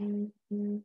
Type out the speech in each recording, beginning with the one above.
Mm-hmm.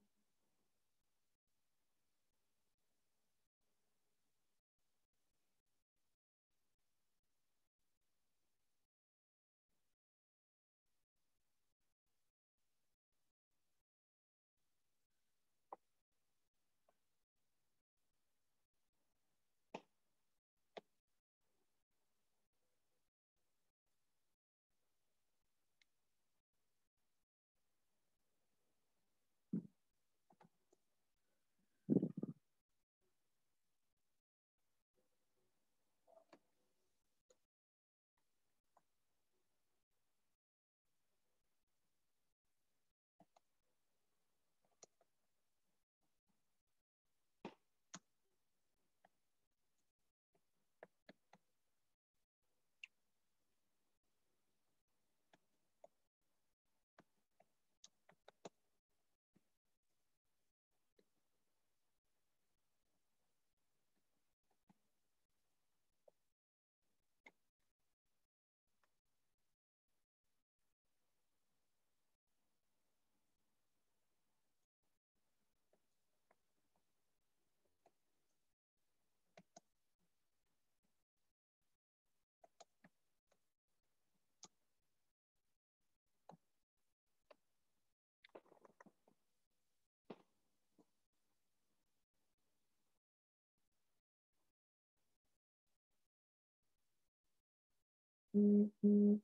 Mm-hmm.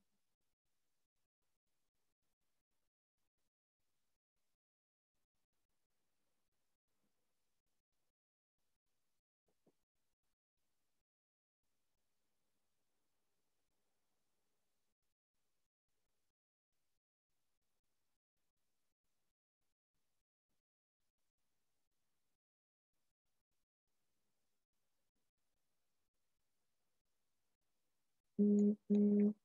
嗯嗯。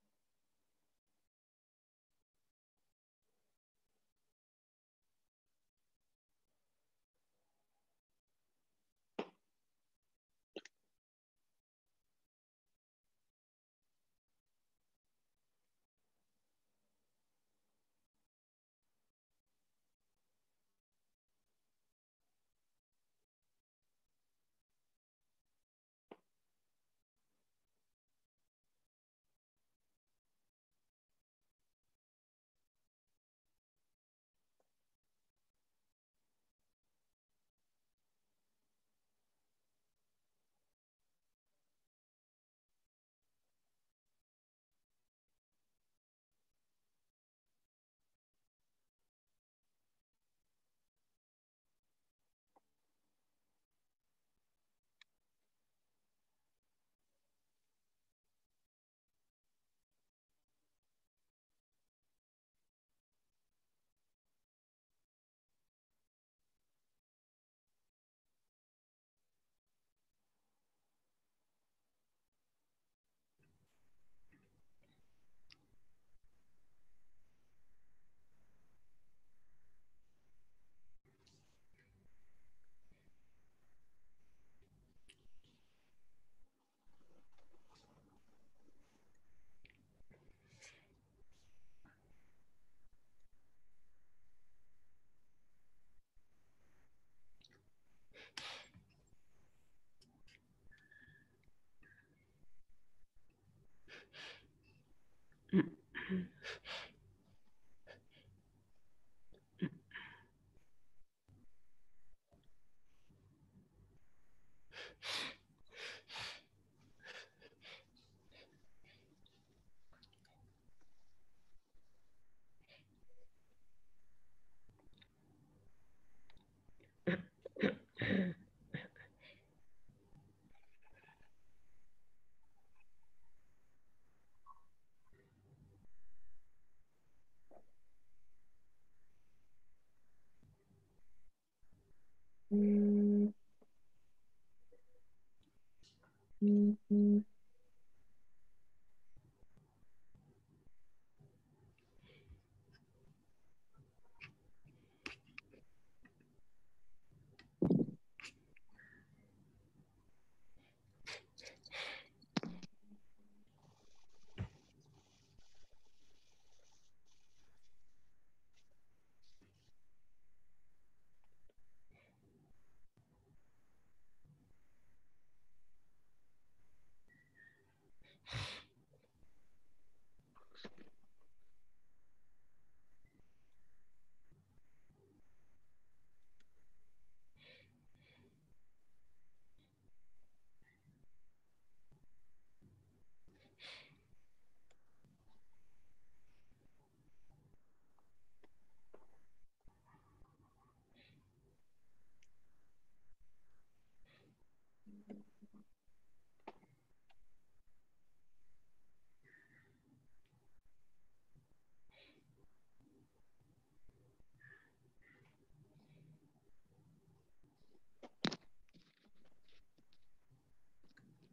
Mm-hmm.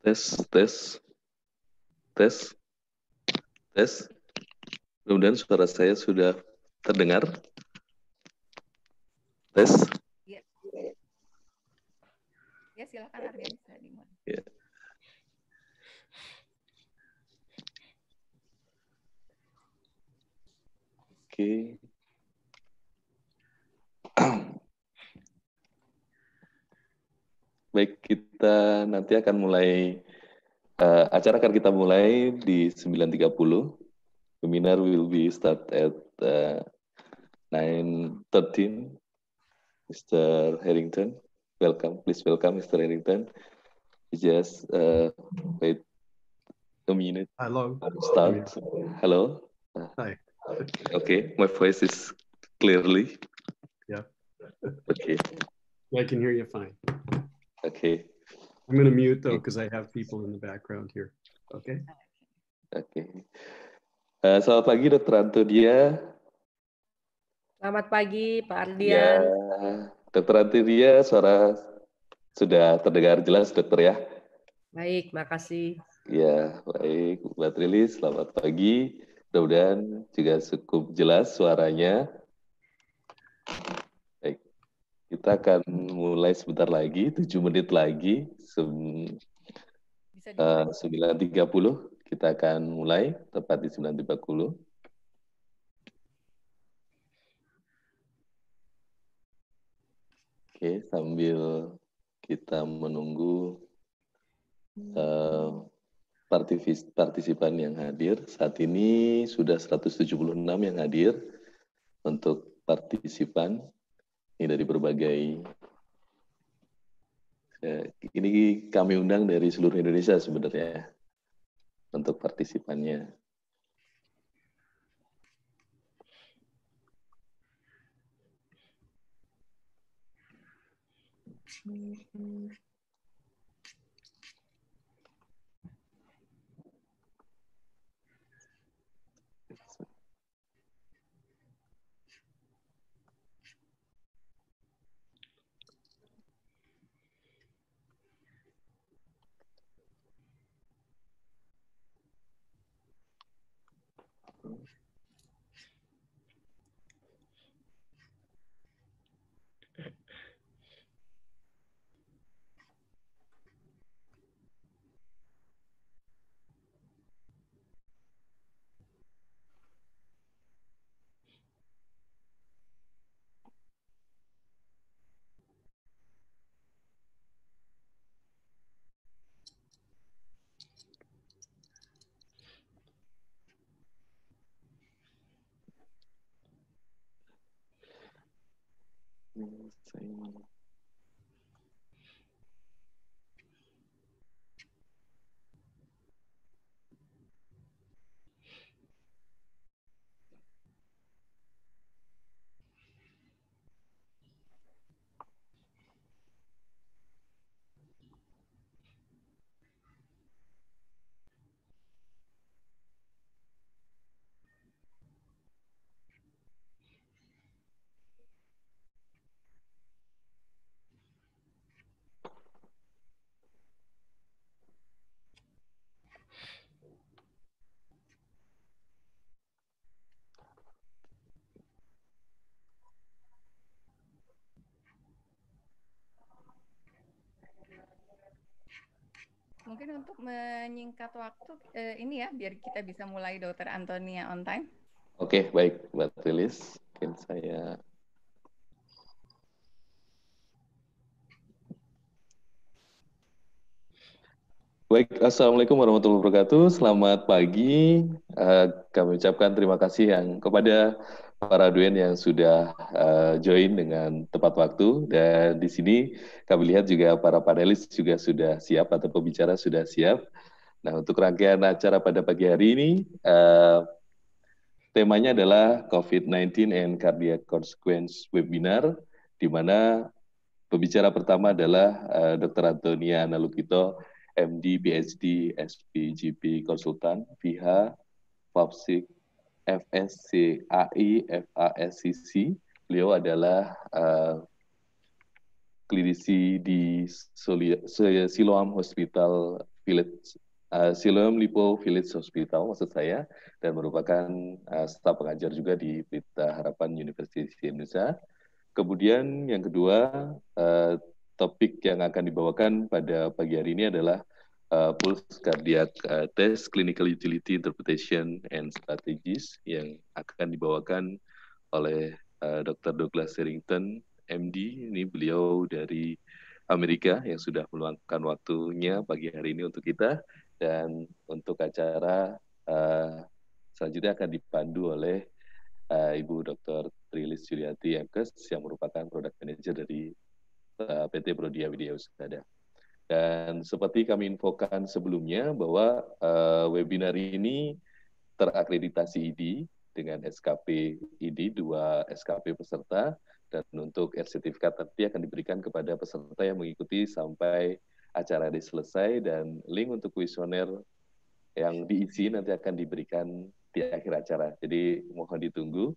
tes tes tes tes kemudian suara saya sudah terdengar tes ya, ya silakan Ardian bisa ya. Oke. Baik, kita kita nanti akan mulai uh, acara akan kita mulai di 9.30. Webinar will be start at uh, 9.13. Mr. Harrington, welcome. Please welcome Mr. Harrington. Just uh, wait a minute. Hello. Start. Hello. Hi. Okay, my voice is clearly. Yeah. Okay. I can hear you fine. Okay. I'm going to mute though because I have people in the background here. Okay. Oke. Okay. Uh, selamat pagi Dokter Antudia. Selamat pagi Pak Ardian. Ya, Dokter Antudia, suara sudah terdengar jelas Dokter ya. Baik, makasih. Ya, baik. Mbak Trilis, selamat pagi. Mudah-mudahan juga cukup jelas suaranya. Kita akan mulai sebentar lagi, tujuh menit lagi, eh, sembilan tiga puluh kita akan mulai tepat di sembilan tiga puluh. Oke, sambil kita menunggu uh, eh, partis partisipan yang hadir. Saat ini sudah 176 yang hadir untuk partisipan ini dari berbagai eh, ini kami undang dari seluruh Indonesia sebenarnya untuk partisipannya. Mm-hmm. same untuk menyingkat waktu eh, ini ya biar kita bisa mulai Dokter Antonia on time. Oke, okay, baik Mbak Tulis. Mungkin saya Baik, Assalamualaikum warahmatullahi wabarakatuh. Selamat pagi. Eh, kami ucapkan terima kasih yang kepada para duen yang sudah uh, join dengan tepat waktu dan di sini kami lihat juga para panelis juga sudah siap atau pembicara sudah siap. Nah untuk rangkaian acara pada pagi hari ini uh, temanya adalah COVID-19 and Cardiac Consequence webinar di mana pembicara pertama adalah uh, eh, Dr. Antonia Analukito, MD, PhD, SPGP konsultan, VH, FAPSIK, FSCAI, FASCC. Beliau adalah uh, klinisi di Siloam Hospital Village, uh, Siloam Lipo Village Hospital maksud saya, dan merupakan uh, staf pengajar juga di Pita Harapan Universitas Indonesia. Kemudian yang kedua, uh, topik yang akan dibawakan pada pagi hari ini adalah uh, pulse cardiac uh, test, clinical utility interpretation and strategies yang akan dibawakan oleh uh, Dr. Douglas Sherrington MD. Ini beliau dari Amerika yang sudah meluangkan waktunya pagi hari ini untuk kita dan untuk acara uh, selanjutnya akan dipandu oleh uh, Ibu Dr. Trilis Juliati Yankes yang merupakan product manager dari uh, PT Prodia Widya Usada. Dan seperti kami infokan sebelumnya bahwa uh, webinar ini terakreditasi ID dengan SKP ID, dua SKP peserta, dan untuk sertifikat nanti akan diberikan kepada peserta yang mengikuti sampai acara ini selesai dan link untuk kuesioner yang diisi nanti akan diberikan di akhir acara. Jadi mohon ditunggu.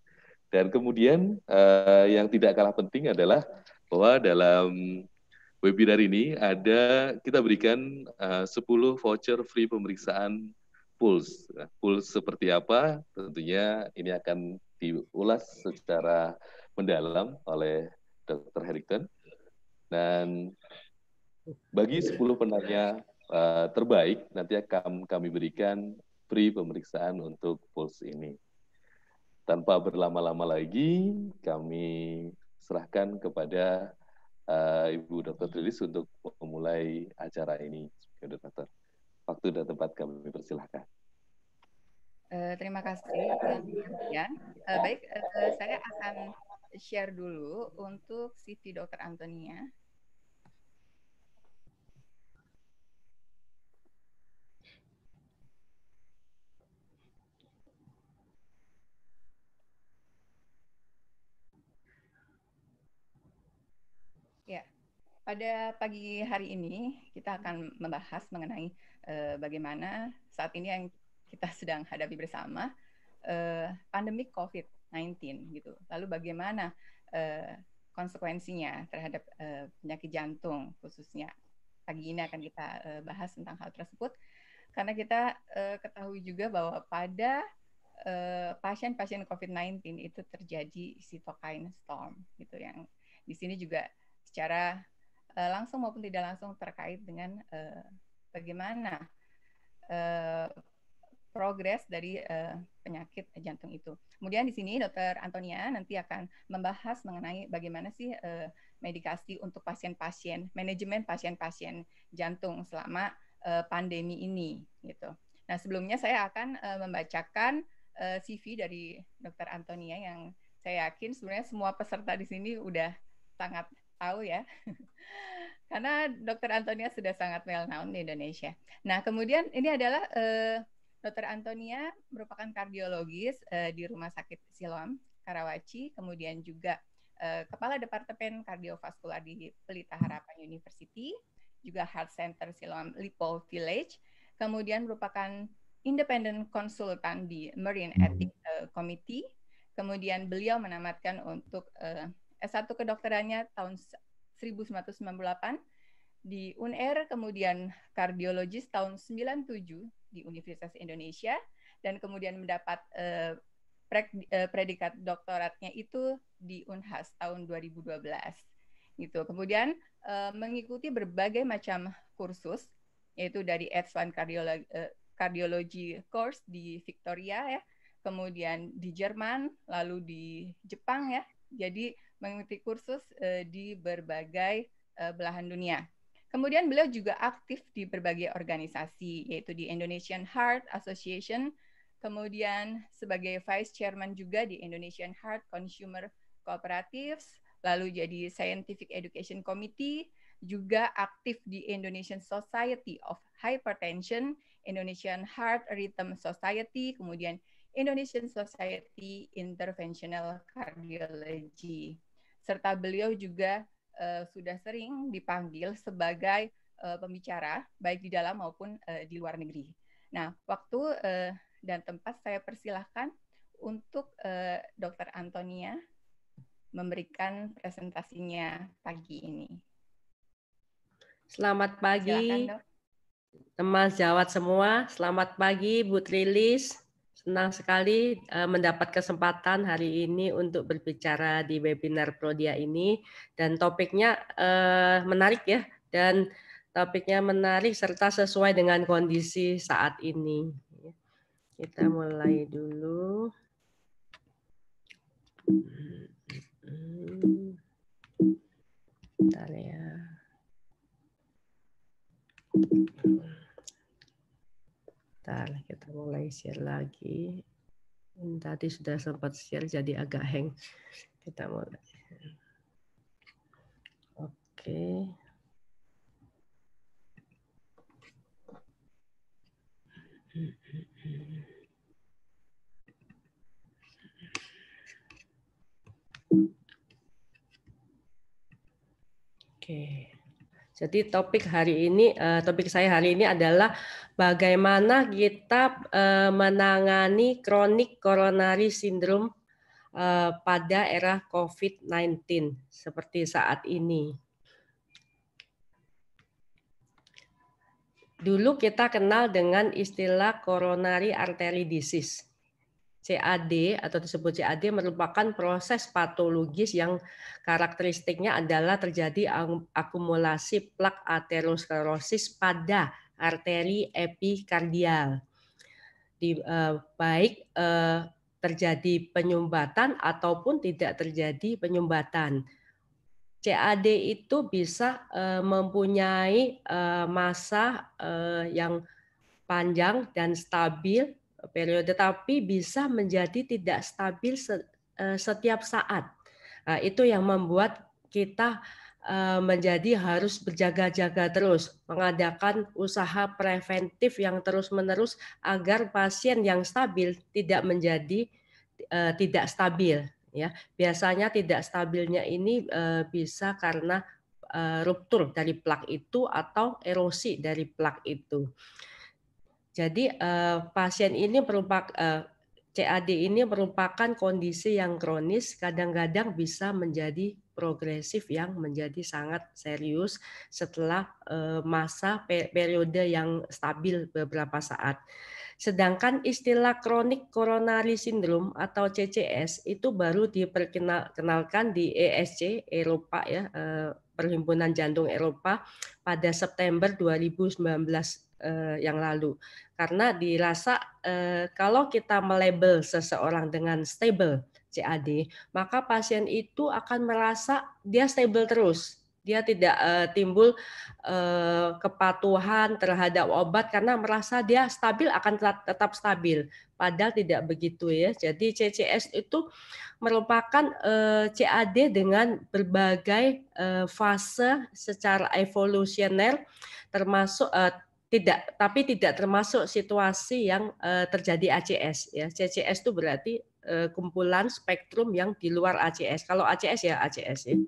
Dan kemudian uh, yang tidak kalah penting adalah bahwa dalam webinar ini ada kita berikan eh, uh, 10 voucher free pemeriksaan puls. Nah, puls seperti apa? Tentunya ini akan diulas secara mendalam oleh Dr. Harrington. Dan bagi 10 penanya uh, terbaik nanti akan kami berikan free pemeriksaan untuk puls ini. Tanpa berlama-lama lagi, kami serahkan kepada uh, Ibu Dr. Trilis untuk memulai acara ini, Ibu Dokter. Waktu dan tempat kami persilahkan. Uh, terima kasih. Ya. Uh, baik, uh, saya akan share dulu untuk CV Dr. Antonia. Ya, pada pagi hari ini kita hmm. akan membahas mengenai uh, bagaimana saat ini yang kita sedang hadapi bersama uh, pandemi COVID-19 gitu. Lalu bagaimana uh, konsekuensinya terhadap uh, penyakit jantung khususnya. Pagi ini akan kita uh, bahas tentang hal tersebut karena kita uh, ketahui juga bahwa pada pasien-pasien uh, COVID-19 itu terjadi cytokine storm gitu yang di sini juga secara uh, langsung maupun tidak langsung terkait dengan uh, bagaimana uh, progres dari uh, penyakit jantung itu. Kemudian di sini Dr. Antonia nanti akan membahas mengenai bagaimana sih uh, medikasi untuk pasien-pasien, manajemen pasien-pasien jantung selama uh, pandemi ini, gitu. Nah sebelumnya saya akan uh, membacakan uh, CV dari Dr. Antonia yang saya yakin sebenarnya semua peserta di sini udah sangat tahu ya. Karena Dokter Antonia sudah sangat well known di Indonesia. Nah, kemudian ini adalah uh, Dokter Antonia merupakan kardiologis uh, di Rumah Sakit Siloam Karawaci, kemudian juga uh, Kepala Departemen Kardiovaskular di Pelita Harapan University, juga Heart Center Siloam Lipo Village, kemudian merupakan independent konsultan di Marine hmm. Ethics uh, Committee. Kemudian beliau menamatkan untuk uh, S1 kedokterannya tahun 1998 di UNR, kemudian kardiologis tahun 97 di Universitas Indonesia, dan kemudian mendapat eh, eh predikat doktoratnya itu di Unhas tahun 2012 gitu. Kemudian eh, mengikuti berbagai macam kursus yaitu dari Advanced 1 eh, Cardiology Course di Victoria ya, kemudian di Jerman, lalu di Jepang ya. Jadi mengikuti kursus uh, di berbagai uh, belahan dunia. Kemudian beliau juga aktif di berbagai organisasi, yaitu di Indonesian Heart Association, kemudian sebagai Vice Chairman juga di Indonesian Heart Consumer Cooperatives, lalu jadi Scientific Education Committee, juga aktif di Indonesian Society of Hypertension, Indonesian Heart Rhythm Society, kemudian Indonesian Society Interventional Cardiology serta beliau juga uh, sudah sering dipanggil sebagai uh, pembicara baik di dalam maupun uh, di luar negeri. Nah, waktu uh, dan tempat saya persilahkan untuk uh, Dr. Antonia memberikan presentasinya pagi ini. Selamat pagi, teman teman Jawat semua. Selamat pagi, Bu Trilis. Senang sekali eh, mendapat kesempatan hari ini untuk berbicara di webinar Prodia ini dan topiknya eh, menarik ya dan topiknya menarik serta sesuai dengan kondisi saat ini. Kita mulai dulu. Hmm, hmm, hmm. Bentar ya. Bentar, kita mulai share lagi. Tadi sudah sempat share jadi agak hang. Kita mulai. Oke. Oke. Okay. Jadi topik hari ini, eh, topik saya hari ini adalah bagaimana kita eh, menangani kronik sindrom syndrome eh, pada era COVID-19 seperti saat ini. Dulu kita kenal dengan istilah coronary artery disease. CAD atau disebut CAD merupakan proses patologis yang karakteristiknya adalah terjadi akumulasi plak aterosklerosis pada arteri epikardial. Di, eh, baik eh, terjadi penyumbatan ataupun tidak terjadi penyumbatan. CAD itu bisa eh, mempunyai eh, masa eh, yang panjang dan stabil periode, tapi bisa menjadi tidak stabil eh, setiap saat. Nah, itu yang membuat kita eh, menjadi harus berjaga-jaga terus, mengadakan usaha preventif yang terus-menerus agar pasien yang stabil tidak menjadi eh, tidak stabil. Ya, biasanya tidak stabilnya ini bisa karena ruptur dari plak itu atau erosi dari plak itu. Jadi uh, pasien ini merupakan uh, eh, CAD ini merupakan kondisi yang kronis, kadang-kadang bisa menjadi progresif yang menjadi sangat serius setelah eh, masa periode yang stabil beberapa saat. Sedangkan istilah kronik coronary syndrome atau CCS itu baru diperkenalkan di ESC Eropa ya, Perhimpunan Jantung Eropa pada September 2019 yang lalu karena dirasa eh, kalau kita melabel seseorang dengan stable CAD, maka pasien itu akan merasa dia stable terus. Dia tidak uh, timbul uh, kepatuhan terhadap obat karena merasa dia stabil akan tetap stabil. Padahal tidak begitu ya. Jadi CCS itu merupakan uh, eh, CAD dengan berbagai uh, fase secara evolusioner termasuk uh, tidak tapi tidak termasuk situasi yang uh, terjadi ACS ya. CCS itu berarti uh, kumpulan spektrum yang di luar ACS. Kalau ACS ya ACS ya.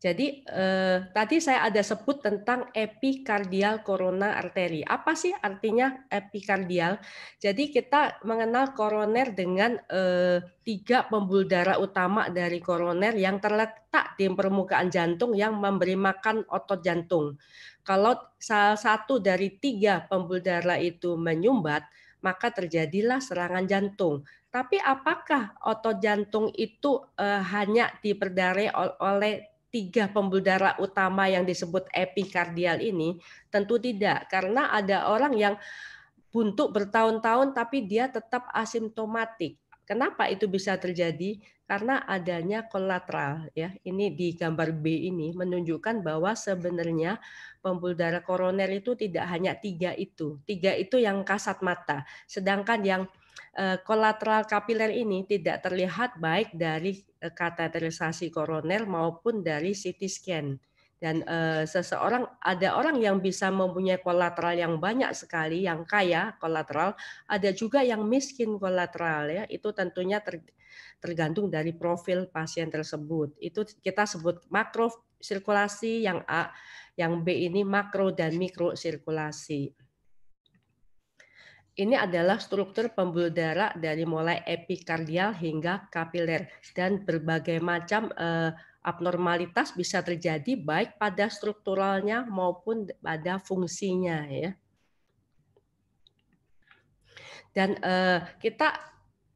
Jadi eh, tadi saya ada sebut tentang epikardial corona arteri. Apa sih artinya epikardial? Jadi kita mengenal koroner dengan eh, tiga pembuluh darah utama dari koroner yang terletak di permukaan jantung yang memberi makan otot jantung. Kalau salah satu dari tiga pembuluh darah itu menyumbat, maka terjadilah serangan jantung. Tapi apakah otot jantung itu eh, hanya diperdarai oleh tiga pembuluh darah utama yang disebut epikardial ini? Tentu tidak, karena ada orang yang buntu bertahun-tahun tapi dia tetap asimptomatik. Kenapa itu bisa terjadi? Karena adanya kolateral ya. Ini di gambar B ini menunjukkan bahwa sebenarnya pembuluh darah koroner itu tidak hanya tiga itu. Tiga itu yang kasat mata. Sedangkan yang Eh, kolateral kapiler ini tidak terlihat baik dari eh, kateterisasi koroner maupun dari CT scan. Dan eh, seseorang ada orang yang bisa mempunyai kolateral yang banyak sekali, yang kaya kolateral, ada juga yang miskin kolateral ya. Itu tentunya ter, tergantung dari profil pasien tersebut. Itu kita sebut makro sirkulasi yang A, yang B ini makro dan mikro sirkulasi. Ini adalah struktur pembuluh darah dari mulai epikardial hingga kapiler dan berbagai macam eh, abnormalitas bisa terjadi baik pada strukturalnya maupun pada fungsinya ya. Dan eh, kita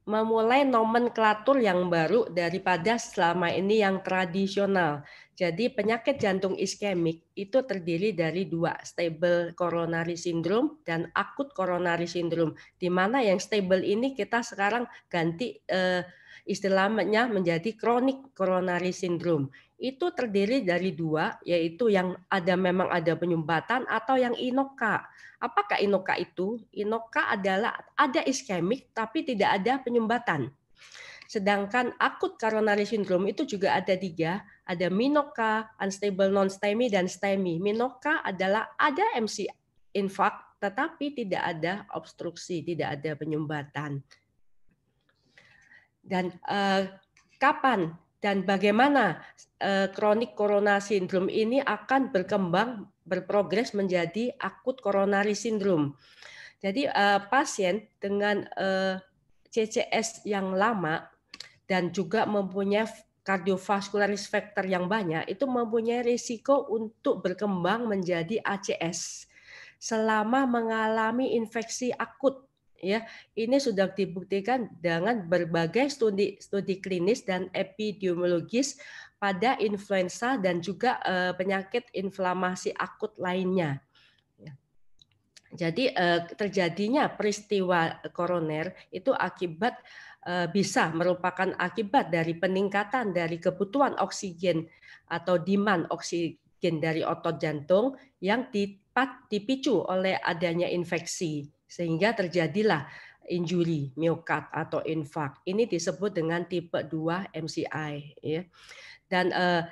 memulai nomenklatur yang baru daripada selama ini yang tradisional. Jadi penyakit jantung iskemik itu terdiri dari dua, stable coronary syndrome dan akut coronary syndrome. Di mana yang stable ini kita sekarang ganti eh, istilahnya menjadi chronic coronary syndrome. Itu terdiri dari dua, yaitu yang ada memang ada penyumbatan atau yang inoka. Apakah inoka itu? Inoka adalah ada iskemik tapi tidak ada penyumbatan. Sedangkan akut coronary syndrome itu juga ada tiga, ada minoka, unstable non-STEMI, dan STEMI. Minoka adalah ada MC infarct tetapi tidak ada obstruksi, tidak ada penyumbatan. Dan eh, kapan dan bagaimana eh, kronik eh, corona syndrome ini akan berkembang, berprogres menjadi akut coronary syndrome. Jadi eh, pasien dengan eh, CCS yang lama dan juga mempunyai kardiovaskular risk factor yang banyak itu mempunyai risiko untuk berkembang menjadi ACS selama mengalami infeksi akut ya ini sudah dibuktikan dengan berbagai studi studi klinis dan epidemiologis pada influenza dan juga eh, penyakit inflamasi akut lainnya. Ya. Jadi eh, terjadinya peristiwa koroner itu akibat Eh, bisa merupakan akibat dari peningkatan dari kebutuhan oksigen atau demand oksigen dari otot jantung yang dipicu oleh adanya infeksi sehingga terjadilah injury miokard atau infark Ini disebut dengan tipe 2 MCI ya. Dan eh,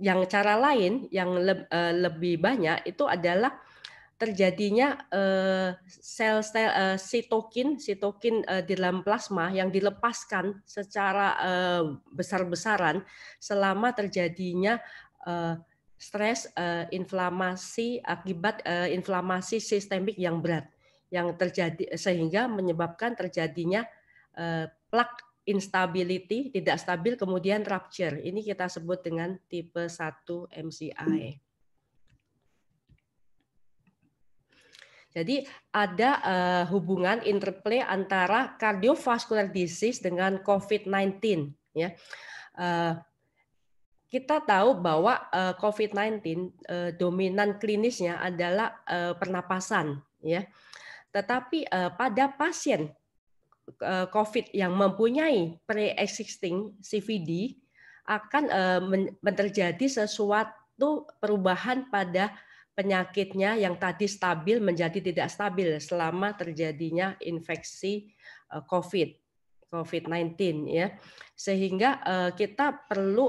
yang cara lain yang le, eh, lebih banyak itu adalah terjadinya uh, sel sel uh, sitokin sitokin uh, di dalam plasma yang dilepaskan secara uh, besar-besaran selama terjadinya uh, stres uh, inflamasi akibat uh, inflamasi sistemik yang berat yang terjadi sehingga menyebabkan terjadinya uh, plak instability tidak stabil kemudian rupture. Ini kita sebut dengan tipe 1 MCI. Jadi ada uh, hubungan interplay antara kardiovaskular disease dengan COVID-19 ya. Uh, kita tahu bahwa uh, eh, COVID-19 uh, dominan klinisnya adalah uh, pernapasan ya. Tetapi uh, pada pasien uh, COVID yang mempunyai pre-existing CVD akan uh, terjadi sesuatu perubahan pada penyakitnya yang tadi stabil menjadi tidak stabil selama terjadinya infeksi e, COVID COVID-19 ya. Sehingga e, kita perlu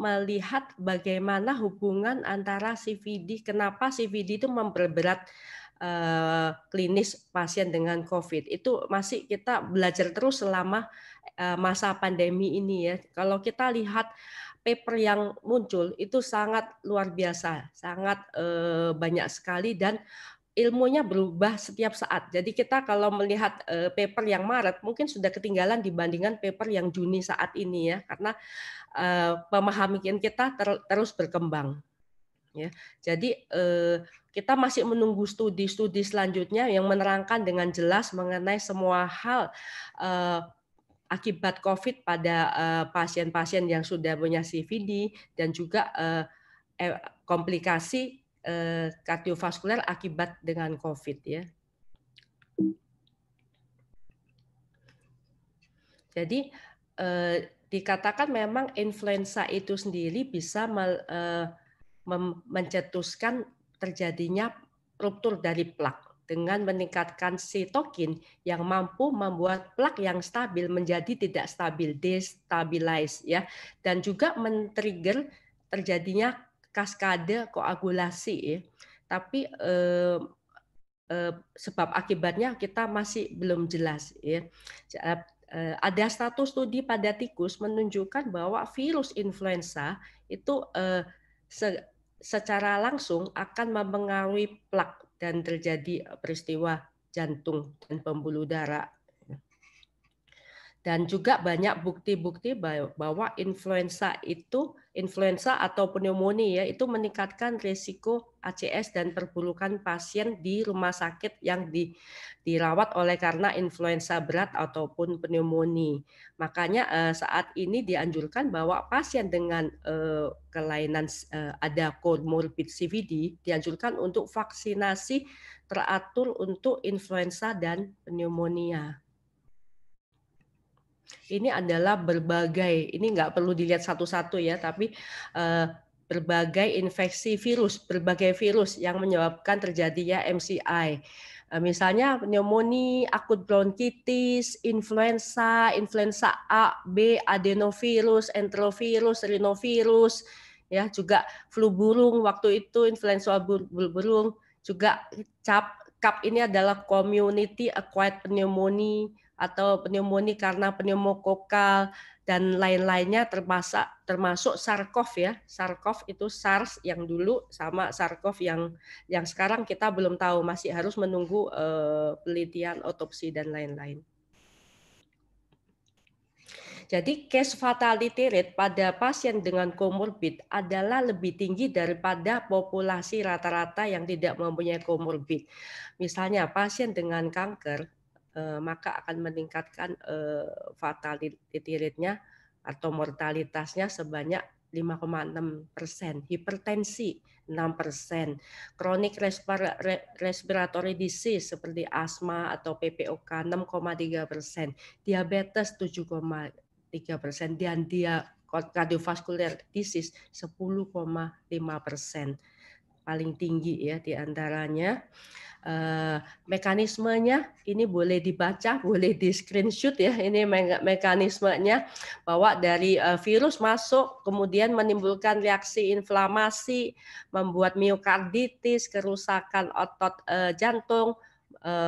melihat bagaimana hubungan antara CVD kenapa CVD itu memperberat e, klinis pasien dengan COVID itu masih kita belajar terus selama masa pandemi ini ya. Kalau kita lihat paper yang muncul itu sangat luar biasa, sangat eh, banyak sekali dan ilmunya berubah setiap saat. Jadi kita kalau melihat eh, paper yang Maret mungkin sudah ketinggalan dibandingkan paper yang Juni saat ini ya, karena uh, kita terus berkembang. Ya, jadi eh, kita masih menunggu studi-studi selanjutnya yang menerangkan dengan jelas mengenai semua hal eh, akibat COVID pada eh, pasien-pasien yang sudah punya CVD dan juga eh, eh, komplikasi kardiovaskuler akibat dengan COVID ya. Jadi dikatakan memang influenza itu sendiri bisa mencetuskan terjadinya ruptur dari plak dengan meningkatkan sitokin yang mampu membuat plak yang stabil menjadi tidak stabil, destabilize ya, dan juga men-trigger terjadinya kaskade koagulasi. Ya. Tapi eh, eh, sebab akibatnya kita masih belum jelas. Ya. Eh, ada status studi pada tikus menunjukkan bahwa virus influenza itu eh, se secara langsung akan mempengaruhi plak dan terjadi peristiwa jantung dan pembuluh darah dan juga banyak bukti-bukti bahwa influenza itu influenza atau pneumonia ya itu meningkatkan risiko ACS dan perburukan pasien di rumah sakit yang di, dirawat oleh karena influenza berat ataupun pneumonia. Makanya eh, saat ini dianjurkan bahwa pasien dengan eh, kelainan eh, ada comorbid CVD dianjurkan untuk vaksinasi teratur untuk influenza dan pneumonia ini adalah berbagai ini nggak perlu dilihat satu-satu ya tapi eh, berbagai infeksi virus berbagai virus yang menyebabkan terjadinya MCI eh, misalnya pneumonia, akut bronkitis, influenza, influenza A, B, adenovirus, enterovirus, rinovirus, ya juga flu burung waktu itu influenza burung, juga cap CAP ini adalah community acquired pneumonia, atau pneumonia karena pneumokokal dan lain-lainnya termasuk termasuk Sarkov ya. Sarkov itu SARS yang dulu sama Sarkov yang yang sekarang kita belum tahu masih harus menunggu eh, penelitian otopsi dan lain-lain. Jadi case fatality rate pada pasien dengan comorbid adalah lebih tinggi daripada populasi rata-rata yang tidak mempunyai comorbid. Misalnya pasien dengan kanker Eh, maka akan meningkatkan eh, fatality rate-nya atau mortalitasnya sebanyak 5,6 persen, hipertensi 6 persen, kronik respiratory disease seperti asma atau PPOK 6,3 persen, diabetes 7,3 persen, dan dia kardiovaskuler disease 10,5 persen paling tinggi ya di antaranya. Eh, mekanismenya ini boleh dibaca, boleh di screenshot ya ini mekanismenya bahwa dari eh, virus masuk kemudian menimbulkan reaksi inflamasi, membuat miokarditis, kerusakan otot eh, jantung,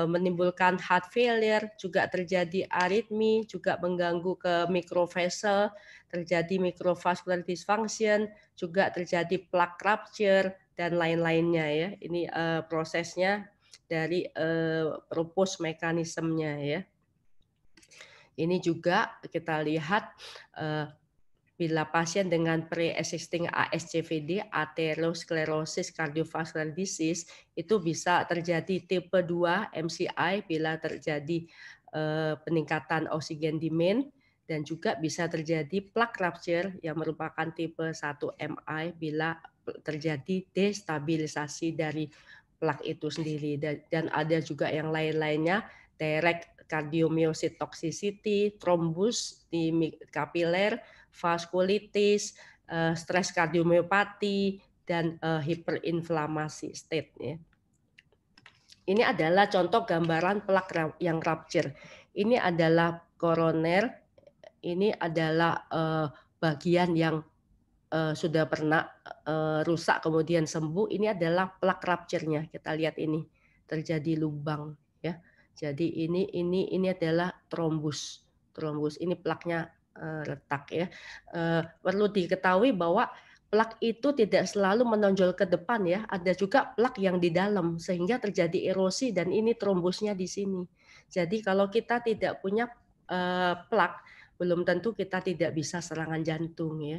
menimbulkan heart failure, juga terjadi aritmi, juga mengganggu ke mikrovessel, terjadi mikrovascular dysfunction, juga terjadi plaque rupture, dan lain-lainnya ya. Ini uh, prosesnya dari uh, mekanismenya ya. Ini juga kita lihat uh, bila pasien dengan pre-existing ASCVD, atherosclerosis cardiovascular disease, itu bisa terjadi tipe 2 MCI bila terjadi uh, peningkatan oksigen demand, dan juga bisa terjadi plaque rupture yang merupakan tipe 1 MI bila terjadi destabilisasi dari plak itu sendiri dan ada juga yang lain-lainnya terek kardiomiosit toxicity, trombus di kapiler, vaskulitis, eh, stres kardiomiopati dan eh, hiperinflamasi state ya. Ini adalah contoh gambaran plak yang rupture. Ini adalah koroner, ini adalah eh, bagian yang uh, sudah pernah uh, rusak kemudian sembuh ini adalah plak rupture-nya. Kita lihat ini terjadi lubang ya. Jadi ini ini ini adalah trombus. Trombus ini plaknya uh, retak ya. Uh, perlu diketahui bahwa plak itu tidak selalu menonjol ke depan ya. Ada juga plak yang di dalam sehingga terjadi erosi dan ini trombusnya di sini. Jadi kalau kita tidak punya uh, plak belum tentu kita tidak bisa serangan jantung ya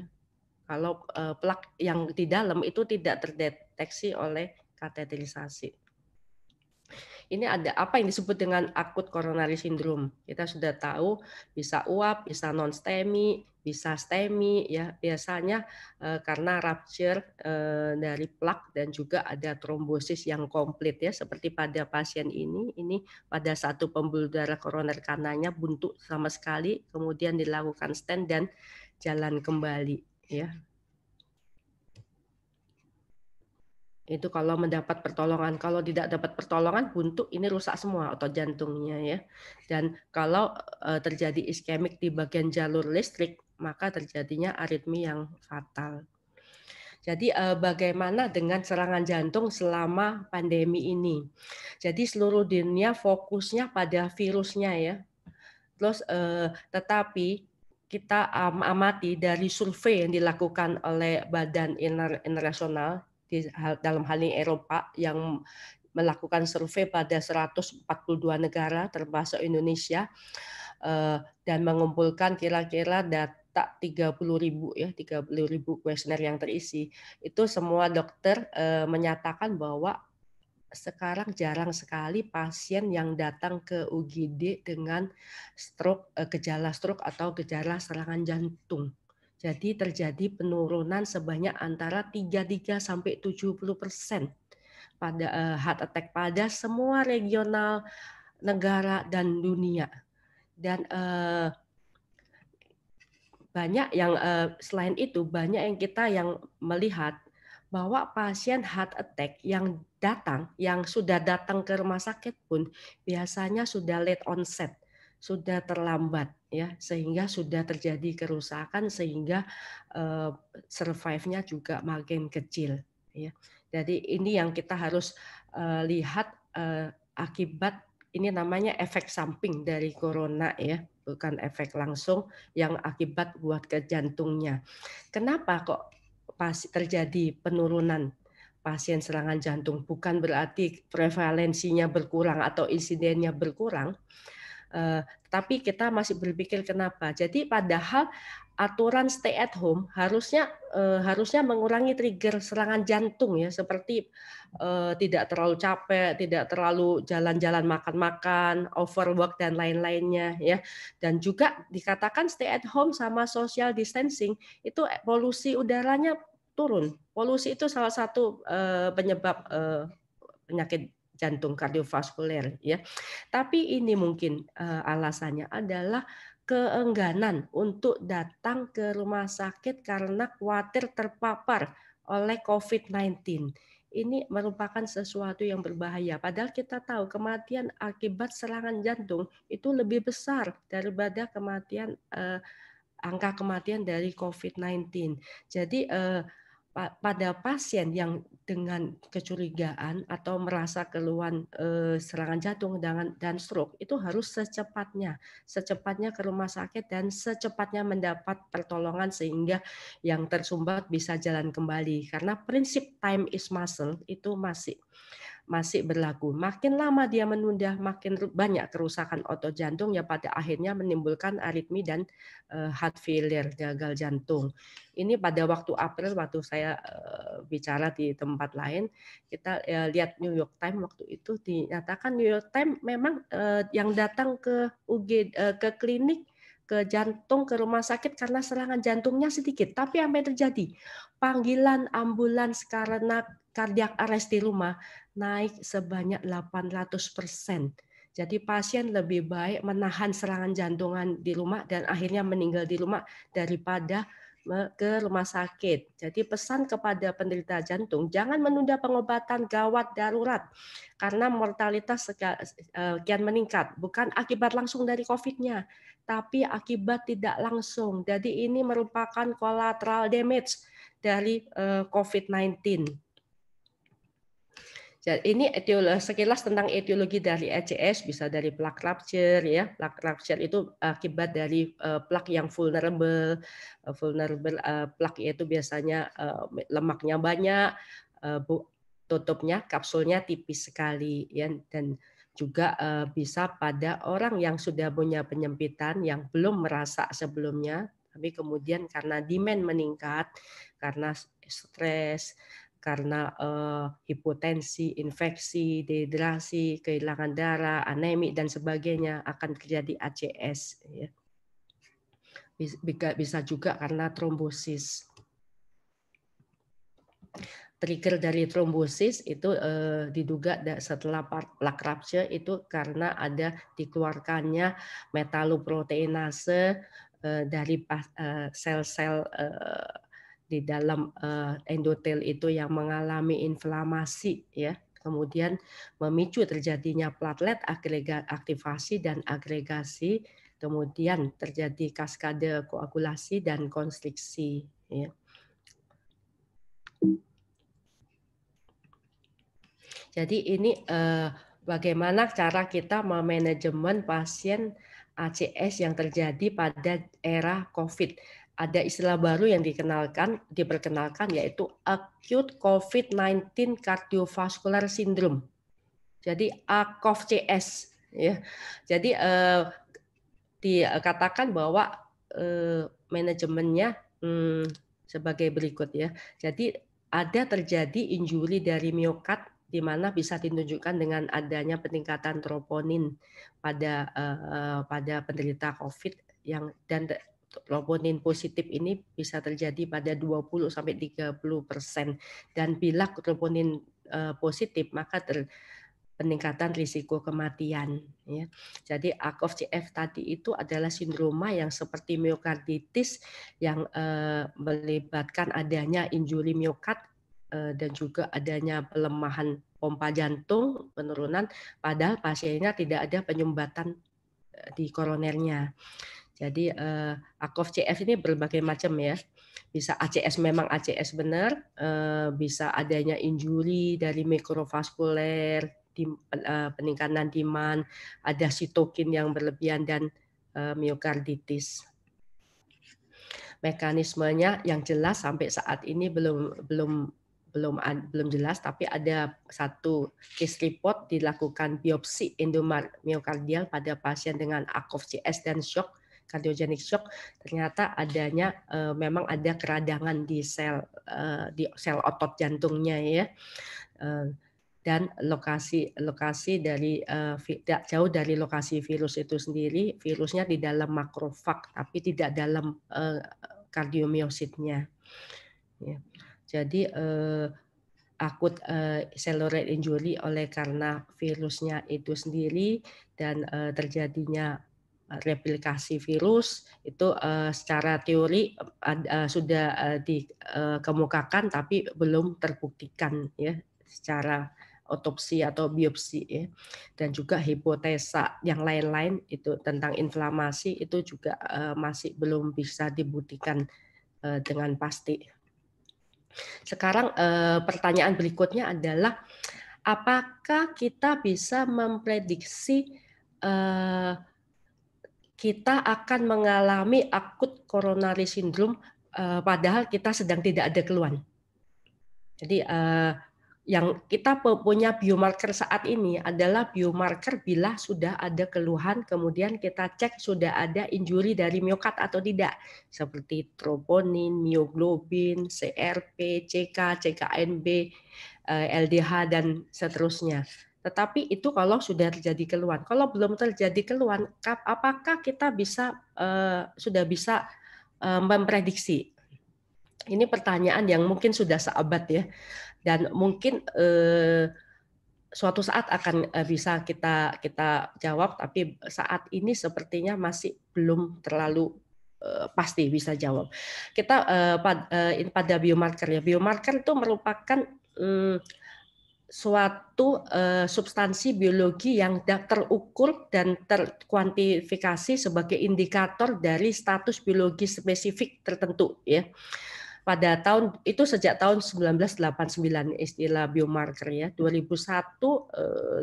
kalau uh, plak yang di dalam itu tidak terdeteksi oleh kateterisasi. Ini ada apa yang disebut dengan akut coronary sindrom. Kita sudah tahu bisa uap, bisa non STEMI, bisa STEMI ya. Biasanya e, karena rupture e, dari plak dan juga ada trombosis yang komplit ya seperti pada pasien ini. Ini pada satu pembuluh darah koroner kanannya buntu sama sekali, kemudian dilakukan stent dan jalan kembali ya. Itu kalau mendapat pertolongan, kalau tidak dapat pertolongan buntu ini rusak semua otot jantungnya ya. Dan kalau e, terjadi iskemik di bagian jalur listrik, maka terjadinya aritmi yang fatal. Jadi e, bagaimana dengan serangan jantung selama pandemi ini? Jadi seluruh dunia fokusnya pada virusnya ya. Terus e, tetapi kita amati dari survei yang dilakukan oleh Badan Internasional di, dalam hal ini Eropa yang melakukan survei pada 142 negara termasuk Indonesia eh, dan mengumpulkan kira-kira data 30 ribu ya 30 ribu kuesioner yang terisi itu semua dokter eh, menyatakan bahwa sekarang jarang sekali pasien yang datang ke UGD dengan stroke eh, gejala stroke atau gejala serangan jantung. Jadi terjadi penurunan sebanyak antara 33 sampai 70 persen pada eh, heart attack pada semua regional negara dan dunia. Dan eh, banyak yang selain itu banyak yang kita yang melihat bahwa pasien heart attack yang datang, yang sudah datang ke rumah sakit pun biasanya sudah late onset, sudah terlambat ya, sehingga sudah terjadi kerusakan sehingga uh, survive-nya juga makin kecil ya. Jadi ini yang kita harus uh, lihat uh, akibat ini namanya efek samping dari corona ya bukan efek langsung yang akibat buat ke jantungnya. Kenapa kok terjadi penurunan pasien serangan jantung bukan berarti prevalensinya berkurang atau insidennya berkurang Eh, tapi kita masih berpikir kenapa. Jadi padahal aturan stay at home harusnya uh, harusnya mengurangi trigger serangan jantung ya seperti uh, tidak terlalu capek, tidak terlalu jalan-jalan makan-makan, overwork dan lain-lainnya ya. Dan juga dikatakan stay at home sama social distancing itu polusi udaranya turun. Polusi itu salah satu uh, penyebab uh, penyakit jantung kardiovaskuler ya. Tapi ini mungkin uh, alasannya adalah keengganan untuk datang ke rumah sakit karena khawatir terpapar oleh COVID-19. Ini merupakan sesuatu yang berbahaya. Padahal kita tahu kematian akibat serangan jantung itu lebih besar daripada kematian eh, angka kematian dari COVID-19. Jadi eh, pada pasien yang dengan kecurigaan atau merasa keluhan eh, serangan jantung dan stroke itu harus secepatnya, secepatnya ke rumah sakit dan secepatnya mendapat pertolongan sehingga yang tersumbat bisa jalan kembali. Karena prinsip time is muscle itu masih masih berlaku. Makin lama dia menunda, makin banyak kerusakan otot jantung yang pada akhirnya menimbulkan aritmi dan eh, heart failure, gagal jantung. Ini pada waktu April waktu saya eh, bicara di tempat lain, kita eh, lihat New York Times waktu itu dinyatakan New York Times memang yang datang ke UG ke klinik ke jantung ke rumah sakit karena serangan jantungnya sedikit. Tapi apa yang terjadi? Panggilan ambulans karena kardiak arrest di rumah naik sebanyak 800%. Jadi pasien lebih baik menahan serangan jantungan di rumah dan akhirnya meninggal di rumah daripada ke rumah sakit. Jadi pesan kepada penderita jantung, jangan menunda pengobatan gawat darurat karena mortalitas sekian eh, meningkat, bukan akibat langsung dari COVID-nya, tapi akibat tidak langsung. Jadi ini merupakan collateral damage dari eh, COVID-19. Jadi ini etiologi, sekilas tentang etiologi dari ECS bisa dari plak rupture ya. Plaque rupture itu akibat dari uh, eh, plak yang vulnerable. Uh, vulnerable uh, plak itu biasanya uh, lemaknya banyak, uh, tutupnya kapsulnya tipis sekali ya dan juga eh, bisa pada orang yang sudah punya penyempitan yang belum merasa sebelumnya, tapi kemudian karena demand meningkat, karena stres, karena eh, hipotensi, infeksi, dehidrasi, kehilangan darah, anemi dan sebagainya akan terjadi ACS. Ya. Bisa juga karena trombosis trigger dari trombosis itu eh, diduga setelah plak rupture itu karena ada dikeluarkannya metaloproteinase eh, dari eh, sel-sel eh, di dalam eh, endotel itu yang mengalami inflamasi ya kemudian memicu terjadinya platelet agregat aktivasi dan agregasi kemudian terjadi kaskade koagulasi dan konstriksi ya. Jadi ini eh, bagaimana cara kita memanajemen pasien ACS yang terjadi pada era COVID. Ada istilah baru yang dikenalkan, diperkenalkan yaitu acute COVID-19 cardiovascular syndrome. Jadi acov ya. Jadi eh, dikatakan eh, bahwa eh, manajemennya hmm, sebagai berikut ya. Jadi ada terjadi injuri dari miokard di mana bisa ditunjukkan dengan adanya peningkatan troponin pada uh, pada penderita COVID yang dan troponin positif ini bisa terjadi pada 20 sampai 30 persen dan bila troponin uh, positif maka ter, peningkatan risiko kematian. Ya. Jadi ACOF CF tadi itu adalah sindroma yang seperti miokarditis yang uh, melibatkan adanya injuri miokard Eh, dan juga adanya pelemahan pompa jantung penurunan padahal pasiennya tidak ada penyumbatan eh, di koronernya. Jadi eh, AKOF CF ini berbagai macam ya. Bisa ACS memang ACS benar, eh, bisa adanya injuri dari mikrovaskuler, eh, peningkatan demand, ada sitokin yang berlebihan dan eh, miokarditis mekanismenya yang jelas sampai saat ini belum belum belum belum jelas tapi ada satu case report dilakukan biopsi endomiokardial pada pasien dengan akov CS dan shock cardiogenic shock ternyata adanya e, memang ada keradangan di sel e, di sel otot jantungnya ya. E, dan lokasi lokasi dari uh, tidak jauh dari lokasi virus itu sendiri virusnya di dalam makrofag tapi tidak dalam e, kardiomiositnya ya. Jadi eh, akut eh, cellular injury oleh karena virusnya itu sendiri dan eh, terjadinya eh, replikasi virus itu uh, secara teori uh, sudah uh, dikemukakan tapi belum terbuktikan ya secara otopsi atau biopsi ya. dan juga hipotesa yang lain-lain itu tentang inflamasi itu juga uh, masih belum bisa dibuktikan uh, dengan pasti. Sekarang eh, pertanyaan berikutnya adalah apakah kita bisa memprediksi eh, kita akan mengalami akut coronary syndrome eh, padahal kita sedang tidak ada keluhan. Jadi eh, yang kita punya biomarker saat ini adalah biomarker bila sudah ada keluhan kemudian kita cek sudah ada injuri dari miokard atau tidak seperti troponin, mioglobin, CRP, CK, CKNB, LDH eh, dan seterusnya. Tetapi itu kalau sudah terjadi keluhan. Kalau belum terjadi keluhan, apakah kita bisa eh, sudah bisa eh, memprediksi? Ini pertanyaan yang mungkin sudah seabad ya dan mungkin eh, suatu saat akan eh, bisa kita kita jawab tapi saat ini sepertinya masih belum terlalu eh, pasti bisa jawab. Kita uh, pad, in, pada biomarker ya. Biomarker itu merupakan um, suatu uh, substansi biologi yang terukur dan terkuantifikasi sebagai indikator dari status biologi spesifik tertentu ya pada tahun itu sejak tahun 1989 istilah biomarker ya 2001 eh,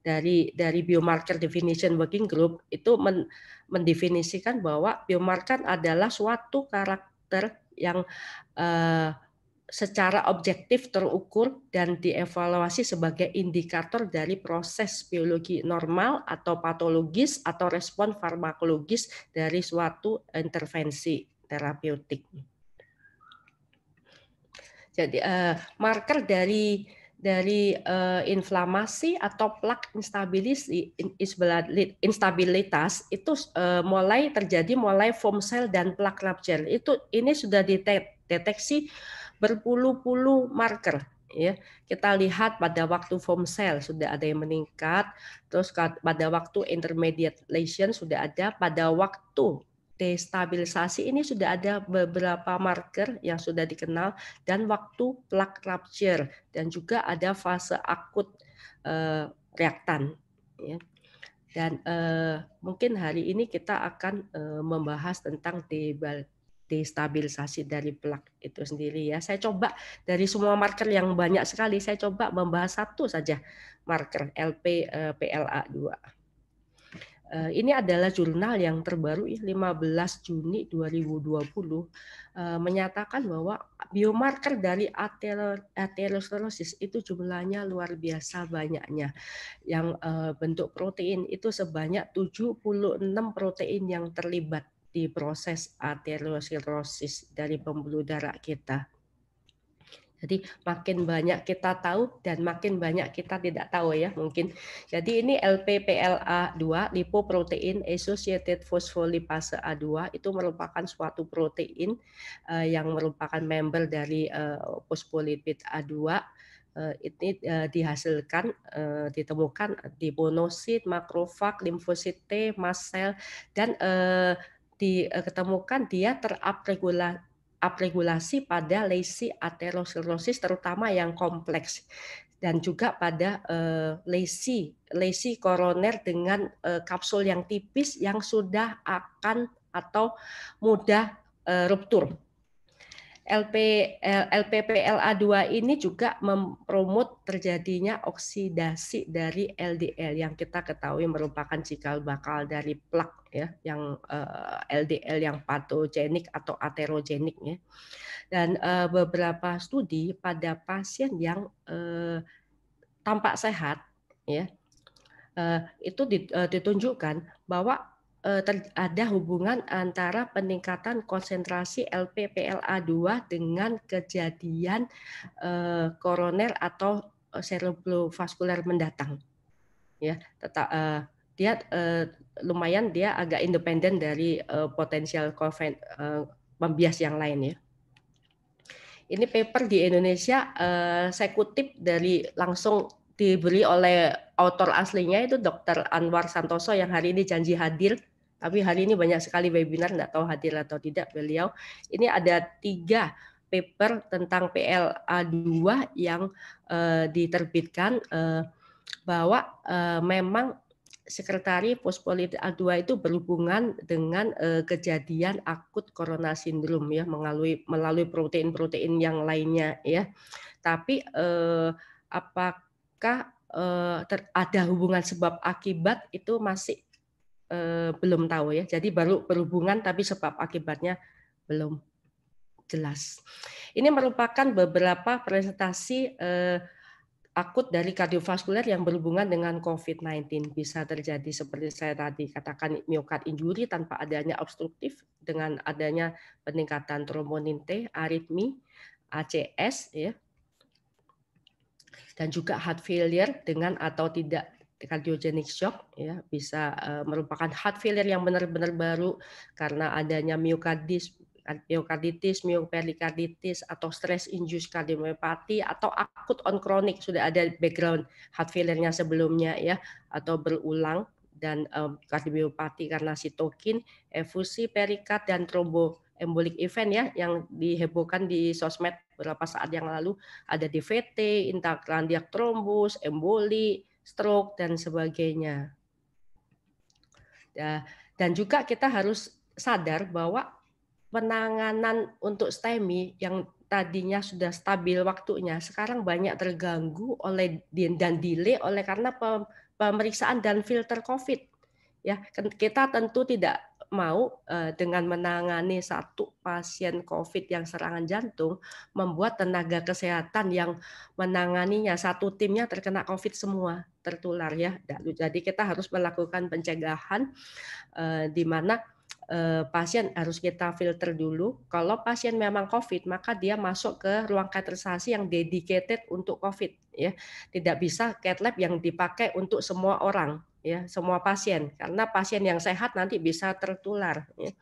dari dari biomarker definition working group itu mendefinisikan bahwa biomarker adalah suatu karakter yang eh, secara objektif terukur dan dievaluasi sebagai indikator dari proses biologi normal atau patologis atau respon farmakologis dari suatu intervensi terapeutik jadi uh, marker dari dari uh, inflamasi atau plak instabilis instabilitas itu uh, mulai terjadi mulai foam cell dan plak rupture itu ini sudah deteksi berpuluh-puluh marker ya kita lihat pada waktu foam cell sudah ada yang meningkat terus pada waktu intermediate lesion sudah ada pada waktu destabilisasi ini sudah ada beberapa marker yang sudah dikenal dan waktu plug rupture dan juga ada fase akut uh, reaktan. Ya. Dan uh, mungkin hari ini kita akan uh, membahas tentang destabilisasi dari plak itu sendiri ya. Saya coba dari semua marker yang banyak sekali, saya coba membahas satu saja marker LP uh, PLA 2 Eh, ini adalah jurnal yang terbaru 15 ya, Juni 2020 eh, menyatakan bahwa biomarker dari aterosklerosis itu jumlahnya luar biasa banyaknya. Yang eh, bentuk protein itu sebanyak 76 protein yang terlibat di proses aterosklerosis dari pembuluh darah kita. Jadi makin banyak kita tahu dan makin banyak kita tidak tahu ya mungkin. Jadi ini LPPLA2, lipoprotein associated phospholipase A2 itu merupakan suatu protein uh, yang merupakan member dari uh, eh, phospholipid A2 uh, eh, ini uh, dihasilkan uh, ditemukan di monosit, makrofag, limfosit T, mast cell dan uh, diketemukan dia terapregulasi upregulasi pada lesi aterosklerosis terutama yang kompleks dan juga pada uh, lesi lesi koroner dengan uh, kapsul yang tipis yang sudah akan atau mudah uh, ruptur. LP LPPLA2 ini juga mempromot terjadinya oksidasi dari LDL yang kita ketahui merupakan cikal bakal dari plak ya yang LDL eh, yang patogenik atau aterogenik ya. Dan eh, beberapa studi pada pasien yang eh, tampak sehat ya itu ditunjukkan bahwa Eh, ada hubungan antara peningkatan konsentrasi LPPLA2 dengan kejadian eh, koroner atau serebrovaskuler eh, mendatang. Ya, tetap dia lumayan dia agak independen dari potensial pembias yang lain ya. Ini paper di Indonesia saya kutip dari langsung diberi oleh autor aslinya itu Dr. Anwar Santoso yang hari ini janji hadir tapi hari ini banyak sekali webinar, nggak tahu hadir atau tidak beliau. Ini ada tiga paper tentang PLA2 yang uh, diterbitkan uh, bahwa uh, memang sekretari fosfolipid A2 itu berhubungan dengan uh, kejadian akut corona sindrom ya melalui melalui protein-protein yang lainnya ya. Tapi uh, apakah uh, ada hubungan sebab akibat itu masih Eh, belum tahu ya. Jadi baru berhubungan tapi sebab akibatnya belum jelas. Ini merupakan beberapa presentasi eh, akut dari kardiovaskuler yang berhubungan dengan COVID-19 bisa terjadi seperti saya tadi katakan miokard injury tanpa adanya obstruktif dengan adanya peningkatan trombonin T, aritmi, ACS ya. Dan juga heart failure dengan atau tidak cardiogenic shock ya bisa uh, merupakan heart failure yang benar-benar baru karena adanya miokardis miokarditis, mioperdikarditis atau stress induced cardiomyopathy atau akut on kronik sudah ada background heart failure-nya sebelumnya ya atau berulang dan um, karena sitokin, efusi, perikat dan tromboembolic event ya yang dihebohkan di sosmed beberapa saat yang lalu ada DVT, intakrandiak trombus, emboli, stroke dan sebagainya. Ya, dan juga kita harus sadar bahwa penanganan untuk STEMI yang tadinya sudah stabil waktunya sekarang banyak terganggu oleh dan delay oleh karena pemeriksaan dan filter COVID. Ya, kita tentu tidak mau eh, dengan menangani satu pasien COVID yang serangan jantung, membuat tenaga kesehatan yang menanganinya satu timnya terkena COVID semua tertular ya. Jadi kita harus melakukan pencegahan eh, di mana eh, pasien harus kita filter dulu. Kalau pasien memang COVID, maka dia masuk ke ruang katerisasi yang dedicated untuk COVID. Ya, tidak bisa cat lab yang dipakai untuk semua orang ya semua pasien karena pasien yang sehat nanti bisa tertular ya.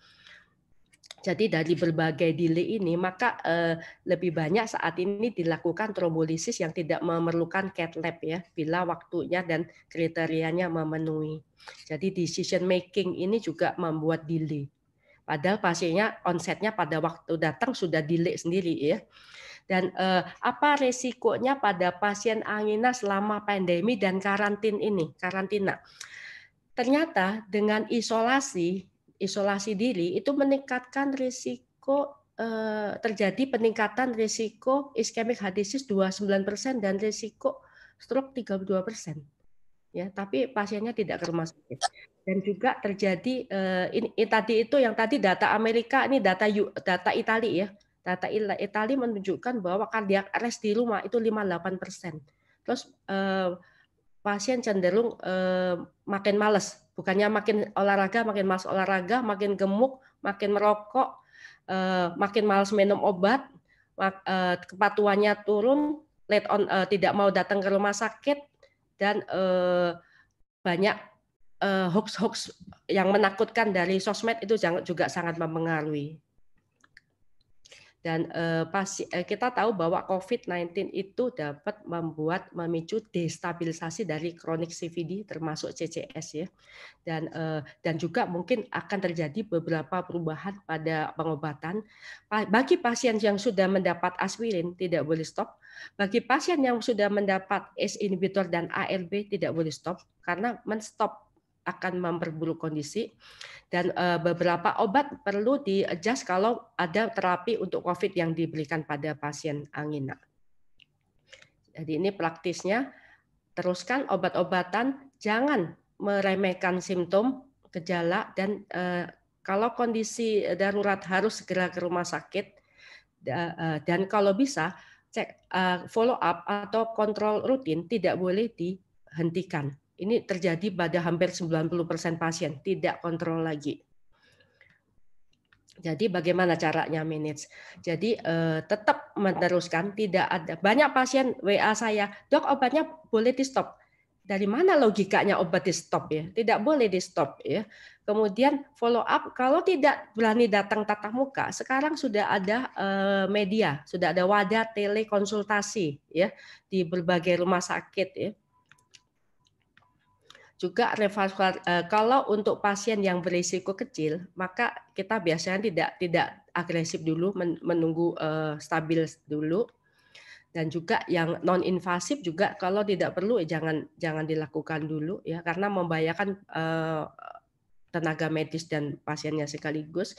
Jadi dari berbagai delay ini maka eh, lebih banyak saat ini dilakukan trombolisis yang tidak memerlukan cat lab ya bila waktunya dan kriterianya memenuhi. Jadi decision making ini juga membuat delay. Padahal pasiennya onsetnya pada waktu datang sudah delay sendiri ya dan eh, apa resikonya pada pasien angina selama pandemi dan karantin ini, karantina. Ternyata dengan isolasi, isolasi diri itu meningkatkan risiko eh, terjadi peningkatan risiko iskemik hadisis sembilan 29% dan risiko stroke 32%. Ya, tapi pasiennya tidak ke rumah sakit. Dan juga terjadi eh, ini, ini tadi itu yang tadi data Amerika ini data data Italia ya Data Itali menunjukkan bahwa cardiac arrest di rumah itu 58%. persen. Terus eh, pasien cenderung eh, makin males, bukannya makin olahraga, makin males olahraga, makin gemuk, makin merokok, eh, makin males minum obat, mak, eh, kepatuannya turun, late on eh, tidak mau datang ke rumah sakit dan eh, banyak eh, hoax-hoax yang menakutkan dari sosmed itu juga sangat mempengaruhi dan eh, pasti eh, kita tahu bahwa COVID-19 itu dapat membuat memicu destabilisasi dari kronik CVD termasuk CCS ya dan eh, dan juga mungkin akan terjadi beberapa perubahan pada pengobatan bagi pasien yang sudah mendapat aspirin tidak boleh stop bagi pasien yang sudah mendapat ACE inhibitor dan ARB tidak boleh stop karena menstop akan memperburuk kondisi dan eh, beberapa obat perlu di adjust kalau ada terapi untuk COVID yang diberikan pada pasien angina. Jadi ini praktisnya teruskan obat-obatan, jangan meremehkan simptom, gejala dan eh, kalau kondisi darurat harus segera ke rumah sakit eh, dan kalau bisa cek follow up atau kontrol rutin tidak boleh dihentikan ini terjadi pada hampir 90% pasien, tidak kontrol lagi. Jadi bagaimana caranya manage? Jadi eh, tetap meneruskan, tidak ada banyak pasien WA saya, dok obatnya boleh di stop. Dari mana logikanya obat di stop ya? Tidak boleh di stop ya. Kemudian follow up kalau tidak berani datang tatap muka, sekarang sudah ada eh, media, sudah ada wadah telekonsultasi ya di berbagai rumah sakit ya juga revaskular eh, kalau untuk pasien yang berisiko kecil, maka kita biasanya tidak tidak agresif dulu menunggu eh, stabil dulu. Dan juga yang non invasif juga kalau tidak perlu eh, jangan jangan dilakukan dulu ya karena membahayakan tenaga medis dan pasiennya sekaligus.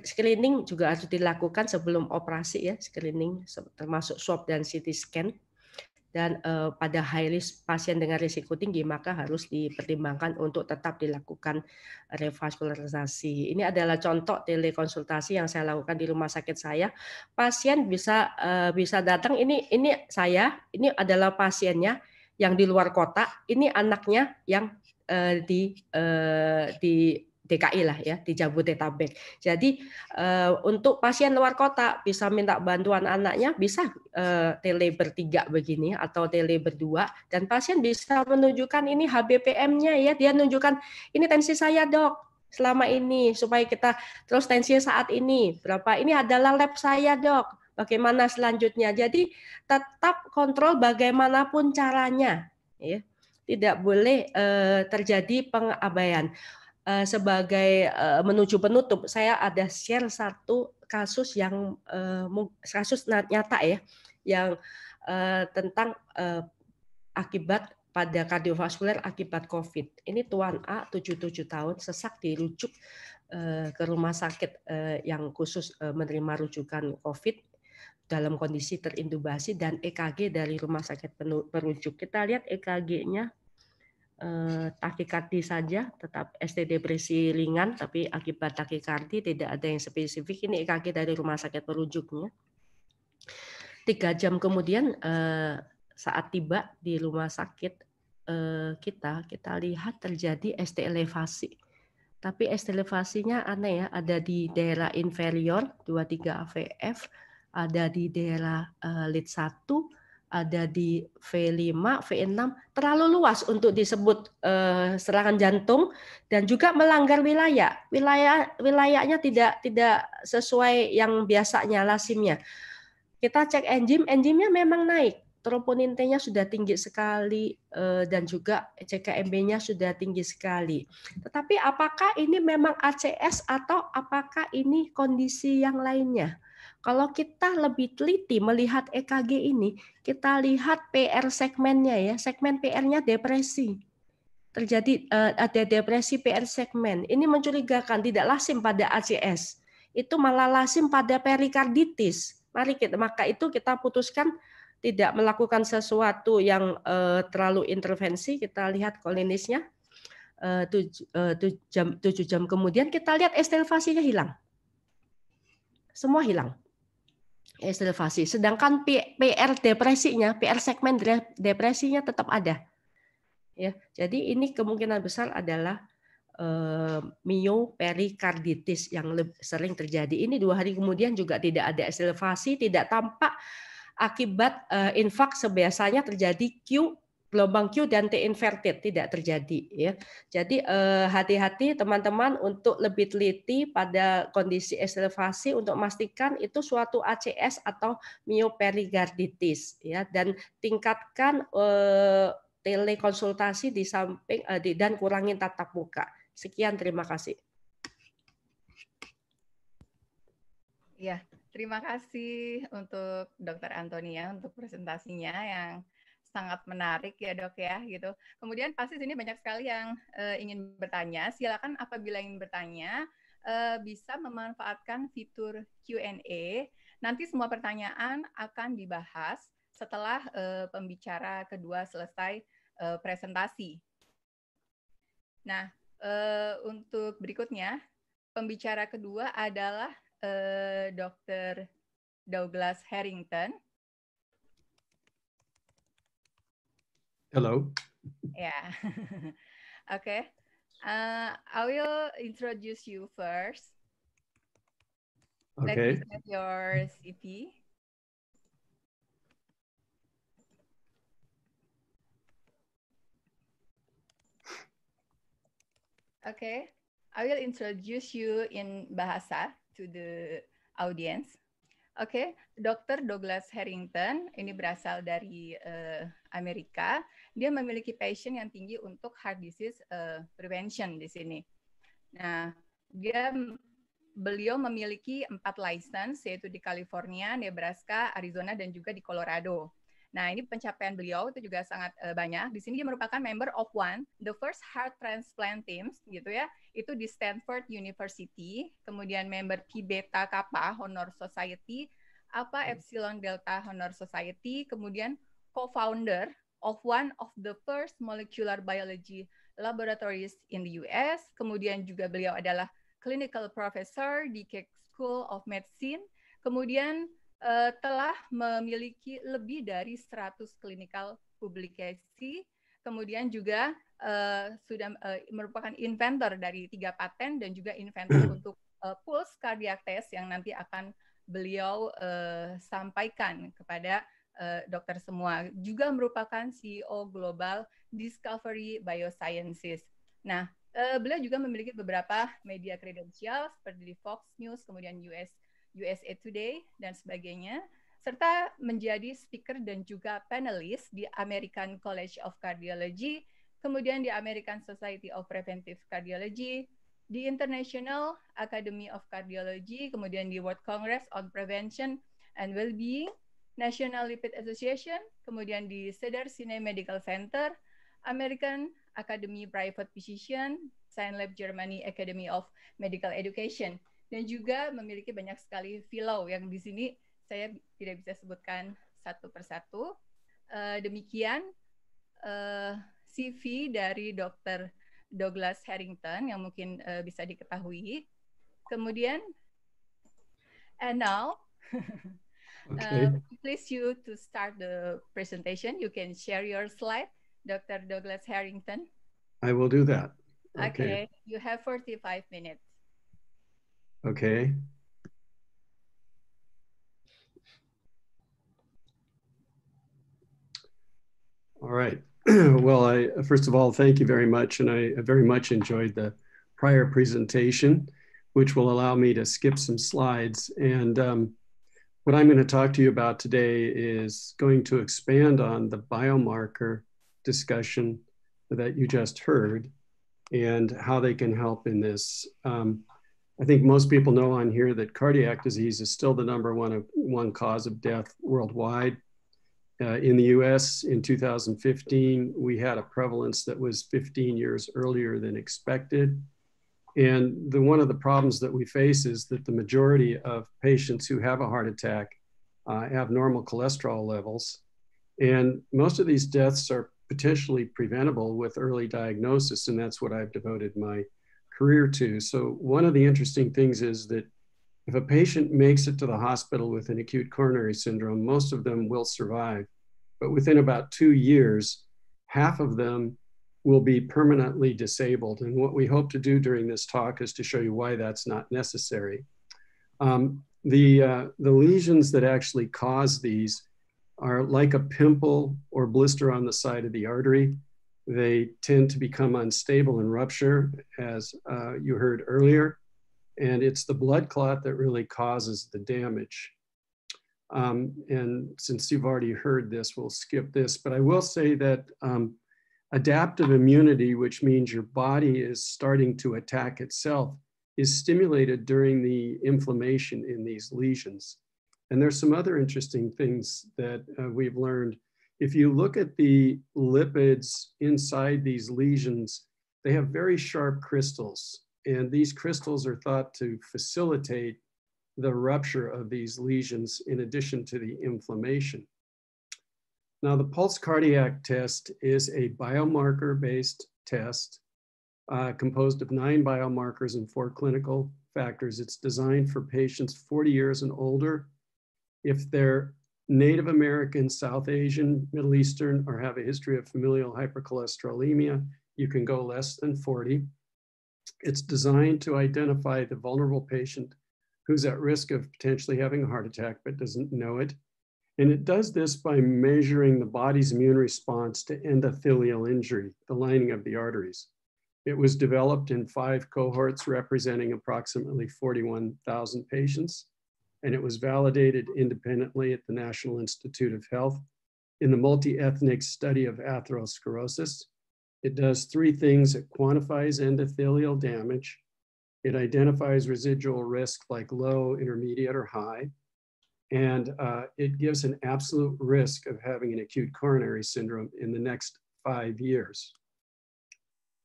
Screening juga harus dilakukan sebelum operasi ya, screening termasuk swab dan CT scan dan uh, pada high risk pasien dengan risiko tinggi maka harus dipertimbangkan untuk tetap dilakukan revaskularisasi. Ini adalah contoh telekonsultasi yang saya lakukan di rumah sakit saya. Pasien bisa uh, bisa datang ini ini saya, ini adalah pasiennya yang di luar kota, ini anaknya yang uh, di uh, di DKI lah ya di Jabodetabek. Jadi eh, untuk pasien luar kota bisa minta bantuan anaknya bisa eh, tele bertiga begini atau tele berdua dan pasien bisa menunjukkan ini HBPM-nya ya dia menunjukkan ini tensi saya dok selama ini supaya kita terus tensi saat ini berapa ini adalah lab saya dok bagaimana selanjutnya jadi tetap kontrol bagaimanapun caranya ya tidak boleh uh, terjadi pengabaian Eh, sebagai eh, menuju penutup, saya ada share satu kasus yang eh, kasus nyata ya, yang tentang akibat pada kardiovaskuler akibat COVID. Ini Tuan A 77 tahun sesak dirujuk ke rumah sakit yang khusus menerima rujukan COVID dalam kondisi terindubasi dan EKG dari rumah sakit perujuk. Kita lihat EKG-nya Eh, takikardi saja, tetap ST depresi ringan, tapi akibat takikardi tidak ada yang spesifik. Ini EKG dari rumah sakit perujuknya. Tiga jam kemudian eh, saat tiba di rumah sakit eh, kita, kita lihat terjadi ST elevasi. Tapi ST elevasinya aneh ya, ada di daerah inferior 23 AVF, ada di daerah lead 1, ada di V5, V6 terlalu luas untuk disebut uh, serangan jantung dan juga melanggar wilayah. Wilayah wilayahnya tidak tidak sesuai yang biasanya lasimnya. Kita cek enzim, enzimnya memang naik. Troponin t sudah tinggi sekali uh, dan juga CKMB-nya sudah tinggi sekali. Tetapi apakah ini memang ACS atau apakah ini kondisi yang lainnya? Kalau kita lebih teliti melihat EKG ini, kita lihat PR segmennya ya. Segmen PR-nya depresi. Terjadi eh, ada depresi PR segmen. Ini mencurigakan, tidak lasim pada ACS. Itu malah lasim pada perikarditis. Mari kita maka itu kita putuskan tidak melakukan sesuatu yang eh, terlalu intervensi. Kita lihat kolinisnya. Uh, eh, tujuh, jam, tujuh jam kemudian kita lihat estelvasinya hilang semua hilang. Elevasi. Sedangkan PR depresinya, PR segmen depresinya tetap ada. Ya, jadi ini kemungkinan besar adalah eh, myoperikarditis perikarditis yang sering terjadi. Ini dua hari kemudian juga tidak ada elevasi, tidak tampak akibat eh, infak sebiasanya terjadi Q gelombang Q dan T inverted tidak terjadi ya. Jadi eh, hati-hati eh, teman-teman untuk lebih teliti pada kondisi ekstravasi untuk memastikan itu suatu ACS atau myoperigarditis, ya dan tingkatkan eh, telekonsultasi di samping eh, di, dan kurangin tatap muka. Sekian terima kasih. Ya, terima kasih untuk Dr. Antonia untuk presentasinya yang sangat menarik ya dok ya gitu. Kemudian pasti sini banyak sekali yang uh, ingin bertanya. Silakan apabila ingin bertanya uh, bisa memanfaatkan fitur Q&A. Nanti semua pertanyaan akan dibahas setelah uh, pembicara kedua selesai uh, presentasi. Nah, uh, untuk berikutnya pembicara kedua adalah uh, Dr. Douglas Harrington Hello. Yeah. okay. Uh, I will introduce you first. Okay. your CP. Okay. I will introduce you in Bahasa to the audience. Oke, okay. Dr. Douglas Harrington ini berasal dari uh, Amerika. Dia memiliki passion yang tinggi untuk heart disease uh, prevention di sini. Nah, dia beliau memiliki empat license yaitu di California, Nebraska, Arizona, dan juga di Colorado. Nah, ini pencapaian beliau itu juga sangat uh, banyak. Di sini dia merupakan member of one, the first heart transplant teams, gitu ya. Itu di Stanford University, kemudian member Pi Beta Kappa Honor Society, apa hmm. Epsilon Delta Honor Society, kemudian co-founder of one of the first molecular biology laboratories in the US. Kemudian juga beliau adalah clinical professor di Keck School of Medicine. Kemudian uh, telah memiliki lebih dari 100 clinical publikasi, kemudian juga uh, sudah uh, merupakan inventor dari tiga paten dan juga inventor hmm. untuk uh, pulse cardiac test yang nanti akan beliau uh, sampaikan kepada uh, dokter semua. Juga merupakan CEO global Discovery Biosciences. Nah, uh, beliau juga memiliki beberapa media kredensial seperti di Fox News, kemudian US USA Today, dan sebagainya, serta menjadi speaker dan juga panelis di American College of Cardiology, kemudian di American Society of Preventive Cardiology, di International Academy of Cardiology, kemudian di World Congress on Prevention and Wellbeing, National Lipid Association, kemudian di Cedar Sinai Medical Center, American Academy Private Physician, Sign Lab Germany Academy of Medical Education dan juga memiliki banyak sekali filau yang di sini saya tidak bisa sebutkan satu persatu. Uh, demikian uh, eh, CV dari Dr. Douglas Harrington yang mungkin uh, bisa diketahui. Kemudian, and now, okay. please you to start the presentation. You can share your slide, Dr. Douglas Harrington. I will do that. Okay. okay. You have 45 minutes. Okay. All right. well, I, first of all, thank you very much. And I very much enjoyed the prior presentation, which will allow me to skip some slides. And um, what I'm going to talk to you about today is going to expand on the biomarker discussion that you just heard and how they can help in this. Um, I think most people know on here that cardiac disease is still the number one, of, one cause of death worldwide. Uh, in the US in 2015, we had a prevalence that was 15 years earlier than expected. And the, one of the problems that we face is that the majority of patients who have a heart attack uh, have normal cholesterol levels. And most of these deaths are potentially preventable with early diagnosis. And that's what I've devoted my career to. So, one of the interesting things is that if a patient makes it to the hospital with an acute coronary syndrome, most of them will survive. But within about two years, half of them will be permanently disabled. And what we hope to do during this talk is to show you why that's not necessary. Um, the, uh, the lesions that actually cause these are like a pimple or blister on the side of the artery. They tend to become unstable and rupture, as uh, you heard earlier. And it's the blood clot that really causes the damage. Um, and since you've already heard this, we'll skip this. But I will say that um, adaptive immunity, which means your body is starting to attack itself, is stimulated during the inflammation in these lesions. And there's some other interesting things that uh, we've learned if you look at the lipids inside these lesions, they have very sharp crystals. And these crystals are thought to facilitate the rupture of these lesions in addition to the inflammation. Now, the pulse cardiac test is a biomarker based test uh, composed of nine biomarkers and four clinical factors. It's designed for patients 40 years and older. If they're. Native American, South Asian, Middle Eastern, or have a history of familial hypercholesterolemia, you can go less than 40. It's designed to identify the vulnerable patient who's at risk of potentially having a heart attack but doesn't know it. And it does this by measuring the body's immune response to endothelial injury, the lining of the arteries. It was developed in five cohorts representing approximately 41,000 patients and it was validated independently at the National Institute of Health in the multi-ethnic study of atherosclerosis. It does three things. It quantifies endothelial damage. It identifies residual risk like low, intermediate, or high. And uh, it gives an absolute risk of having an acute coronary syndrome in the next five years.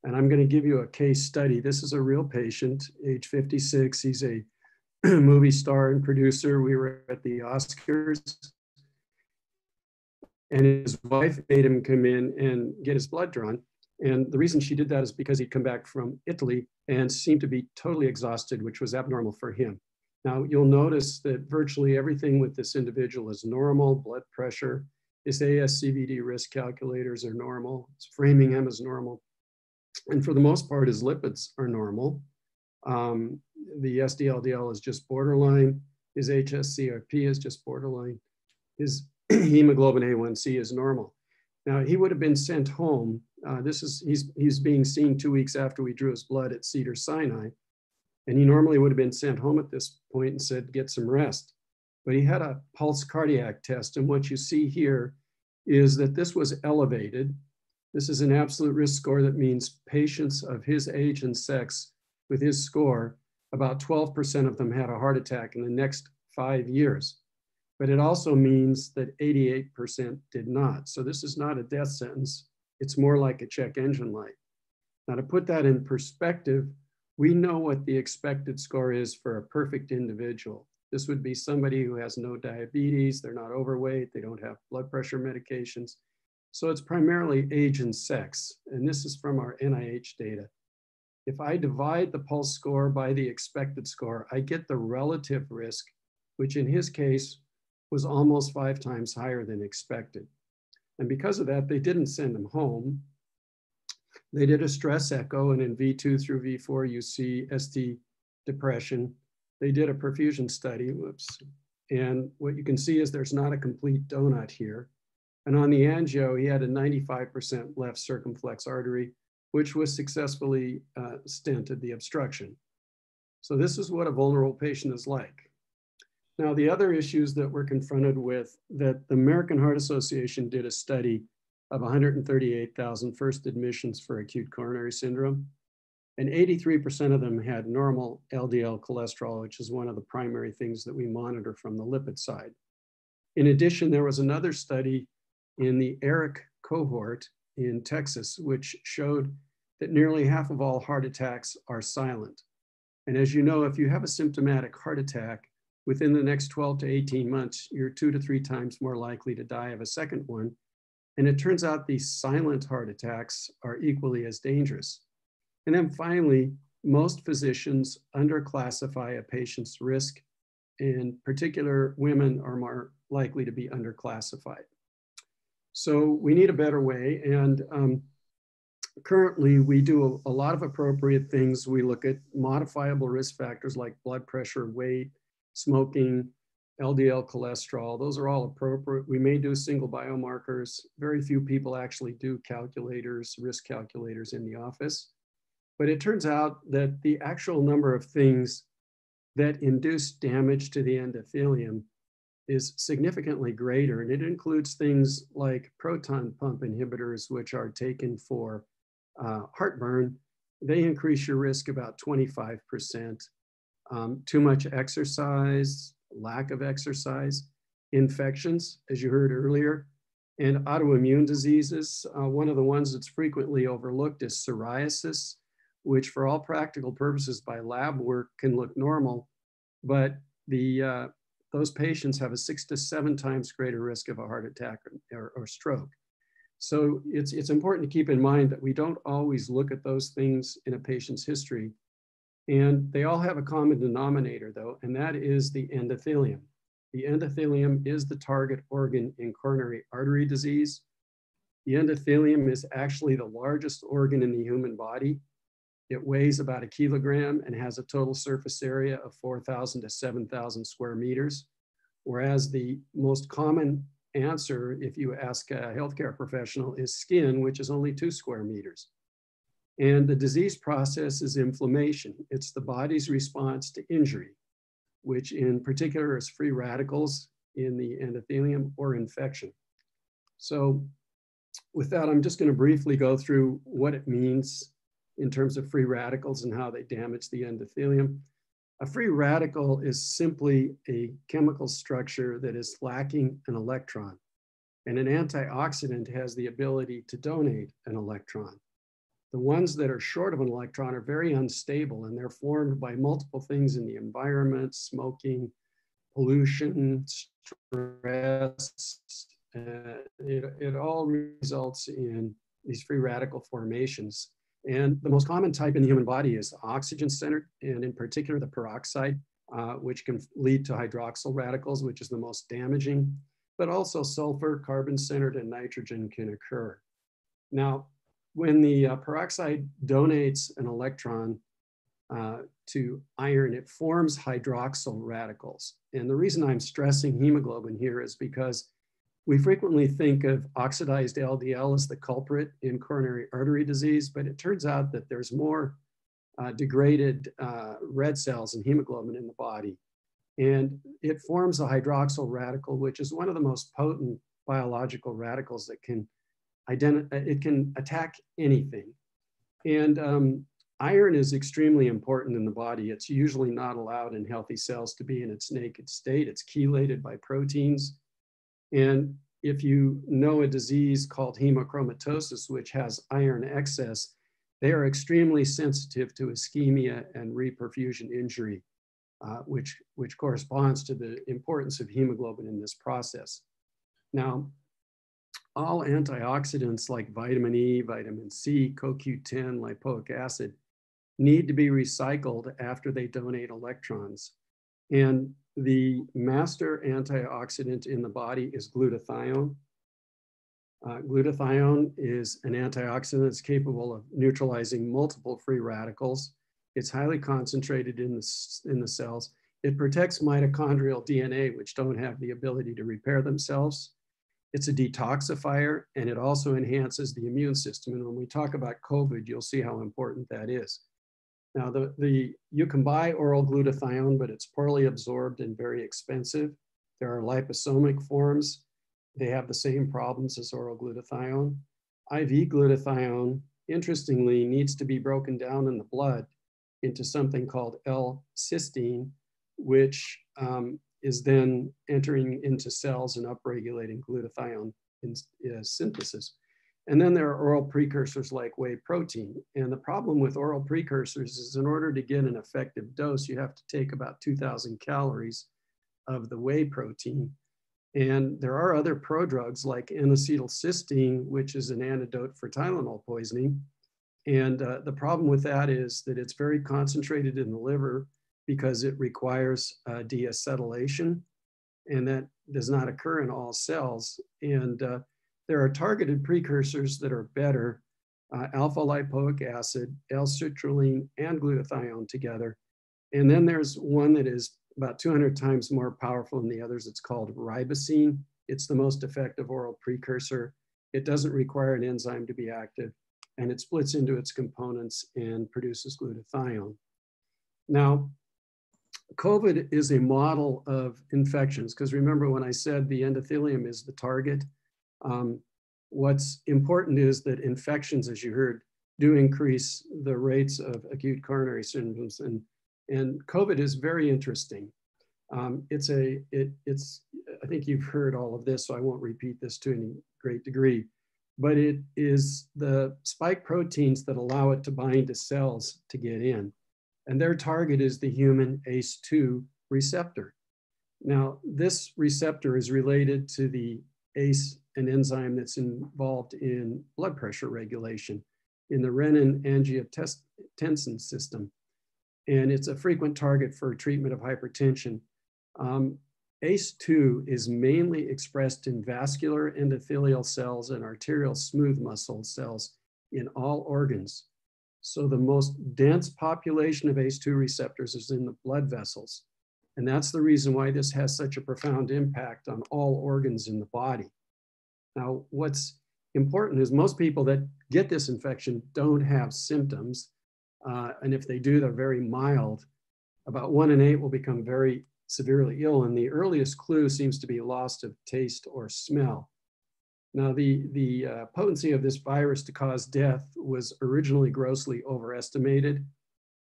And I'm gonna give you a case study. This is a real patient, age 56. He's a movie star and producer. We were at the Oscars. And his wife made him come in and get his blood drawn. And the reason she did that is because he'd come back from Italy and seemed to be totally exhausted, which was abnormal for him. Now, you'll notice that virtually everything with this individual is normal blood pressure, his ASCVD risk calculators are normal, his Framingham is normal, and for the most part, his lipids are normal. Um, the SDLDL is just borderline. His HSCRP is just borderline. His hemoglobin A1C is normal. Now he would have been sent home. Uh, this is he's he's being seen two weeks after we drew his blood at Cedar Sinai, and he normally would have been sent home at this point and said get some rest. But he had a pulse cardiac test, and what you see here is that this was elevated. This is an absolute risk score that means patients of his age and sex with his score about 12% of them had a heart attack in the next five years. But it also means that 88% did not. So this is not a death sentence. It's more like a check engine light. Now, to put that in perspective, we know what the expected score is for a perfect individual. This would be somebody who has no diabetes, they're not overweight, they don't have blood pressure medications. So it's primarily age and sex. And this is from our NIH data if I divide the pulse score by the expected score, I get the relative risk, which in his case was almost five times higher than expected. And because of that, they didn't send him home. They did a stress echo, and in V2 through V4, you see ST depression. They did a perfusion study, whoops. And what you can see is there's not a complete donut here. And on the angio, he had a 95% left circumflex artery, which was successfully uh, stented the obstruction. So this is what a vulnerable patient is like. Now, the other issues that we're confronted with that the American Heart Association did a study of 138,000 first admissions for acute coronary syndrome, and 83% of them had normal LDL cholesterol, which is one of the primary things that we monitor from the lipid side. In addition, there was another study in the ERIC cohort in Texas, which showed that nearly half of all heart attacks are silent. And as you know, if you have a symptomatic heart attack, within the next 12 to 18 months, you're two to three times more likely to die of a second one. And it turns out these silent heart attacks are equally as dangerous. And then finally, most physicians underclassify a patient's risk, and particular women are more likely to be underclassified. So we need a better way. And um, currently we do a, a, lot of appropriate things. We look at modifiable risk factors like blood pressure, weight, smoking, LDL cholesterol. Those are all appropriate. We may do single biomarkers. Very few people actually do calculators, risk calculators in the office. But it turns out that the actual number of things that induce damage to the endothelium is significantly greater. And it includes things like proton pump inhibitors, which are taken for uh, heartburn, they increase your risk about 25%. Um, too much exercise, lack of exercise, infections, as you heard earlier, and autoimmune diseases. Uh, one of the ones that's frequently overlooked is psoriasis, which, for all practical purposes, by lab work can look normal, but the uh, those patients have a six to seven times greater risk of a heart attack or, or, or stroke. So it's, it's important to keep in mind that we don't always look at those things in a patient's history. And they all have a common denominator though, and that is the endothelium. The endothelium is the target organ in coronary artery disease. The endothelium is actually the largest organ in the human body. It weighs about a kilogram and has a total surface area of 4,000 to 7,000 square meters, whereas the most common answer if you ask a healthcare professional is skin, which is only two square meters. And the disease process is inflammation. It's the body's response to injury, which in particular is free radicals in the endothelium or infection. So with that, I'm just gonna briefly go through what it means in terms of free radicals and how they damage the endothelium. A free radical is simply a chemical structure that is lacking an electron. And an antioxidant has the ability to donate an electron. The ones that are short of an electron are very unstable and they're formed by multiple things in the environment, smoking, pollution, stress. Uh, it, it all results in these free radical formations and the most common type in the human body is oxygen-centered, and in particular the peroxide, uh, which can lead to hydroxyl radicals, which is the most damaging, but also sulfur, carbon-centered, and nitrogen can occur. Now, when the uh, peroxide donates an electron uh, to iron, it forms hydroxyl radicals. And the reason I'm stressing hemoglobin here is because we frequently think of oxidized LDL as the culprit in coronary artery disease, but it turns out that there's more uh, degraded uh, red cells and hemoglobin in the body. And it forms a hydroxyl radical, which is one of the most potent biological radicals that can uh, it can attack anything. And um, iron is extremely important in the body. It's usually not allowed in healthy cells to be in its naked state. It's chelated by proteins and if you know a disease called hemochromatosis, which has iron excess, they are extremely sensitive to ischemia and reperfusion injury, uh, which, which corresponds to the importance of hemoglobin in this process. Now, all antioxidants like vitamin E, vitamin C, CoQ10, lipoic acid need to be recycled after they donate electrons. And the master antioxidant in the body is glutathione. Uh, glutathione is an antioxidant that's capable of neutralizing multiple free radicals. It's highly concentrated in the, in the cells. It protects mitochondrial DNA, which don't have the ability to repair themselves. It's a detoxifier, and it also enhances the immune system. And when we talk about COVID, you'll see how important that is. Now, the, the, you can buy oral glutathione, but it's poorly absorbed and very expensive. There are liposomic forms. They have the same problems as oral glutathione. IV glutathione, interestingly, needs to be broken down in the blood into something called L-cysteine, which um, is then entering into cells and upregulating glutathione in, uh, synthesis. And then there are oral precursors like whey protein. And the problem with oral precursors is in order to get an effective dose, you have to take about 2,000 calories of the whey protein. And there are other prodrugs like N-acetylcysteine, which is an antidote for Tylenol poisoning. And uh, the problem with that is that it's very concentrated in the liver because it requires uh, deacetylation. And that does not occur in all cells. And uh, there are targeted precursors that are better, uh, alpha lipoic acid, L-citrulline, and glutathione together. And then there's one that is about 200 times more powerful than the others. It's called ribosine. It's the most effective oral precursor. It doesn't require an enzyme to be active, and it splits into its components and produces glutathione. Now, COVID is a model of infections, because remember when I said the endothelium is the target, um, what's important is that infections, as you heard, do increase the rates of acute coronary syndromes. And, and COVID is very interesting. Um, it's a, it, it's, I think you've heard all of this, so I won't repeat this to any great degree, but it is the spike proteins that allow it to bind to cells to get in. And their target is the human ACE2 receptor. Now, this receptor is related to the ACE an enzyme that's involved in blood pressure regulation in the renin-angiotensin system. And it's a frequent target for treatment of hypertension. Um, ACE2 is mainly expressed in vascular endothelial cells and arterial smooth muscle cells in all organs. So the most dense population of ACE2 receptors is in the blood vessels. And that's the reason why this has such a profound impact on all organs in the body. Now, what's important is most people that get this infection don't have symptoms. Uh, and if they do, they're very mild. About one in eight will become very severely ill. And the earliest clue seems to be loss of taste or smell. Now, the, the uh, potency of this virus to cause death was originally grossly overestimated.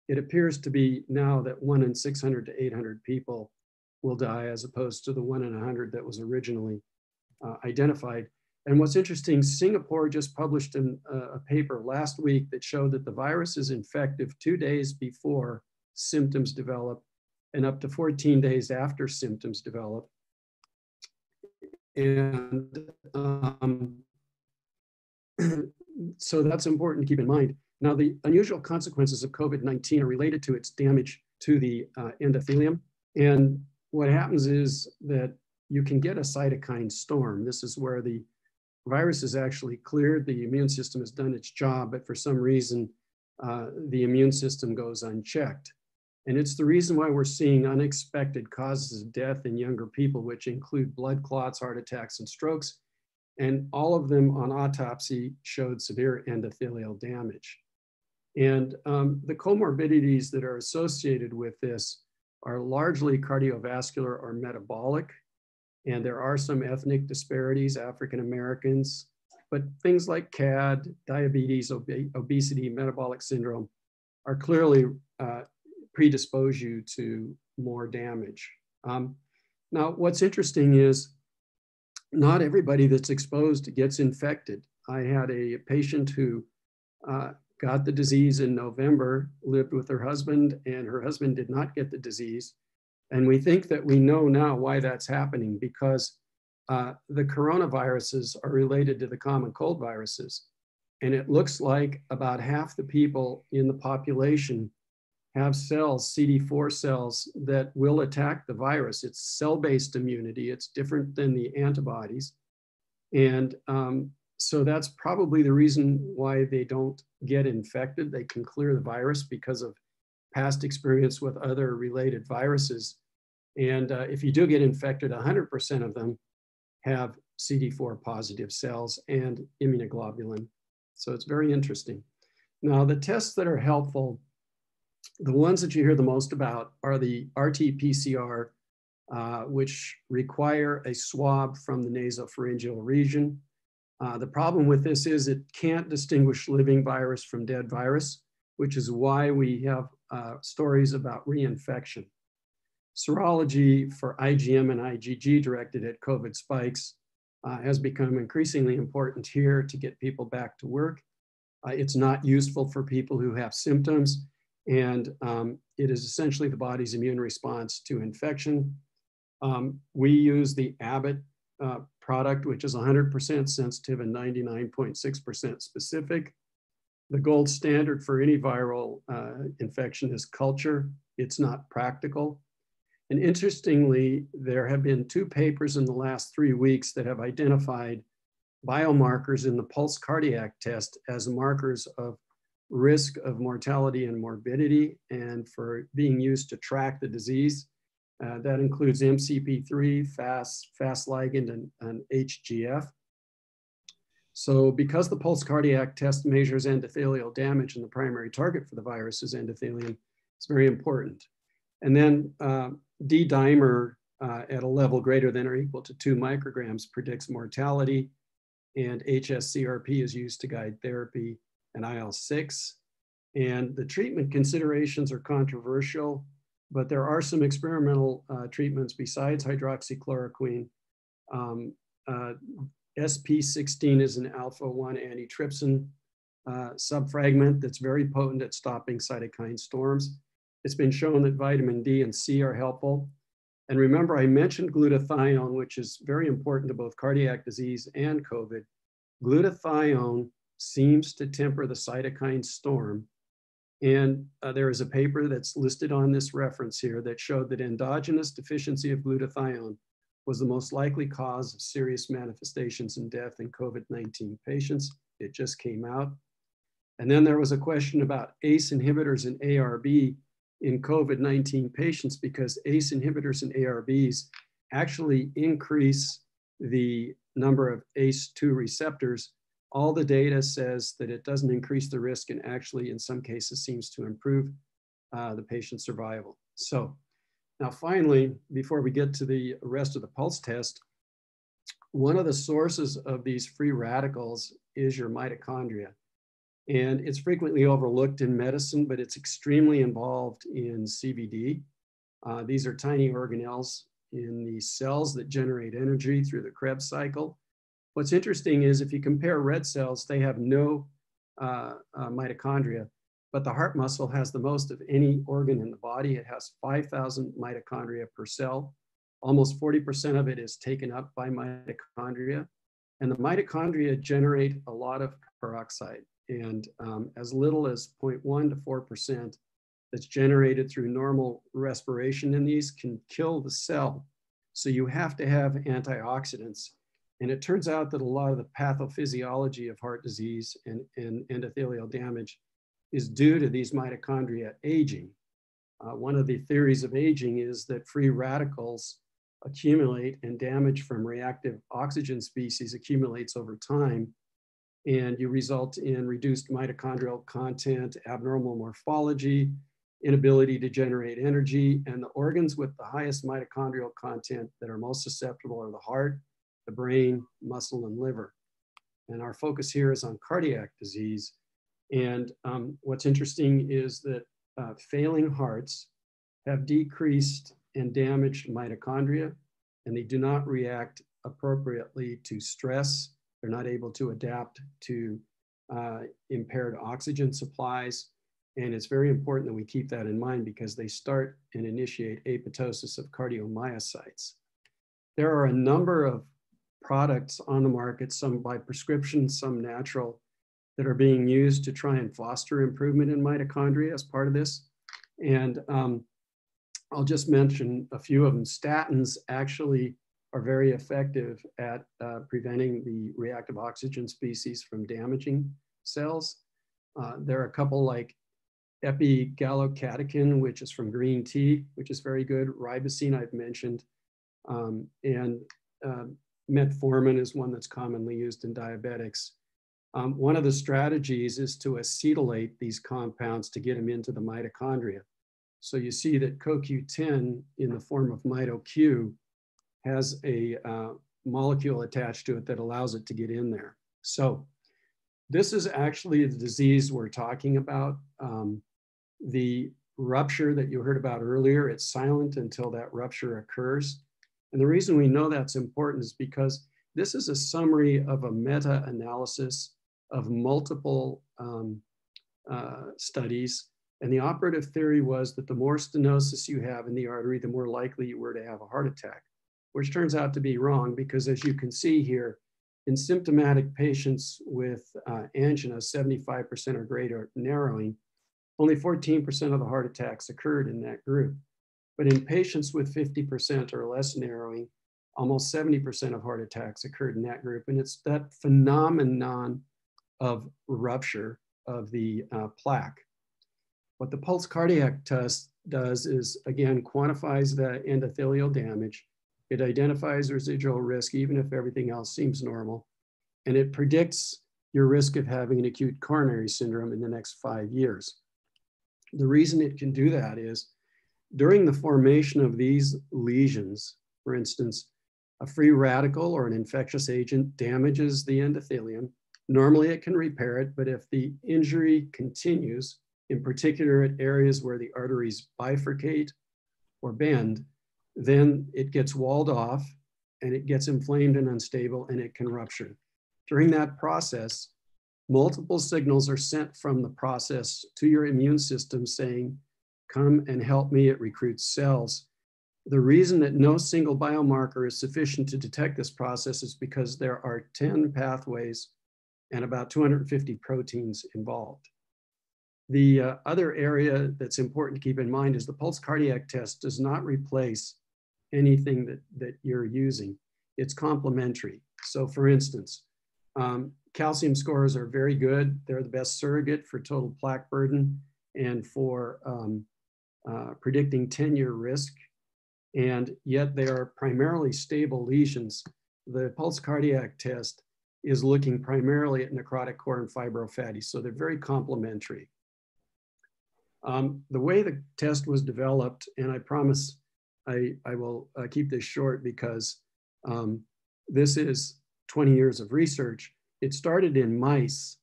It appears to be now that one in 600 to 800 people will die as opposed to the one in 100 that was originally uh, identified. And what's interesting, Singapore just published an, uh, a paper last week that showed that the virus is infective two days before symptoms develop and up to 14 days after symptoms develop. And um, so that's important to keep in mind. Now, the unusual consequences of COVID-19 are related to its damage to the uh, endothelium. And what happens is that you can get a cytokine storm. This is where the virus is actually cleared, the immune system has done its job, but for some reason, uh, the immune system goes unchecked. And it's the reason why we're seeing unexpected causes of death in younger people, which include blood clots, heart attacks, and strokes. And all of them on autopsy showed severe endothelial damage. And um, the comorbidities that are associated with this are largely cardiovascular or metabolic. And there are some ethnic disparities, African Americans, but things like CAD, diabetes, ob obesity, metabolic syndrome are clearly uh, predispose you to more damage. Um, now, what's interesting is not everybody that's exposed gets infected. I had a patient who uh, got the disease in November, lived with her husband, and her husband did not get the disease. And we think that we know now why that's happening because uh, the coronaviruses are related to the common cold viruses. And it looks like about half the people in the population have cells, CD4 cells, that will attack the virus. It's cell based immunity, it's different than the antibodies. And um, so that's probably the reason why they don't get infected. They can clear the virus because of past experience with other related viruses. And uh, if you do get infected, 100% of them have CD4 positive cells and immunoglobulin. So it's very interesting. Now, the tests that are helpful, the ones that you hear the most about are the RT PCR, uh, which require a swab from the nasopharyngeal region. Uh, the problem with this is it can't distinguish living virus from dead virus, which is why we have uh, stories about reinfection serology for IgM and IgG directed at COVID spikes uh, has become increasingly important here to get people back to work. Uh, it's not useful for people who have symptoms, and um, it is essentially the body's immune response to infection. Um, we use the Abbott uh, product, which is 100% sensitive and 99.6% specific. The gold standard for any viral uh, infection is culture. It's not practical. And interestingly, there have been two papers in the last three weeks that have identified biomarkers in the pulse cardiac test as markers of risk of mortality and morbidity and for being used to track the disease. Uh, that includes MCP3, FAS, FAS ligand, and, and HGF. So because the pulse cardiac test measures endothelial damage and the primary target for the virus is endothelium, it's very important. And then uh, D-dimer uh, at a level greater than or equal to two micrograms predicts mortality and HSCRP is used to guide therapy and IL-6. And the treatment considerations are controversial, but there are some experimental uh, treatments besides hydroxychloroquine. Um, uh, SP16 is an alpha-1 antitrypsin uh, subfragment that's very potent at stopping cytokine storms. It's been shown that vitamin D and C are helpful. And remember, I mentioned glutathione, which is very important to both cardiac disease and COVID. Glutathione seems to temper the cytokine storm. And uh, there is a paper that's listed on this reference here that showed that endogenous deficiency of glutathione was the most likely cause of serious manifestations and death in COVID-19 patients. It just came out. And then there was a question about ACE inhibitors and ARB in COVID-19 patients because ACE inhibitors and ARBs actually increase the number of ACE2 receptors. All the data says that it doesn't increase the risk and actually in some cases seems to improve uh, the patient's survival. So now finally, before we get to the rest of the pulse test, one of the sources of these free radicals is your mitochondria. And it's frequently overlooked in medicine, but it's extremely involved in CBD. Uh, these are tiny organelles in the cells that generate energy through the Krebs cycle. What's interesting is if you compare red cells, they have no uh, uh, mitochondria, but the heart muscle has the most of any organ in the body. It has 5,000 mitochondria per cell. Almost 40% of it is taken up by mitochondria. And the mitochondria generate a lot of peroxide and um, as little as 0.1 to 4% that's generated through normal respiration in these can kill the cell. So you have to have antioxidants. And it turns out that a lot of the pathophysiology of heart disease and, and endothelial damage is due to these mitochondria aging. Uh, one of the theories of aging is that free radicals accumulate and damage from reactive oxygen species accumulates over time and you result in reduced mitochondrial content, abnormal morphology, inability to generate energy, and the organs with the highest mitochondrial content that are most susceptible are the heart, the brain, muscle, and liver. And our focus here is on cardiac disease. And um, what's interesting is that uh, failing hearts have decreased and damaged mitochondria, and they do not react appropriately to stress they're not able to adapt to uh, impaired oxygen supplies. And it's very important that we keep that in mind because they start and initiate apoptosis of cardiomyocytes. There are a number of products on the market, some by prescription, some natural, that are being used to try and foster improvement in mitochondria as part of this. And um, I'll just mention a few of them. Statins actually are very effective at uh, preventing the reactive oxygen species from damaging cells. Uh, there are a couple like epigallocatechin, which is from green tea, which is very good. Ribosine I've mentioned, um, and uh, metformin is one that's commonly used in diabetics. Um, one of the strategies is to acetylate these compounds to get them into the mitochondria. So you see that CoQ10 in the form of MitoQ has a uh, molecule attached to it that allows it to get in there. So this is actually the disease we're talking about. Um, the rupture that you heard about earlier, it's silent until that rupture occurs. And the reason we know that's important is because this is a summary of a meta-analysis of multiple um, uh, studies. And the operative theory was that the more stenosis you have in the artery, the more likely you were to have a heart attack which turns out to be wrong because as you can see here, in symptomatic patients with uh, angina, 75% or greater narrowing, only 14% of the heart attacks occurred in that group. But in patients with 50% or less narrowing, almost 70% of heart attacks occurred in that group. And it's that phenomenon of rupture of the uh, plaque. What the pulse cardiac test does is, again, quantifies the endothelial damage it identifies residual risk even if everything else seems normal. And it predicts your risk of having an acute coronary syndrome in the next five years. The reason it can do that is during the formation of these lesions, for instance, a free radical or an infectious agent damages the endothelium. Normally it can repair it, but if the injury continues, in particular at areas where the arteries bifurcate or bend, then it gets walled off and it gets inflamed and unstable and it can rupture. During that process, multiple signals are sent from the process to your immune system saying, come and help me, it recruits cells. The reason that no single biomarker is sufficient to detect this process is because there are 10 pathways and about 250 proteins involved. The uh, other area that's important to keep in mind is the pulse cardiac test does not replace anything that, that you're using. It's complementary. So for instance, um, calcium scores are very good. They're the best surrogate for total plaque burden and for um, uh, predicting 10-year risk. And yet they are primarily stable lesions. The pulse cardiac test is looking primarily at necrotic core and fibrofatty. So they're very complementary. Um, the way the test was developed, and I promise I, I will uh, keep this short because um, this is 20 years of research. It started in mice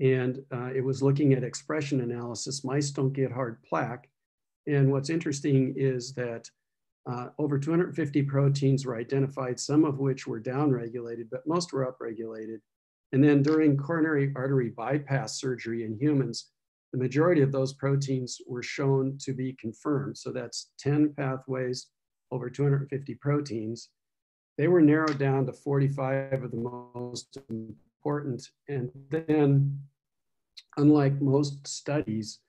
and uh, it was looking at expression analysis. Mice don't get hard plaque. And what's interesting is that uh, over 250 proteins were identified, some of which were downregulated, but most were upregulated. And then during coronary artery bypass surgery in humans, the majority of those proteins were shown to be confirmed. So that's 10 pathways over 250 proteins. They were narrowed down to 45 of the most important. And then, unlike most studies,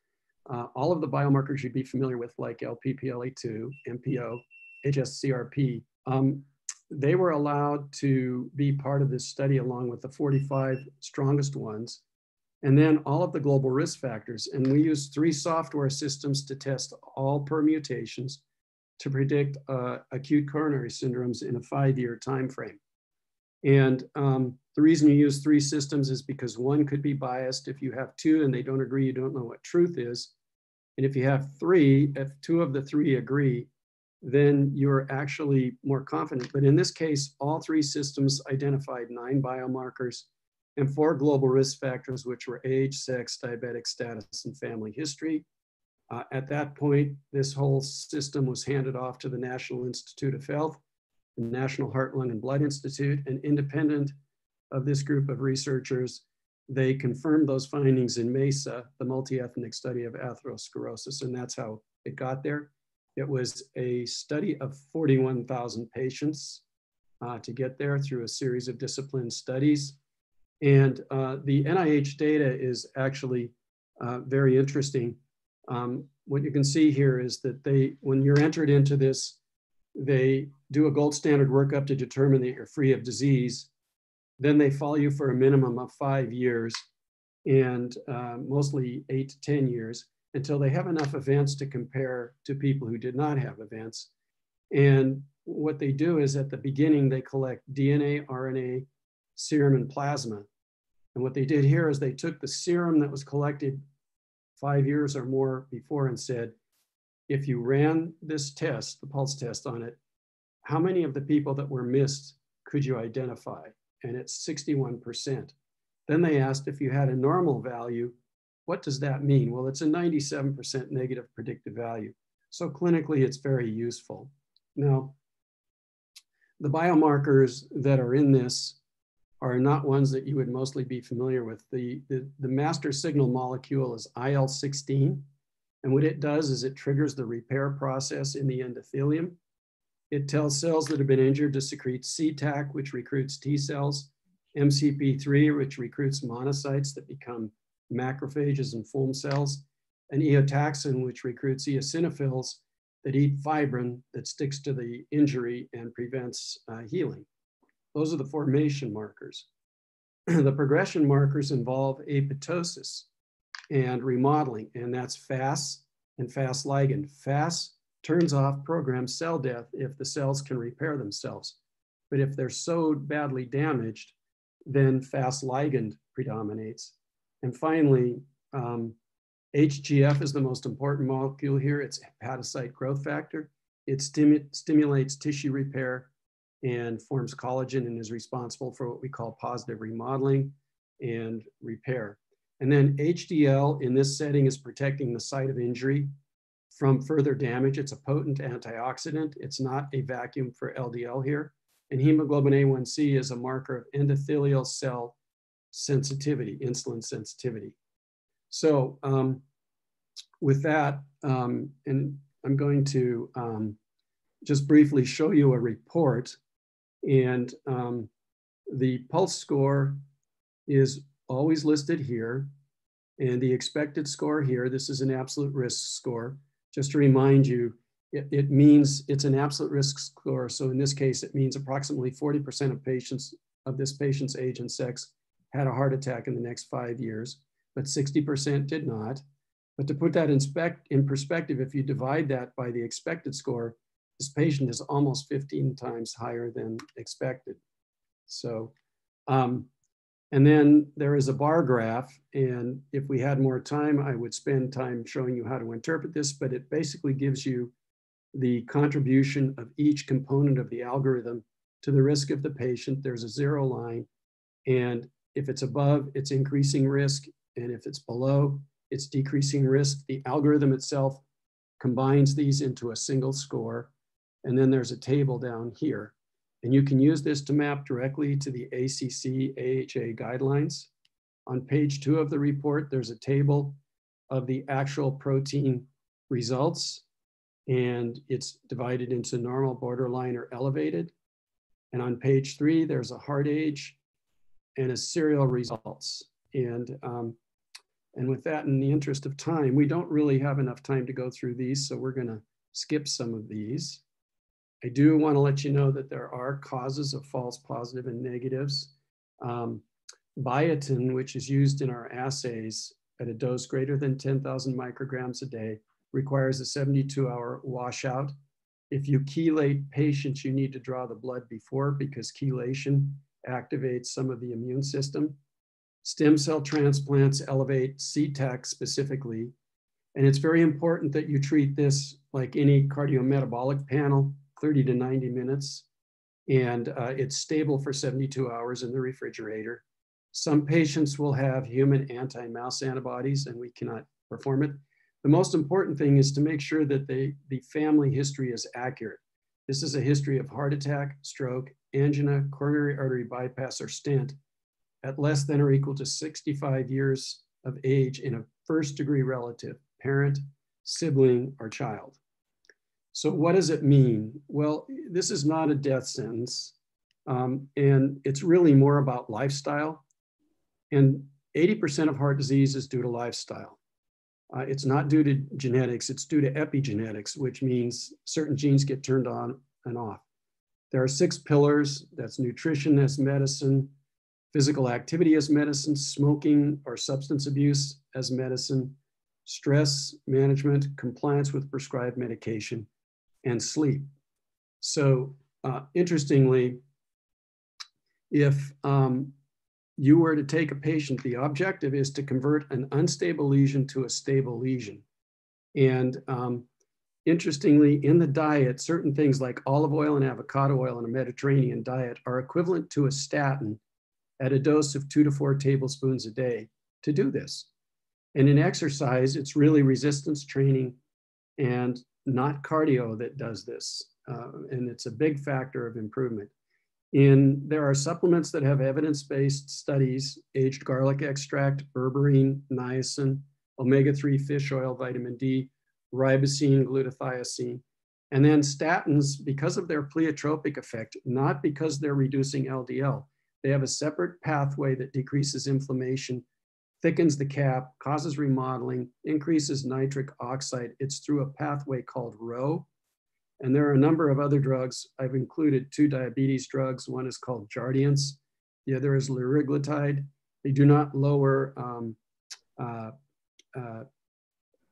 uh, all of the biomarkers you'd be familiar with, like LPPLA2, MPO, HSCRP, um, they were allowed to be part of this study along with the 45 strongest ones and then all of the global risk factors. And we use three software systems to test all permutations to predict uh, acute coronary syndromes in a five-year time frame. And um, the reason you use three systems is because one could be biased. If you have two and they don't agree, you don't know what truth is. And if you have three, if two of the three agree, then you're actually more confident. But in this case, all three systems identified nine biomarkers and four global risk factors, which were age, sex, diabetic status, and family history. Uh, at that point, this whole system was handed off to the National Institute of Health, the National Heart, Lung, and Blood Institute, and independent of this group of researchers, they confirmed those findings in MESA, the multi-ethnic study of atherosclerosis, and that's how it got there. It was a study of 41,000 patients uh, to get there through a series of disciplined studies. And uh, the NIH data is actually uh, very interesting. Um, what you can see here is that they, when you're entered into this, they do a gold standard workup to determine that you're free of disease. Then they follow you for a minimum of five years and uh, mostly eight to 10 years until they have enough events to compare to people who did not have events. And what they do is at the beginning, they collect DNA, RNA, serum and plasma. And what they did here is they took the serum that was collected five years or more before and said, if you ran this test, the pulse test on it, how many of the people that were missed could you identify? And it's 61%. Then they asked if you had a normal value, what does that mean? Well, it's a 97% negative predictive value. So clinically, it's very useful. Now, the biomarkers that are in this are not ones that you would mostly be familiar with. The, the, the master signal molecule is IL-16. And what it does is it triggers the repair process in the endothelium. It tells cells that have been injured to secrete CTAC, which recruits T cells, MCP3, which recruits monocytes that become macrophages and foam cells, and eotaxin, which recruits eosinophils that eat fibrin that sticks to the injury and prevents uh, healing. Those are the formation markers. the progression markers involve apoptosis and remodeling, and that's FAS and FAS ligand. FAS turns off programmed cell death if the cells can repair themselves. But if they're so badly damaged, then FAS ligand predominates. And finally, um, HGF is the most important molecule here. It's hepatocyte growth factor. It stimu stimulates tissue repair and forms collagen and is responsible for what we call positive remodeling and repair. And then HDL in this setting is protecting the site of injury from further damage. It's a potent antioxidant. It's not a vacuum for LDL here. And hemoglobin A1C is a marker of endothelial cell sensitivity, insulin sensitivity. So um, with that, um, and I'm going to um, just briefly show you a report and um, the pulse score is always listed here. And the expected score here, this is an absolute risk score. Just to remind you, it, it means it's an absolute risk score. So in this case, it means approximately 40% of patients of this patient's age and sex had a heart attack in the next five years, but 60% did not. But to put that in, spec, in perspective, if you divide that by the expected score, this patient is almost 15 times higher than expected. So, um, and then there is a bar graph. And if we had more time, I would spend time showing you how to interpret this, but it basically gives you the contribution of each component of the algorithm to the risk of the patient. There's a zero line. And if it's above, it's increasing risk. And if it's below, it's decreasing risk. The algorithm itself combines these into a single score. And then there's a table down here. And you can use this to map directly to the ACC AHA guidelines. On page two of the report, there's a table of the actual protein results. And it's divided into normal, borderline, or elevated. And on page three, there's a heart age and a serial results. And, um, and with that, in the interest of time, we don't really have enough time to go through these, so we're gonna skip some of these. I do want to let you know that there are causes of false positive and negatives. Um, biotin, which is used in our assays at a dose greater than 10,000 micrograms a day, requires a 72 hour washout. If you chelate patients, you need to draw the blood before because chelation activates some of the immune system. Stem cell transplants elevate CTAC specifically. And it's very important that you treat this like any cardiometabolic panel 30 to 90 minutes, and uh, it's stable for 72 hours in the refrigerator. Some patients will have human anti-mouse antibodies and we cannot perform it. The most important thing is to make sure that they, the family history is accurate. This is a history of heart attack, stroke, angina, coronary artery bypass, or stent at less than or equal to 65 years of age in a first degree relative, parent, sibling, or child. So what does it mean? Well, this is not a death sentence. Um, and it's really more about lifestyle. And 80% of heart disease is due to lifestyle. Uh, it's not due to genetics, it's due to epigenetics, which means certain genes get turned on and off. There are six pillars that's nutrition, as medicine, physical activity as medicine, smoking or substance abuse as medicine, stress management, compliance with prescribed medication, and sleep. So uh, interestingly, if um, you were to take a patient, the objective is to convert an unstable lesion to a stable lesion. And um, interestingly, in the diet, certain things like olive oil and avocado oil in a Mediterranean diet are equivalent to a statin at a dose of two to four tablespoons a day to do this. And in exercise, it's really resistance training and not cardio that does this. Uh, and it's a big factor of improvement. And there are supplements that have evidence-based studies, aged garlic extract, berberine, niacin, omega-3 fish oil, vitamin D, ribosine, glutathione, and then statins, because of their pleiotropic effect, not because they're reducing LDL, they have a separate pathway that decreases inflammation thickens the cap, causes remodeling, increases nitric oxide. It's through a pathway called Rho. And there are a number of other drugs. I've included two diabetes drugs. One is called Jardiance. The other is liraglutide. They do not lower um, uh, uh,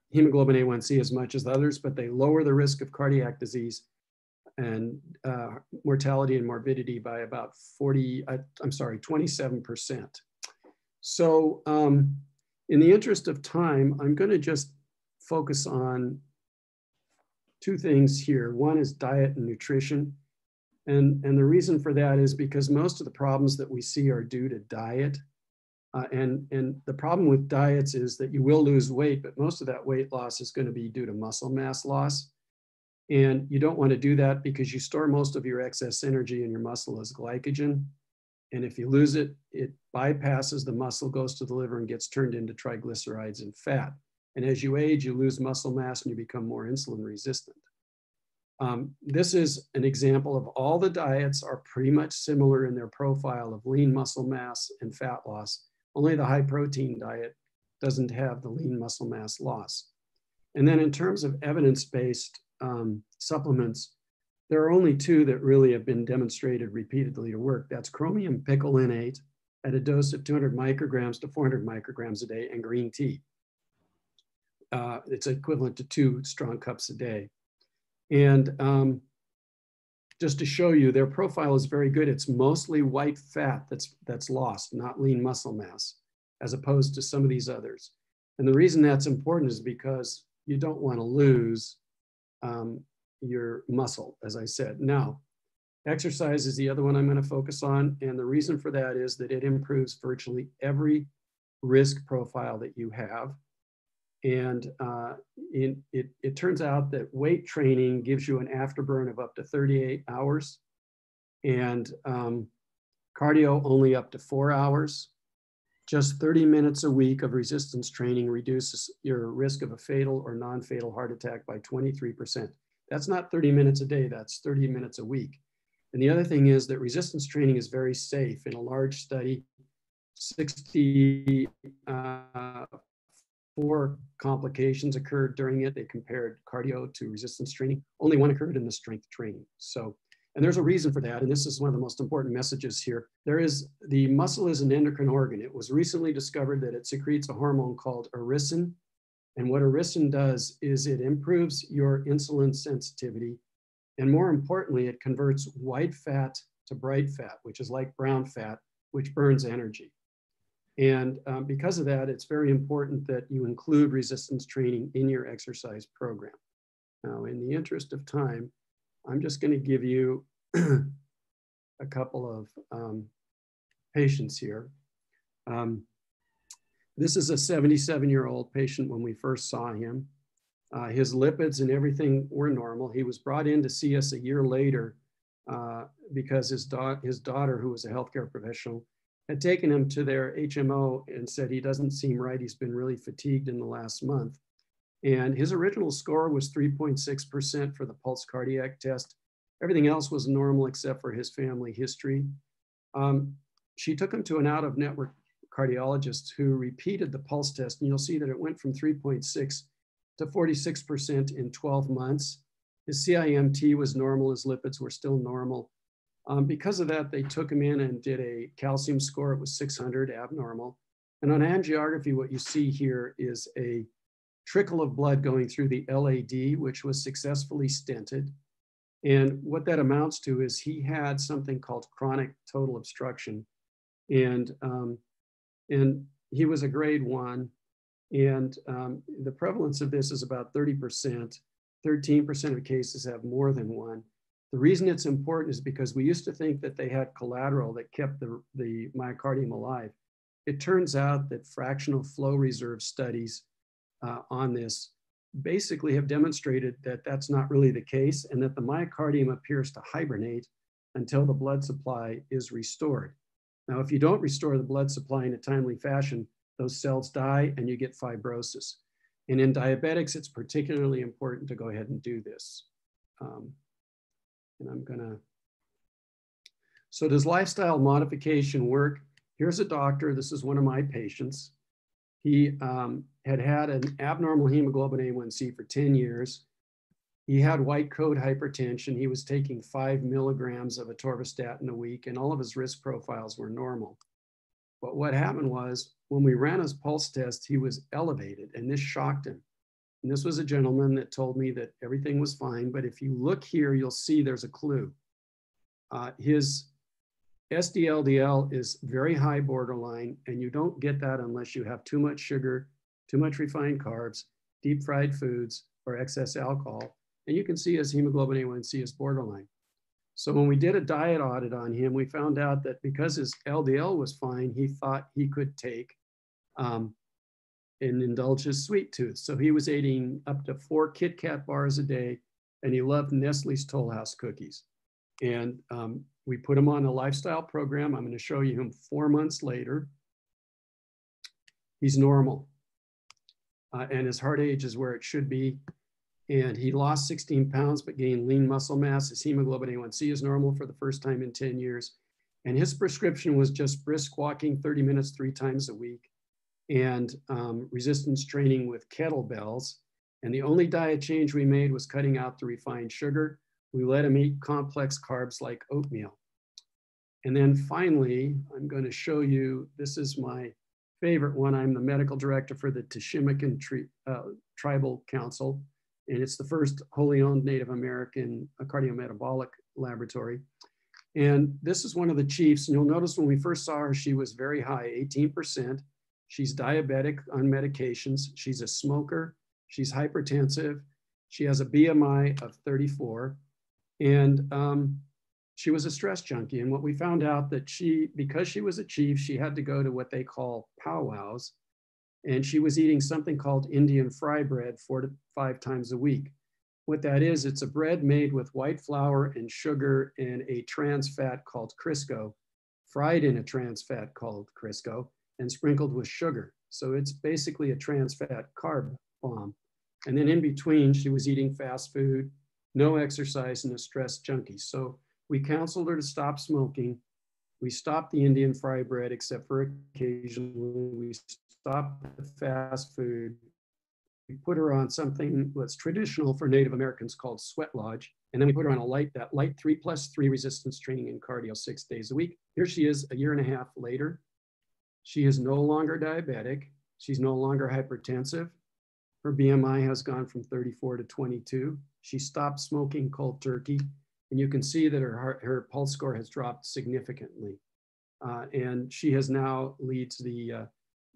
hemoglobin A1C as much as the others, but they lower the risk of cardiac disease and uh, mortality and morbidity by about 40, uh, I'm sorry, 27%. So um, in the interest of time, I'm gonna just focus on two things here. One is diet and nutrition. And, and the reason for that is because most of the problems that we see are due to diet. Uh, and, and the problem with diets is that you will lose weight, but most of that weight loss is going to be due to muscle mass loss. And you don't want to do that because you store most of your excess energy in your muscle as glycogen. And if you lose it, it bypasses the muscle, goes to the liver, and gets turned into triglycerides and fat. And as you age, you lose muscle mass and you become more insulin resistant. Um, this is an example of all the diets are pretty much similar in their profile of lean muscle mass and fat loss. Only the high protein diet doesn't have the lean muscle mass loss. And then in terms of evidence-based um, supplements, there are only two that really have been demonstrated repeatedly to work. That's chromium picolinate at a dose of 200 micrograms to 400 micrograms a day and green tea. Uh, it's equivalent to two strong cups a day. And um, just to show you, their profile is very good. It's mostly white fat that's, that's lost, not lean muscle mass, as opposed to some of these others. And the reason that's important is because you don't want to lose um, your muscle, as I said. Now, exercise is the other one I'm going to focus on. And the reason for that is that it improves virtually every risk profile that you have. And uh, in, it, it turns out that weight training gives you an afterburn of up to 38 hours and um, cardio only up to four hours. Just 30 minutes a week of resistance training reduces your risk of a fatal or non fatal heart attack by 23%. That's not 30 minutes a day, that's 30 minutes a week. And the other thing is that resistance training is very safe. In a large study, 64 uh, complications occurred during it. They compared cardio to resistance training. Only one occurred in the strength training. So, and there's a reason for that. And this is one of the most important messages here. There is the muscle is an endocrine organ. It was recently discovered that it secretes a hormone called ericin, and what erisin does is it improves your insulin sensitivity. And more importantly, it converts white fat to bright fat, which is like brown fat, which burns energy. And um, because of that, it's very important that you include resistance training in your exercise program. Now, in the interest of time, I'm just going to give you a couple of um, patients here. Um, this is a 77 year old patient when we first saw him. Uh, his lipids and everything were normal. He was brought in to see us a year later uh, because his, da his daughter, who was a healthcare professional, had taken him to their HMO and said he doesn't seem right. He's been really fatigued in the last month. And his original score was 3.6% for the pulse cardiac test. Everything else was normal except for his family history. Um, she took him to an out of network cardiologists who repeated the pulse test, and you'll see that it went from 3.6 to 46% in 12 months. His CIMT was normal, his lipids were still normal. Um, because of that, they took him in and did a calcium score. It was 600 abnormal. And on angiography, what you see here is a trickle of blood going through the LAD, which was successfully stented. And what that amounts to is he had something called chronic total obstruction. And um, and he was a grade one. And um, the prevalence of this is about 30%. 13% of cases have more than one. The reason it's important is because we used to think that they had collateral that kept the, the myocardium alive. It turns out that fractional flow reserve studies uh, on this basically have demonstrated that that's not really the case and that the myocardium appears to hibernate until the blood supply is restored. Now, if you don't restore the blood supply in a timely fashion, those cells die and you get fibrosis. And in diabetics, it's particularly important to go ahead and do this. Um, and I'm gonna, so does lifestyle modification work? Here's a doctor, this is one of my patients. He um, had had an abnormal hemoglobin A1C for 10 years. He had white coat hypertension. He was taking five milligrams of atorvastatin a week, and all of his risk profiles were normal. But what happened was when we ran his pulse test, he was elevated, and this shocked him. And this was a gentleman that told me that everything was fine, but if you look here, you'll see there's a clue. Uh, his SDLDL is very high borderline, and you don't get that unless you have too much sugar, too much refined carbs, deep fried foods, or excess alcohol. And you can see his hemoglobin A1C is borderline. So when we did a diet audit on him, we found out that because his LDL was fine, he thought he could take um, and indulge his sweet tooth. So he was eating up to four Kit Kat bars a day, and he loved Nestle's Toll House cookies. And um, we put him on a lifestyle program. I'm going to show you him four months later. He's normal, uh, and his heart age is where it should be and he lost 16 pounds but gained lean muscle mass. His hemoglobin A1C is normal for the first time in 10 years. And his prescription was just brisk walking 30 minutes three times a week and um, resistance training with kettlebells. And the only diet change we made was cutting out the refined sugar. We let him eat complex carbs like oatmeal. And then finally, I'm going to show you this is my favorite one. I'm the medical director for the Tishimakin tri uh, Tribal Council and it's the first wholly owned Native American cardiometabolic laboratory. And this is one of the chiefs, and you'll notice when we first saw her, she was very high, 18%. She's diabetic on medications. She's a smoker. She's hypertensive. She has a BMI of 34. And um, she was a stress junkie. And what we found out that she, because she was a chief, she had to go to what they call powwows, and she was eating something called Indian fry bread four to five times a week. What that is, it's a bread made with white flour and sugar and a trans fat called Crisco, fried in a trans fat called Crisco, and sprinkled with sugar. So it's basically a trans fat carb bomb. And then in between, she was eating fast food, no exercise, and a stress junkie. So we counseled her to stop smoking. We stopped the Indian fry bread, except for occasionally we stop the fast food. We put her on something that's traditional for Native Americans called sweat lodge. And then we put her on a light, that light three plus three resistance training and cardio six days a week. Here she is a year and a half later. She is no longer diabetic. She's no longer hypertensive. Her BMI has gone from 34 to 22. She stopped smoking cold turkey. And you can see that her, heart, her pulse score has dropped significantly. Uh, and she has now leads the uh,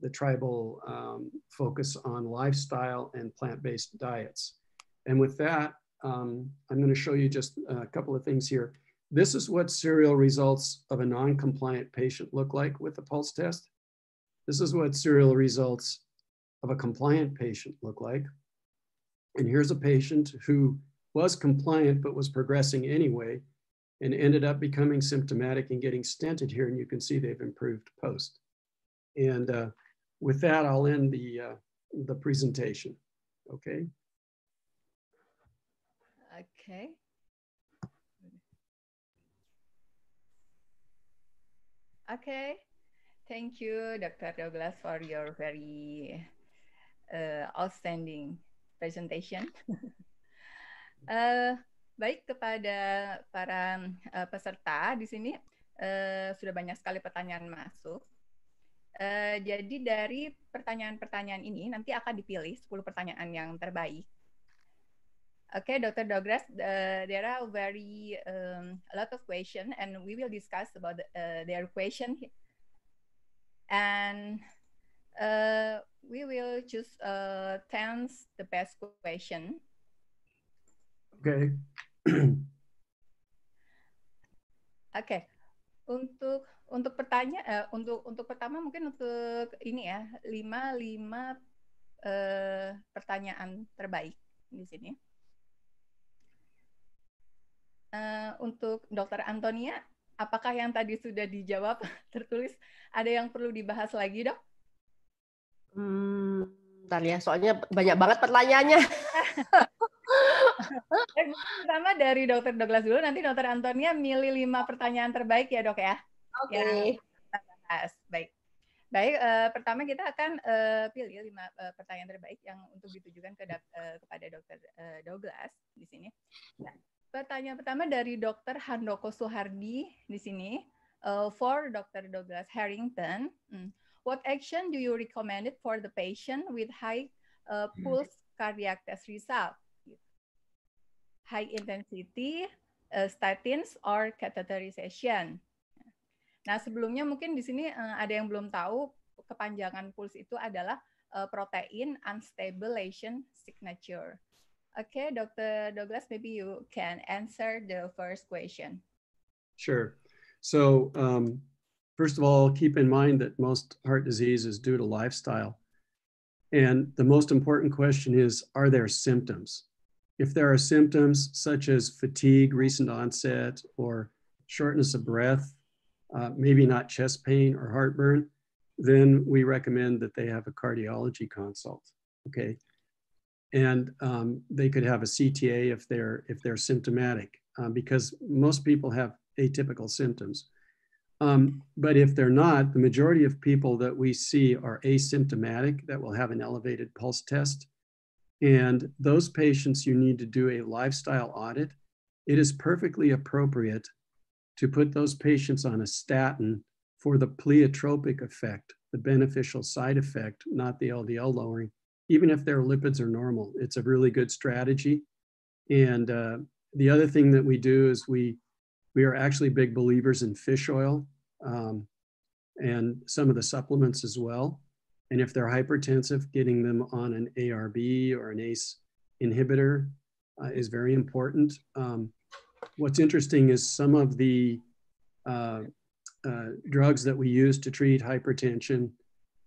the tribal um, focus on lifestyle and plant-based diets. And with that, um, I'm gonna show you just a couple of things here. This is what serial results of a non-compliant patient look like with the pulse test. This is what serial results of a compliant patient look like. And here's a patient who was compliant but was progressing anyway and ended up becoming symptomatic and getting stented here. And you can see they've improved post. And uh, with that, I'll end the, uh, the presentation, okay? Okay. Okay, thank you, Dr. Douglas, for your very uh, outstanding presentation. uh, baik kepada para uh, peserta di sini, uh, sudah banyak sekali pertanyaan masuk. Eh, jadi dari pertanyaan-pertanyaan ini nanti akan dipilih 10 pertanyaan yang terbaik. Okay, Dr. Douglas, uh, eh, there are very um, a lot of question and we will discuss about uh, their question. And uh, we will choose uh, tens the best question. Okay. Oke, okay. untuk untuk pertanyaan uh, eh, untuk untuk pertama mungkin untuk ini ya lima lima uh, pertanyaan terbaik di sini uh, untuk dokter Antonia apakah yang tadi sudah dijawab tertulis ada yang perlu dibahas lagi dok? Hmm, ntar ya soalnya banyak banget pertanyaannya. Pertama dari dokter Douglas dulu, nanti dokter Antonia milih lima pertanyaan terbaik ya dok ya okay. yang kita bahas. Baik. Baik, uh, pertama kita akan uh, pilih lima uh, pertanyaan terbaik yang untuk ditujukan ke uh, kepada Dokter uh, Douglas di sini. Nah, pertanyaan pertama dari Dokter Handoko Suhardi di sini uh, for Dr. Douglas Harrington. Hmm. What action do you recommend for the patient with high uh, pulse cardiac test result? High intensity uh, statins or catheterization? Nah, sebelumnya mungkin di sini uh, ada yang belum tahu kepanjangan PULS itu adalah uh, protein unstabilization signature. Okay, Dr. Douglas, maybe you can answer the first question. Sure. So, um, first of all, keep in mind that most heart disease is due to lifestyle. And the most important question is are there symptoms? If there are symptoms such as fatigue, recent onset, or shortness of breath, uh, maybe not chest pain or heartburn, then we recommend that they have a cardiology consult. Okay, and um, they could have a CTA if they're if they're symptomatic, um, because most people have atypical symptoms. Um, but if they're not, the majority of people that we see are asymptomatic that will have an elevated pulse test. And those patients, you need to do a lifestyle audit. It is perfectly appropriate to put those patients on a statin for the pleiotropic effect, the beneficial side effect, not the LDL lowering, even if their lipids are normal. It's a really good strategy. And uh, the other thing that we do is we, we are actually big believers in fish oil um, and some of the supplements as well. And if they're hypertensive, getting them on an ARB or an ACE inhibitor uh, is very important. Um, what's interesting is some of the uh, uh, drugs that we use to treat hypertension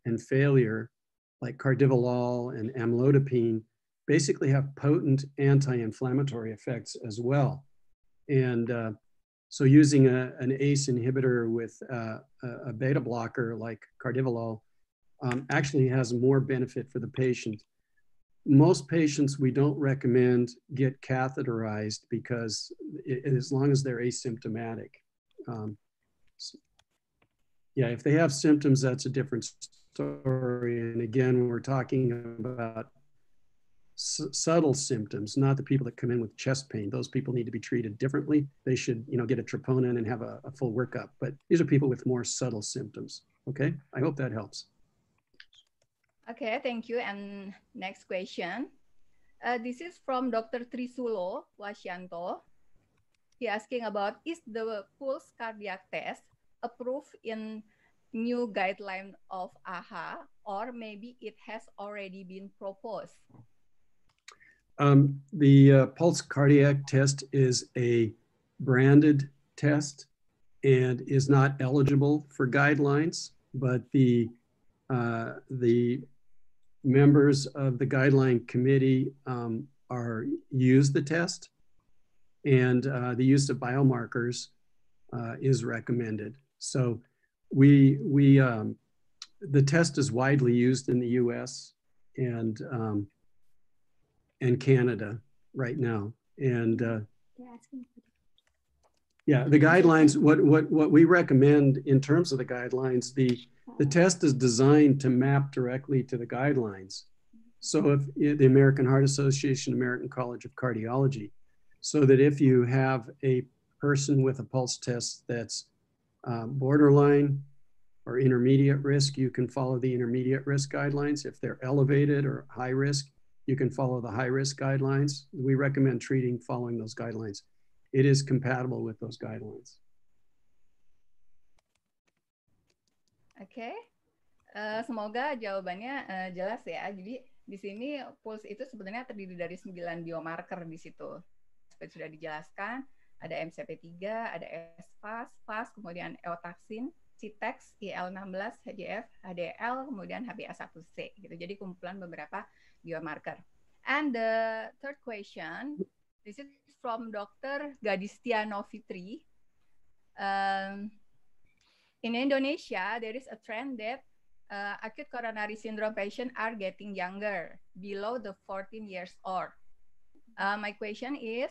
and failure, like cardivolol and amlodipine, basically have potent anti-inflammatory effects as well. And uh, so using a, an ACE inhibitor with uh, a beta blocker like cardivolol um, actually has more benefit for the patient most patients we don't recommend get catheterized because it, as long as they're asymptomatic. Um, so, yeah, if they have symptoms, that's a different story. And again, we're talking about subtle symptoms, not the people that come in with chest pain. Those people need to be treated differently. They should, you know, get a troponin and have a, a full workup. But these are people with more subtle symptoms. Okay, I hope that helps. Okay, thank you. And next question. Uh, this is from Dr. Trisulo Washianto. He asking about, is the pulse cardiac test approved in new guideline of AHA, or maybe it has already been proposed? Um, the uh, pulse cardiac test is a branded test and is not eligible for guidelines, but the uh, the members of the guideline committee um, are use the test and uh, the use of biomarkers uh, is recommended. So we, we um, the test is widely used in the US and, um, and Canada right now. And uh, yeah, the guidelines, what, what, what we recommend in terms of the guidelines, the, the test is designed to map directly to the guidelines. So if the American Heart Association, American College of Cardiology, so that if you have a person with a pulse test that's uh, borderline or intermediate risk, you can follow the intermediate risk guidelines. If they're elevated or high risk, you can follow the high risk guidelines. We recommend treating following those guidelines. it is compatible with those guidelines. Oke, okay. uh, eh, semoga jawabannya uh, jelas ya. Jadi di sini pulse itu sebenarnya terdiri dari 9 biomarker di situ. Seperti sudah dijelaskan, ada MCP3, ada s FAS, kemudian eotaxin, CTEX, IL-16, HGF, HDL, kemudian HbA1c gitu. Jadi kumpulan beberapa biomarker. And the third question This is from Dr. Gadistia Novitri. Um, in Indonesia, there is a trend that uh, acute coronary syndrome patients are getting younger, below the 14 years old. Uh, my question is,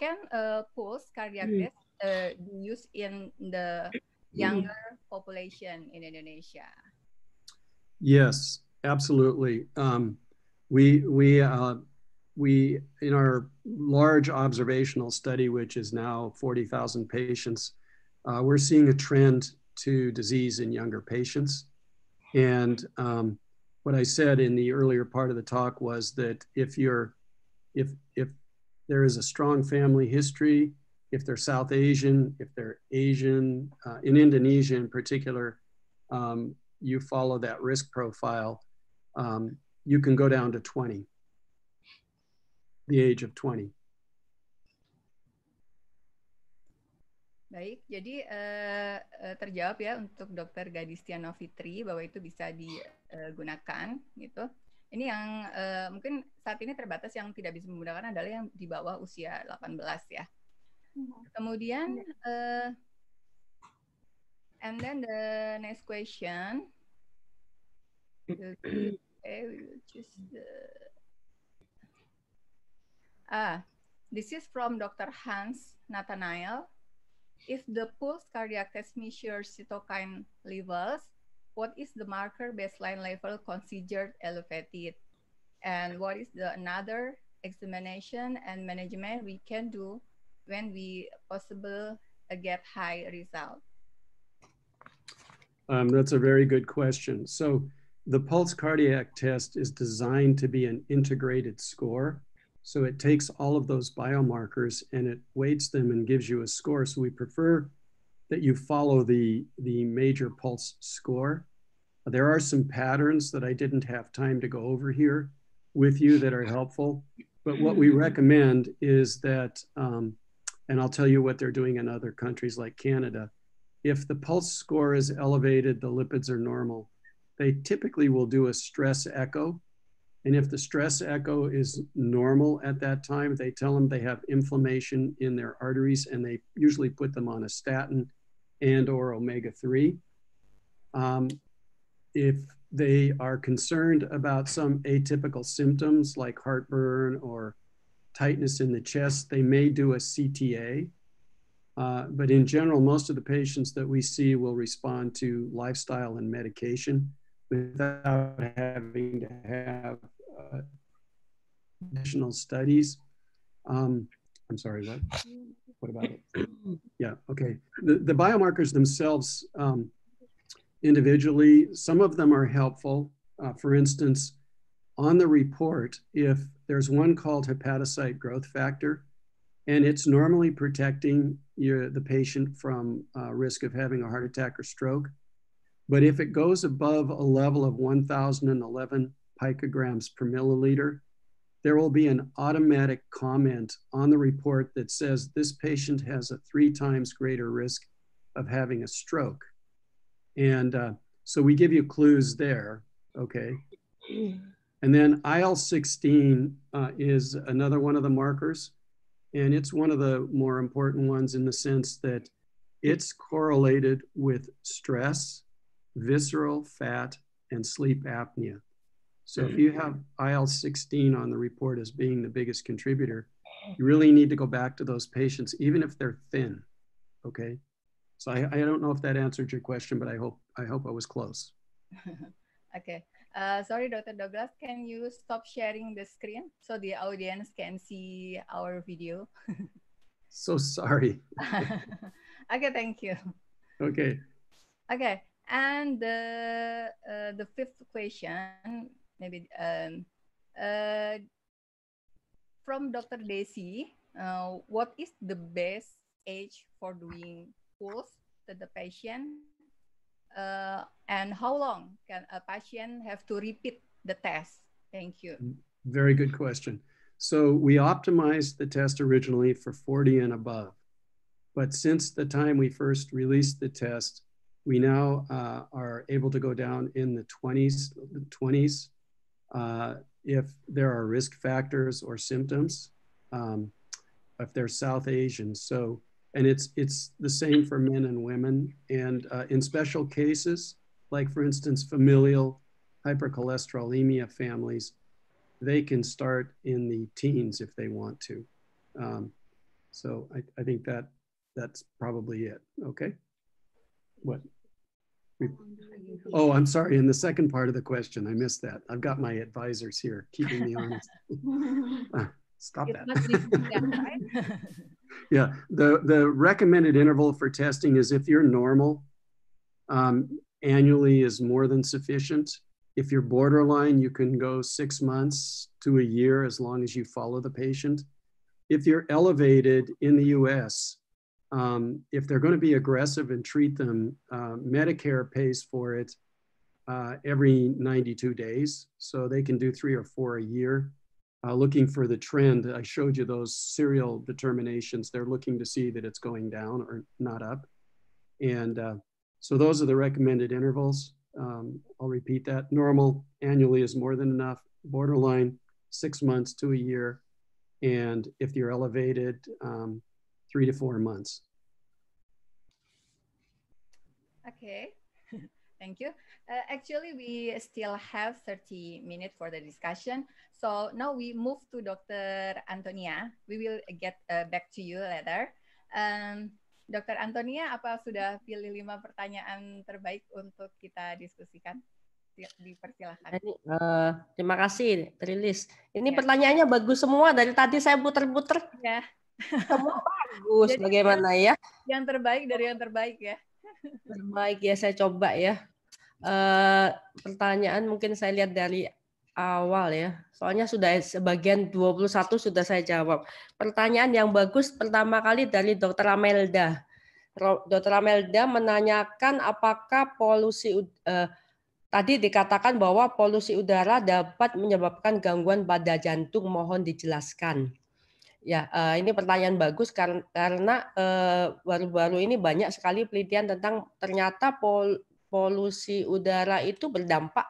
can a uh, pulse cardiac hmm. test uh, be used in the younger population in Indonesia? Yes, absolutely. Um, we we uh, we, in our large observational study, which is now 40,000 patients, uh, we're seeing a trend to disease in younger patients. And um, what I said in the earlier part of the talk was that if you're, if, if there is a strong family history, if they're South Asian, if they're Asian, uh, in Indonesia in particular, um, you follow that risk profile, um, you can go down to 20. the age of 20. Baik, jadi uh, terjawab ya untuk Dokter Gadis Tiano Fitri bahwa itu bisa digunakan gitu. Ini yang uh, mungkin saat ini terbatas yang tidak bisa menggunakan adalah yang di bawah usia 18 ya. Kemudian uh, and then the next question. Okay, we will choose the Ah, this is from Dr. Hans Nathanael. If the pulse cardiac test measures cytokine levels, what is the marker baseline level considered elevated? And what is the another examination and management we can do when we possible uh, get high result? Um, that's a very good question. So the pulse cardiac test is designed to be an integrated score. So it takes all of those biomarkers and it weights them and gives you a score. So we prefer that you follow the, the major pulse score. There are some patterns that I didn't have time to go over here with you that are helpful. But what we recommend is that, um, and I'll tell you what they're doing in other countries like Canada, if the pulse score is elevated, the lipids are normal. They typically will do a stress echo and if the stress echo is normal at that time, they tell them they have inflammation in their arteries and they usually put them on a statin and or omega-3. Um, if they are concerned about some atypical symptoms like heartburn or tightness in the chest, they may do a CTA. Uh, but in general, most of the patients that we see will respond to lifestyle and medication without having to have uh, additional studies. Um, I'm sorry, what? What about it? Yeah, okay. The, the biomarkers themselves, um, individually, some of them are helpful. Uh, for instance, on the report, if there's one called hepatocyte growth factor, and it's normally protecting your, the patient from uh, risk of having a heart attack or stroke, but if mm-hmm. it goes above a level of 1,011 picograms per milliliter, there will be an automatic comment on the report that says this patient has a three times greater risk of having a stroke. And uh, so we give you clues there, okay? Mm-hmm. And then IL 16 uh, is another one of the markers. And it's one of the more important ones in the sense that it's correlated with stress visceral fat, and sleep apnea. So if mm. you have IL 16 on the report as being the biggest contributor, you really need to go back to those patients, even if they're thin. Okay. So I, I don't know if that answered your question, but I hope I hope I was close. okay. Uh, sorry, Dr. Douglas, can you stop sharing the screen so the audience can see our video? so sorry. okay, thank you. Okay. Okay. And the uh, the fifth question, maybe um, uh, from Dr. Desi, uh, what is the best age for doing pulse to the patient? Uh, and how long can a patient have to repeat the test? Thank you. Mm, very good question. So we optimized the test originally for 40 and above. But since the time we first released the test, we now uh, are able to go down in the 20s, 20s uh, if there are risk factors or symptoms, um, if they're South Asian. So, and it's, it's the same for men and women. And uh, in special cases, like for instance, familial hypercholesterolemia families, they can start in the teens if they want to. Um, so I, I think that that's probably it. Okay. What? Oh, I'm sorry. In the second part of the question, I missed that. I've got my advisors here keeping me honest. Ah, stop that. yeah, the, the recommended interval for testing is if you're normal, um, annually is more than sufficient. If you're borderline, you can go six months to a year as long as you follow the patient. If you're elevated in the US, um, if they're going to be aggressive and treat them, uh, Medicare pays for it uh, every 92 days. So they can do three or four a year. Uh, looking for the trend, I showed you those serial determinations. They're looking to see that it's going down or not up. And uh, so those are the recommended intervals. Um, I'll repeat that. Normal annually is more than enough. Borderline, six months to a year. And if you're elevated, um, three to four months. Okay, thank you. Uh, actually, we still have 30 minutes for the discussion. So now we move to Dr. Antonia. We will get uh, back to you later. Um, Dr. Antonia, apa sudah pilih lima pertanyaan terbaik untuk kita diskusikan? dipersilahkan. Ini, uh, terima kasih, Trilis. Ini ya. pertanyaannya bagus semua dari tadi saya puter-puter. Ya. Semua bagus. Jadi Bagaimana ya? Yang terbaik dari yang terbaik ya. Terbaik ya saya coba ya. Uh, pertanyaan mungkin saya lihat dari awal ya. Soalnya sudah sebagian 21 sudah saya jawab. Pertanyaan yang bagus pertama kali dari Dr. Amelda. Dr. Amelda menanyakan apakah polusi uh, tadi dikatakan bahwa polusi udara dapat menyebabkan gangguan pada jantung, mohon dijelaskan. Ya, uh, ini pertanyaan bagus karena, karena eh, baru-baru ini banyak sekali penelitian tentang ternyata pol, polusi udara itu berdampak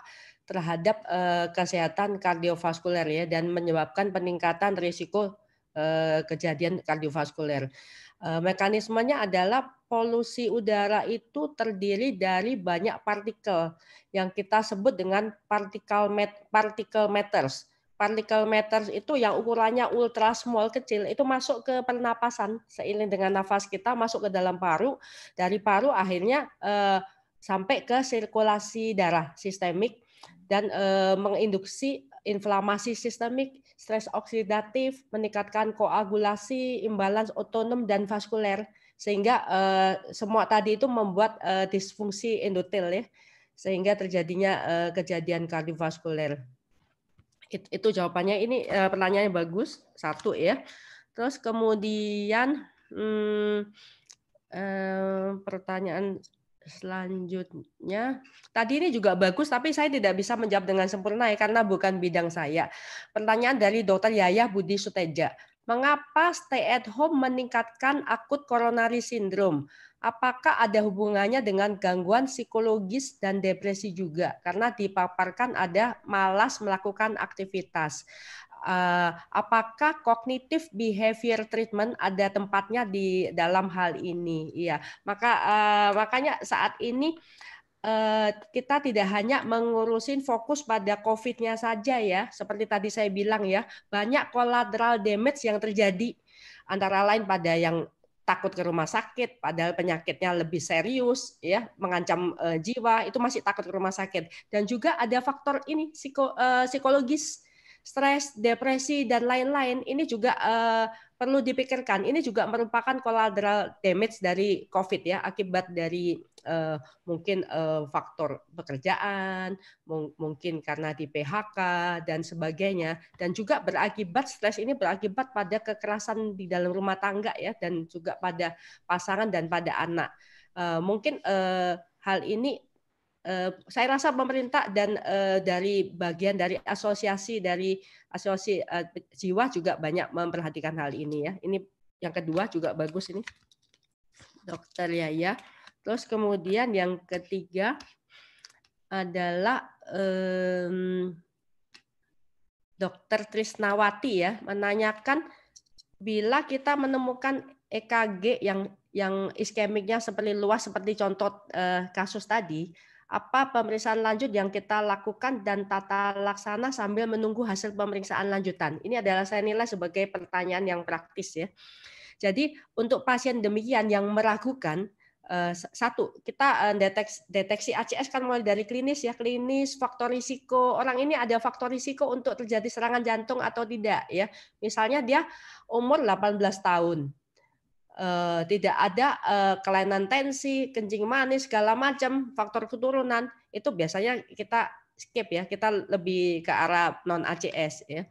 terhadap uh, kesehatan kardiovaskuler ya dan menyebabkan peningkatan risiko uh, kejadian kardiovaskuler. Uh, mekanismenya adalah polusi udara itu terdiri dari banyak partikel yang kita sebut dengan partikel met partikel matters partikel meter itu yang ukurannya ultra small kecil itu masuk ke pernapasan seiring dengan nafas kita masuk ke dalam paru dari paru akhirnya eh, sampai ke sirkulasi darah sistemik dan eh, menginduksi inflamasi sistemik, stres oksidatif, meningkatkan koagulasi, imbalans otonom dan vaskuler sehingga eh, semua tadi itu membuat eh, disfungsi endotel ya sehingga terjadinya eh, kejadian kardiovaskuler. It, itu jawabannya. Ini uh, pertanyaannya bagus satu ya. Terus kemudian hmm, uh, pertanyaan selanjutnya. Tadi ini juga bagus, tapi saya tidak bisa menjawab dengan sempurna ya, karena bukan bidang saya. Pertanyaan dari Dokter Yayah Budi Suteja. Mengapa stay at home meningkatkan akut koronari syndrome? Apakah ada hubungannya dengan gangguan psikologis dan depresi juga? Karena dipaparkan ada malas melakukan aktivitas. Eh, apakah kognitif behavior treatment ada tempatnya di dalam hal ini? Iya, maka eh, makanya saat ini Eh, kita tidak hanya mengurusin fokus pada COVID-nya saja ya, seperti tadi saya bilang ya, banyak collateral damage yang terjadi antara lain pada yang takut ke rumah sakit padahal penyakitnya lebih serius ya mengancam uh, jiwa itu masih takut ke rumah sakit dan juga ada faktor ini psiko, uh, psikologis stres depresi dan lain-lain ini juga uh, perlu dipikirkan ini juga merupakan collateral damage dari COVID ya akibat dari uh, mungkin uh, faktor pekerjaan mung mungkin karena di PHK dan sebagainya dan juga berakibat stres ini berakibat pada kekerasan di dalam rumah tangga ya dan juga pada pasangan dan pada anak uh, mungkin uh, hal ini Eh, saya rasa pemerintah dan eh, dari bagian dari asosiasi dari asosiasi eh, jiwa juga banyak memperhatikan hal ini ya. Ini yang kedua juga bagus ini. Dokter Yaya. Terus kemudian yang ketiga adalah um, Dokter Trisnawati ya menanyakan bila kita menemukan EKG yang yang iskemiknya seperti luas seperti contoh uh, kasus tadi, apa pemeriksaan lanjut yang kita lakukan dan tata laksana sambil menunggu hasil pemeriksaan lanjutan. Ini adalah saya nilai sebagai pertanyaan yang praktis ya. Jadi untuk pasien demikian yang meragukan eh, satu kita eh, deteksi, ACS kan mulai dari klinis ya klinis faktor risiko orang ini ada faktor risiko untuk terjadi serangan jantung atau tidak ya misalnya dia umur 18 tahun eh, tidak ada eh, kelainan tensi, kencing manis, segala macam faktor keturunan itu biasanya kita skip ya, kita lebih ke arah non ACS ya.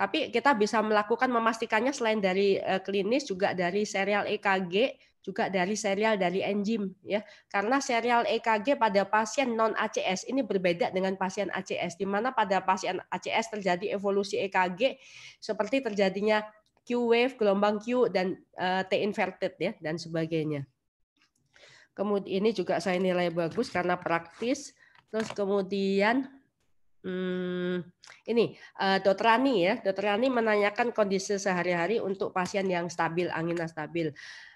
Tapi kita bisa melakukan memastikannya selain dari eh, klinis juga dari serial EKG, juga dari serial dari enzim ya. Karena serial EKG pada pasien non ACS ini berbeda dengan pasien ACS di mana pada pasien ACS terjadi evolusi EKG seperti terjadinya Q wave, gelombang Q dan uh, T inverted ya dan sebagainya. Kemudian ini juga saya nilai bagus karena praktis. Terus kemudian hmm, ini uh, Dokter Rani ya, Dokter Rani menanyakan kondisi sehari-hari untuk pasien yang stabil anginnya stabil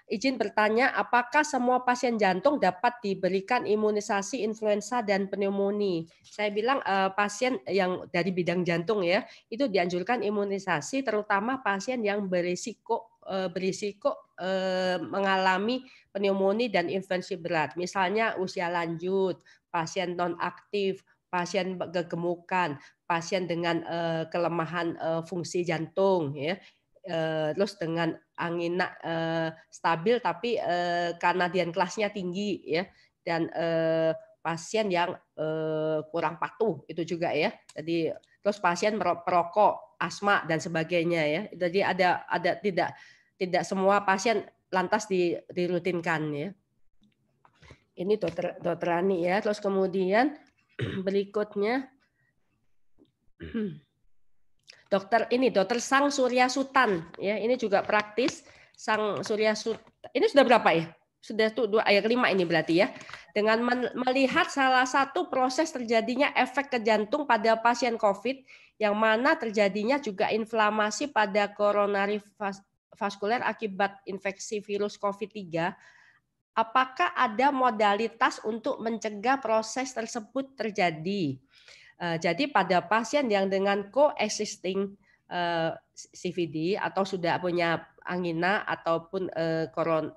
izin bertanya, apakah semua pasien jantung dapat diberikan imunisasi influenza dan pneumonia? Saya bilang uh, pasien yang dari bidang jantung ya, itu dianjurkan imunisasi terutama pasien yang berisiko uh, berisiko uh, mengalami pneumonia dan infeksi berat. Misalnya usia lanjut, pasien non aktif, pasien kegemukan, pasien dengan uh, kelemahan uh, fungsi jantung ya Eh, terus dengan angin eh, stabil tapi eh, Kanadian kelasnya tinggi ya dan pasien yang kurang patuh itu juga ya. Jadi terus pasien merokok, asma dan sebagainya ya. Jadi ada ada tidak tidak semua pasien lantas dirutinkan ya. Ini dokter dokter Ani ya. Terus kemudian berikutnya Dokter ini dokter Sang Surya Sutan ya, ini juga praktis. Sang Surya Sutan. Ini sudah berapa ya? Sudah tuh dua ayat lima ini berarti ya. Dengan melihat salah satu proses terjadinya efek ke jantung pada pasien COVID yang mana terjadinya juga inflamasi pada koronari vaskuler akibat infeksi virus COVID-3 apakah ada modalitas untuk mencegah proses tersebut terjadi? Eh, jadi pada pasien yang dengan coexisting eh, CVD atau sudah punya angina ataupun eh, koron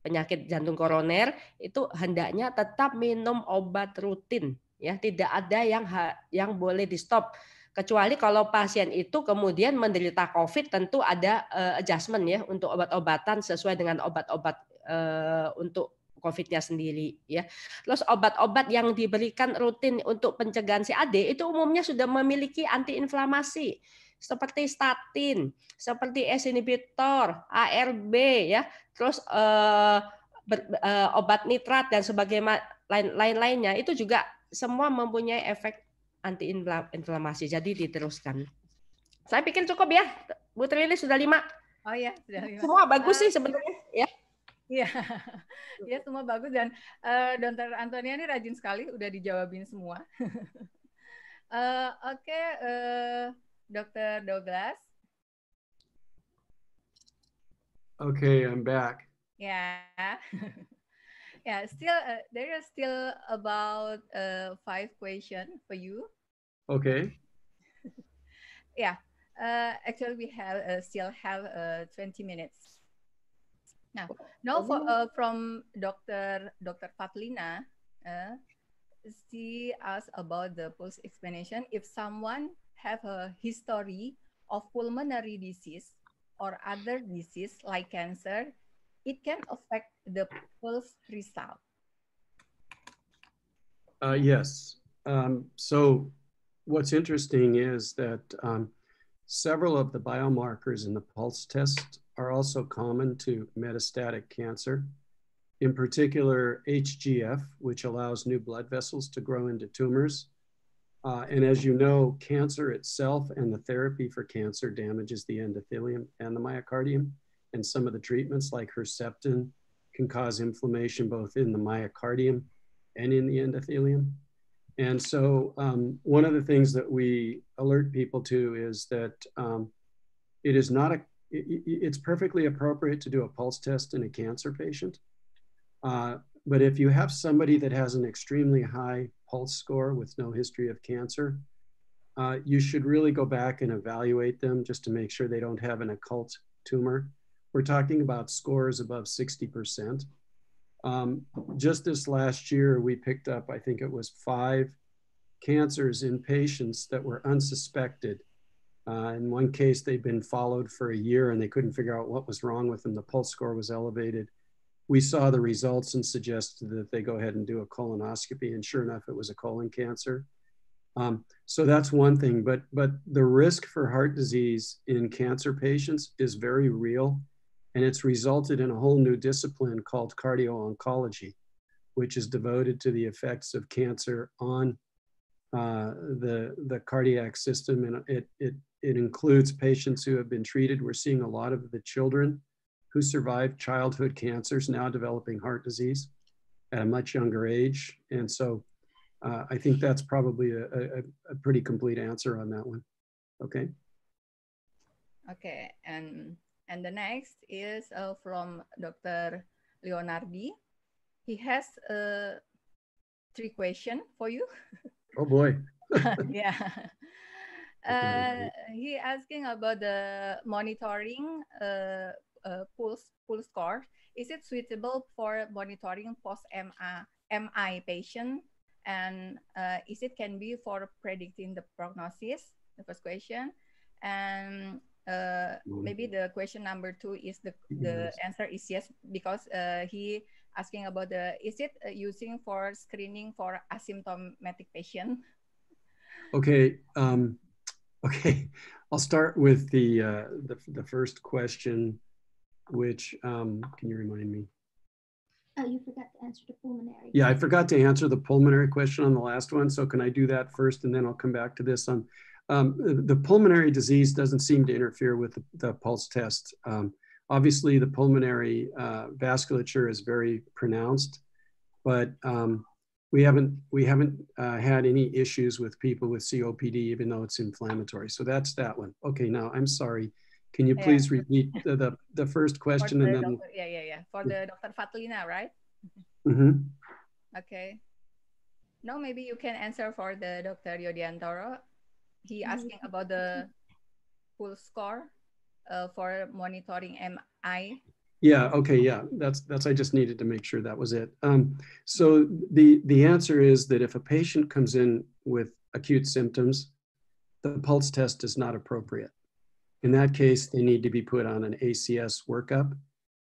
penyakit jantung koroner itu hendaknya tetap minum obat rutin ya tidak ada yang ha, yang boleh di stop kecuali kalau pasien itu kemudian menderita COVID tentu ada uh, adjustment ya untuk obat-obatan sesuai dengan obat-obat uh, untuk COVID-nya sendiri ya. Terus obat-obat yang diberikan rutin untuk pencegahan CAD itu umumnya sudah memiliki antiinflamasi seperti statin, seperti S inhibitor, ARB ya, terus eh, ber, eh, obat nitrat dan sebagainya lain-lainnya itu juga semua mempunyai efek antiinflamasi. Jadi diteruskan. Saya pikir cukup ya. Bu ini sudah lima. Oh ya, sudah lima. Semua bagus sih eh, sebenarnya ya. Iya, ya semua bagus dan uh, Dokter Antonia ini rajin sekali, udah dijawabin semua. uh, Oke, okay, uh, eh, Dokter Douglas. Okay, I'm back. Yeah, yeah. Still, uh, there are still about uh, five question for you. Okay. yeah, ya, uh, actually, we have uh, still have uh, 20 minutes. Now, oh, now oh, for, uh, from Dr. Dr. Fatlina, uh, she asked about the pulse explanation. If someone have a history of pulmonary disease or other disease like cancer, it can affect the pulse result. Uh, yes. Um, so what's interesting is that um, several of the biomarkers in the pulse test are also common to metastatic cancer. In particular, HGF, which allows new blood vessels to grow into tumors. Uh, and as you know, cancer itself and the therapy for cancer damages the endothelium and the myocardium. And some of the treatments like Herceptin can cause inflammation both in the myocardium and in the endothelium. And so, um, one of the things that we alert people to is that um, it is not a it, it's perfectly appropriate to do a pulse test in a cancer patient. Uh, but if you have somebody that has an extremely high pulse score with no history of cancer, uh, you should really go back and evaluate them just to make sure they don't have an occult tumor. We're talking about scores above 60%. Um, just this last year, we picked up, I think it was five cancers in patients that were unsuspected uh, in one case, they'd been followed for a year and they couldn't figure out what was wrong with them. The pulse score was elevated. We saw the results and suggested that they go ahead and do a colonoscopy, and sure enough, it was a colon cancer. Um, so that's one thing, but but the risk for heart disease in cancer patients is very real, and it's resulted in a whole new discipline called cardio oncology, which is devoted to the effects of cancer on uh, the, the cardiac system. And it, it, it includes patients who have been treated. We're seeing a lot of the children who survived childhood cancers now developing heart disease at a much younger age. And so uh, I think that's probably a, a, a, pretty complete answer on that one. Okay. Okay. And, and the next is uh, from Dr. Leonardi. He has uh, three questions for you. Oh boy. yeah. Uh, he asking about the monitoring uh, uh, pulse pulse score. Is it suitable for monitoring post MI, MI patient? And uh, is it can be for predicting the prognosis? The first question, and uh, maybe the question number two is the the answer is yes because uh, he asking about the is it uh, using for screening for asymptomatic patient? Okay, um, okay. I'll start with the, uh, the, the first question, which um, can you remind me? Oh, you forgot to answer the pulmonary. Yeah, I forgot to answer the pulmonary question on the last one. So can I do that first, and then I'll come back to this on. Um, the pulmonary disease doesn't seem to interfere with the, the pulse test. Um, Obviously, the pulmonary uh, vasculature is very pronounced, but um, we haven't we haven't uh, had any issues with people with COPD, even though it's inflammatory. So that's that one. Okay, now I'm sorry. Can you please yeah. repeat the, the, the, first question the and then? Doctor, yeah, yeah, yeah. For the Dr. Fatlina, right? Mm-hmm. Okay. No, maybe you can answer for the Dr. Yodiantoro. He mm-hmm. asking about the full score uh, for monitoring MI? Yeah, okay, yeah. That's that's I just needed to make sure that was it. Um, so the the answer is that if a patient comes in with acute symptoms, the pulse test is not appropriate. In that case, they need to be put on an ACS workup,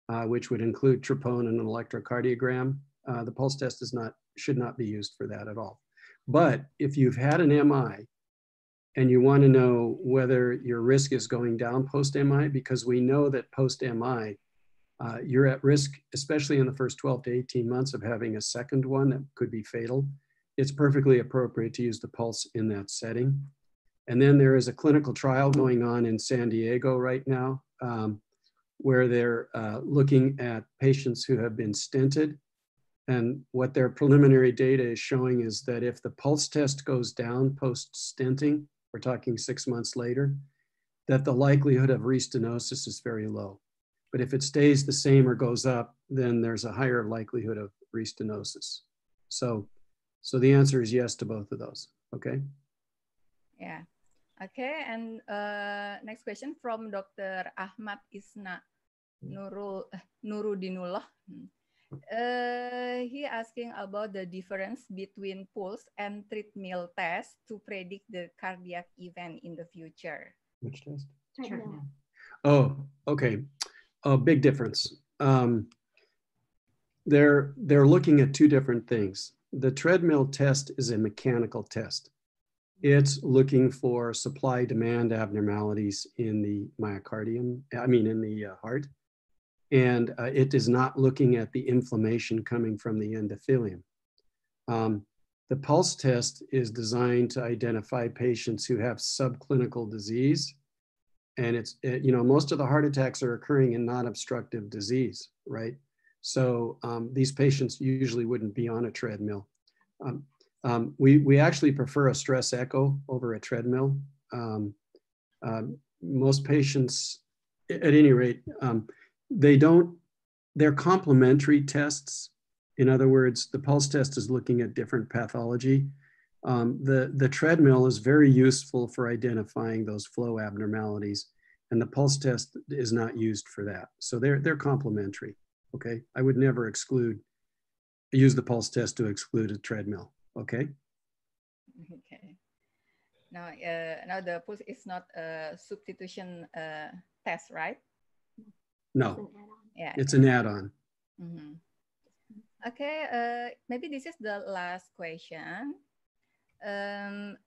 uh, which would include troponin and an electrocardiogram. Uh, the pulse test is not should not be used for that at all. But if you've had an MI and you want to know whether your risk is going down post MI because we know that post MI uh, you're at risk, especially in the first 12 to 18 months of having a second one that could be fatal. It's perfectly appropriate to use the pulse in that setting. And then there is a clinical trial going on in San Diego right now um, where they're uh, looking at patients who have been stented. And what their preliminary data is showing is that if the pulse test goes down post stenting, we're talking six months later, that the likelihood of restenosis is very low. But if it stays the same or goes up, then there's a higher likelihood of restenosis. So, so the answer is yes to both of those. Okay. Yeah. Okay. And uh, next question from Dr. Ahmad Isna hmm. Nurul Nurudinullah. Hmm. Uh, he asking about the difference between pulse and treadmill test to predict the cardiac event in the future. Which test? Treadmill. Oh, okay. A big difference. Um, they're they're looking at two different things. The treadmill test is a mechanical test. It's looking for supply demand abnormalities in the myocardium. I mean, in the uh, heart and uh, it is not looking at the inflammation coming from the endothelium. Um, the pulse test is designed to identify patients who have subclinical disease. And it's, it, eh, you know, most of the heart attacks are occurring in non obstructive disease, right? So um, these patients usually wouldn't be on a treadmill. Um, um we, we actually prefer a stress echo over a treadmill. Uh, most patients, at any rate, they don't, they're complementary tests. In other words, the pulse test is looking at different pathology. Um, the, the treadmill is very useful for identifying those flow abnormalities, and the pulse test is not used for that. So they're, they're complementary, okay? I would never exclude, use the pulse test to exclude a treadmill, okay? Okay. Now, uh, now the pulse is not a substitution uh, test, right? No, yeah. it's an add-on. Mm -hmm. Okay, uh, maybe this is the last question. Um,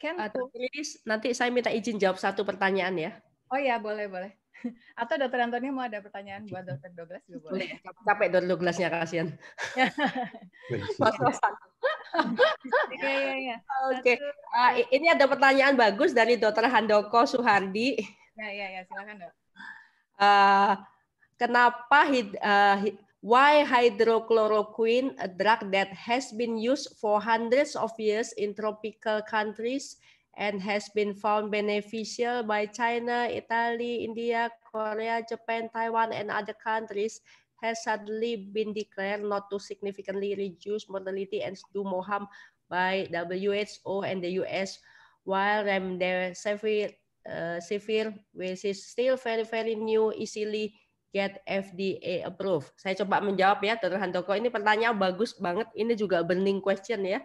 can uh, please, nanti saya minta izin jawab satu pertanyaan ya. Oh ya, boleh boleh. Atau Dokter Antoni mau ada pertanyaan buat Dokter Douglas juga boleh. Capek Dokter Douglasnya kasihan. Iya iya iya. Oke. Ah, ini ada pertanyaan bagus dari Dokter Handoko Suhardi. Ya ya ya, silakan dok. Ah, kenapa uh, why hydrochloroquine, a drug that has been used for hundreds of years in tropical countries and has been found beneficial by China, Italy, India, Korea, Japan, Taiwan, and other countries, has suddenly been declared not to significantly reduce mortality and do more harm by WHO and the US, while remdesivir uh, eh, severe, which is still very very new, easily get FDA approved. Saya coba menjawab ya, Dr. Handoko. Ini pertanyaan bagus banget. Ini juga burning question ya.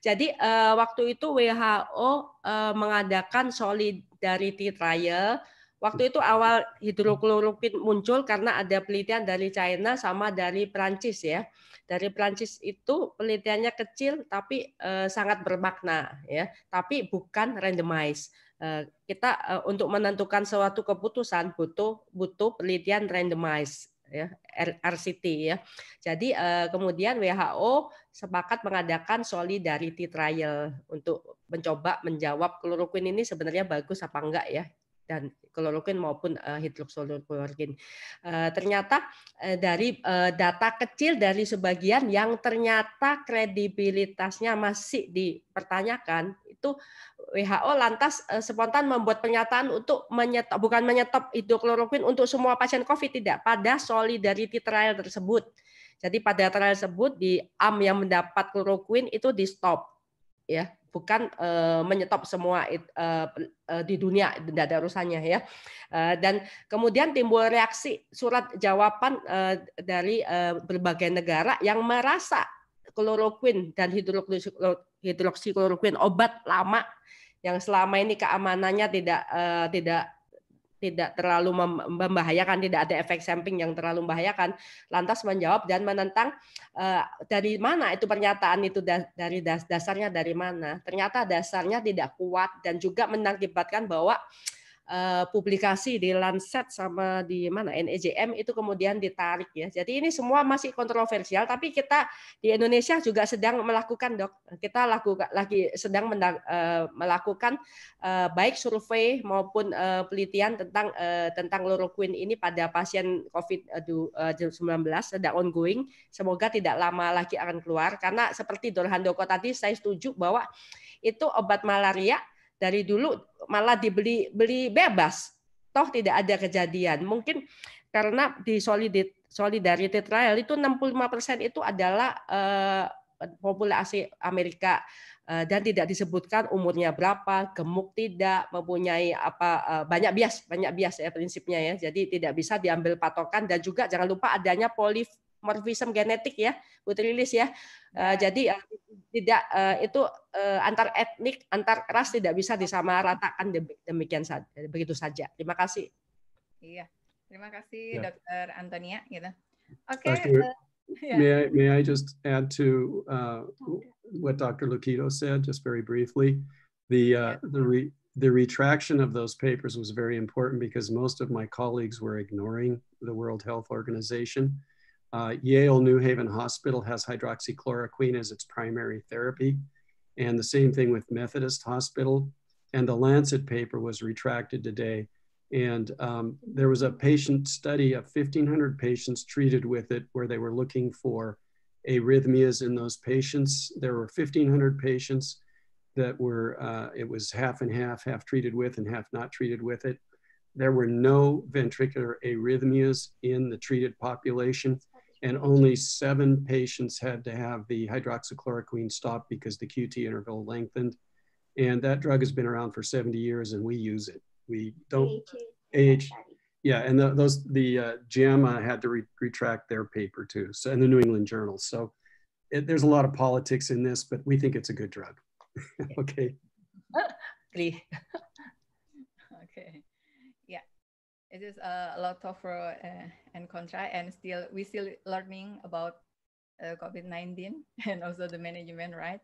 Jadi uh, waktu itu WHO uh, eh, mengadakan solidarity trial. Waktu itu awal hidrokloropin muncul karena ada penelitian dari China sama dari Prancis ya. Dari Prancis itu penelitiannya kecil tapi uh, sangat bermakna ya, tapi bukan randomized Eh, kita eh, untuk menentukan suatu keputusan butuh butuh penelitian randomized ya RCT ya. Jadi eh, kemudian WHO sepakat mengadakan solidarity trial untuk mencoba menjawab kloroquine ini sebenarnya bagus apa enggak ya dan klorokin maupun uh, eh, hidroksoloquine. Uh, eh, ternyata uh, dari uh, data kecil dari sebagian yang ternyata kredibilitasnya masih dipertanyakan itu WHO lantas uh, spontan membuat pernyataan untuk menyetop bukan menyetop hidrokloroquine untuk semua pasien COVID tidak pada solidarity trial tersebut. Jadi pada trial tersebut di AM yang mendapat kloroquine itu di stop ya bukan uh, menyetop semua it, uh, uh, di dunia tidak ada urusannya ya uh, dan kemudian timbul reaksi surat jawaban uh, dari uh, berbagai negara yang merasa kloroquin dan hidroksikloroquin obat lama yang selama ini keamanannya tidak uh, tidak tidak terlalu membahayakan, tidak ada efek samping yang terlalu membahayakan, lantas menjawab dan menentang eh, dari mana itu pernyataan itu dari dasarnya dari mana? Ternyata dasarnya tidak kuat dan juga menakibatkan bahwa Eh, publikasi di Lancet sama di mana NEJM itu kemudian ditarik ya. Jadi ini semua masih kontroversial tapi kita di Indonesia juga sedang melakukan dok. Kita laku, lagi sedang mendang, uh, melakukan uh, baik survei maupun uh, penelitian tentang uh, tentang loroquin ini pada pasien COVID-19 sedang ongoing. Semoga tidak lama lagi akan keluar karena seperti Doko tadi saya setuju bahwa itu obat malaria dari dulu malah dibeli beli bebas toh tidak ada kejadian mungkin karena di solidit solidarity trial itu 65% itu adalah uh, populasi Amerika uh, dan tidak disebutkan umurnya berapa, gemuk tidak, mempunyai apa uh, banyak bias, banyak bias ya prinsipnya ya. Jadi tidak bisa diambil patokan dan juga jangan lupa adanya polif morfism genetik ya, Putri Lilis ya. Eh, jadi eh, tidak eh, itu antar etnik, antar ras tidak bisa disamaratakan demikian saja, begitu saja. Terima kasih. Iya, terima kasih yeah. Dokter Antonia. Gitu. Oke. Okay. Ya. May I may I just add to uh, what Dr. Lukito said just very briefly? The uh, the re, the retraction of those papers was very important because most of my colleagues were ignoring the World Health Organization. Uh, Yale New Haven Hospital has hydroxychloroquine as its primary therapy. And the same thing with Methodist Hospital. And the Lancet paper was retracted today. And um, there was a patient study of 1,500 patients treated with it where they were looking for arrhythmias in those patients. There were 1,500 patients that were, uh, it was half and half, half treated with and half not treated with it. There were no ventricular arrhythmias in the treated population and only seven patients had to have the hydroxychloroquine stopped because the QT interval lengthened. And that drug has been around for 70 years and we use it. We don't age. Yeah, and the, those the uh, JAMA had to re retract their paper too. So and the New England Journal. So it, there's a lot of politics in this, but we think it's a good drug. okay. okay it is a lot of pro uh, and contra and still we still learning about uh, covid-19 and also the management right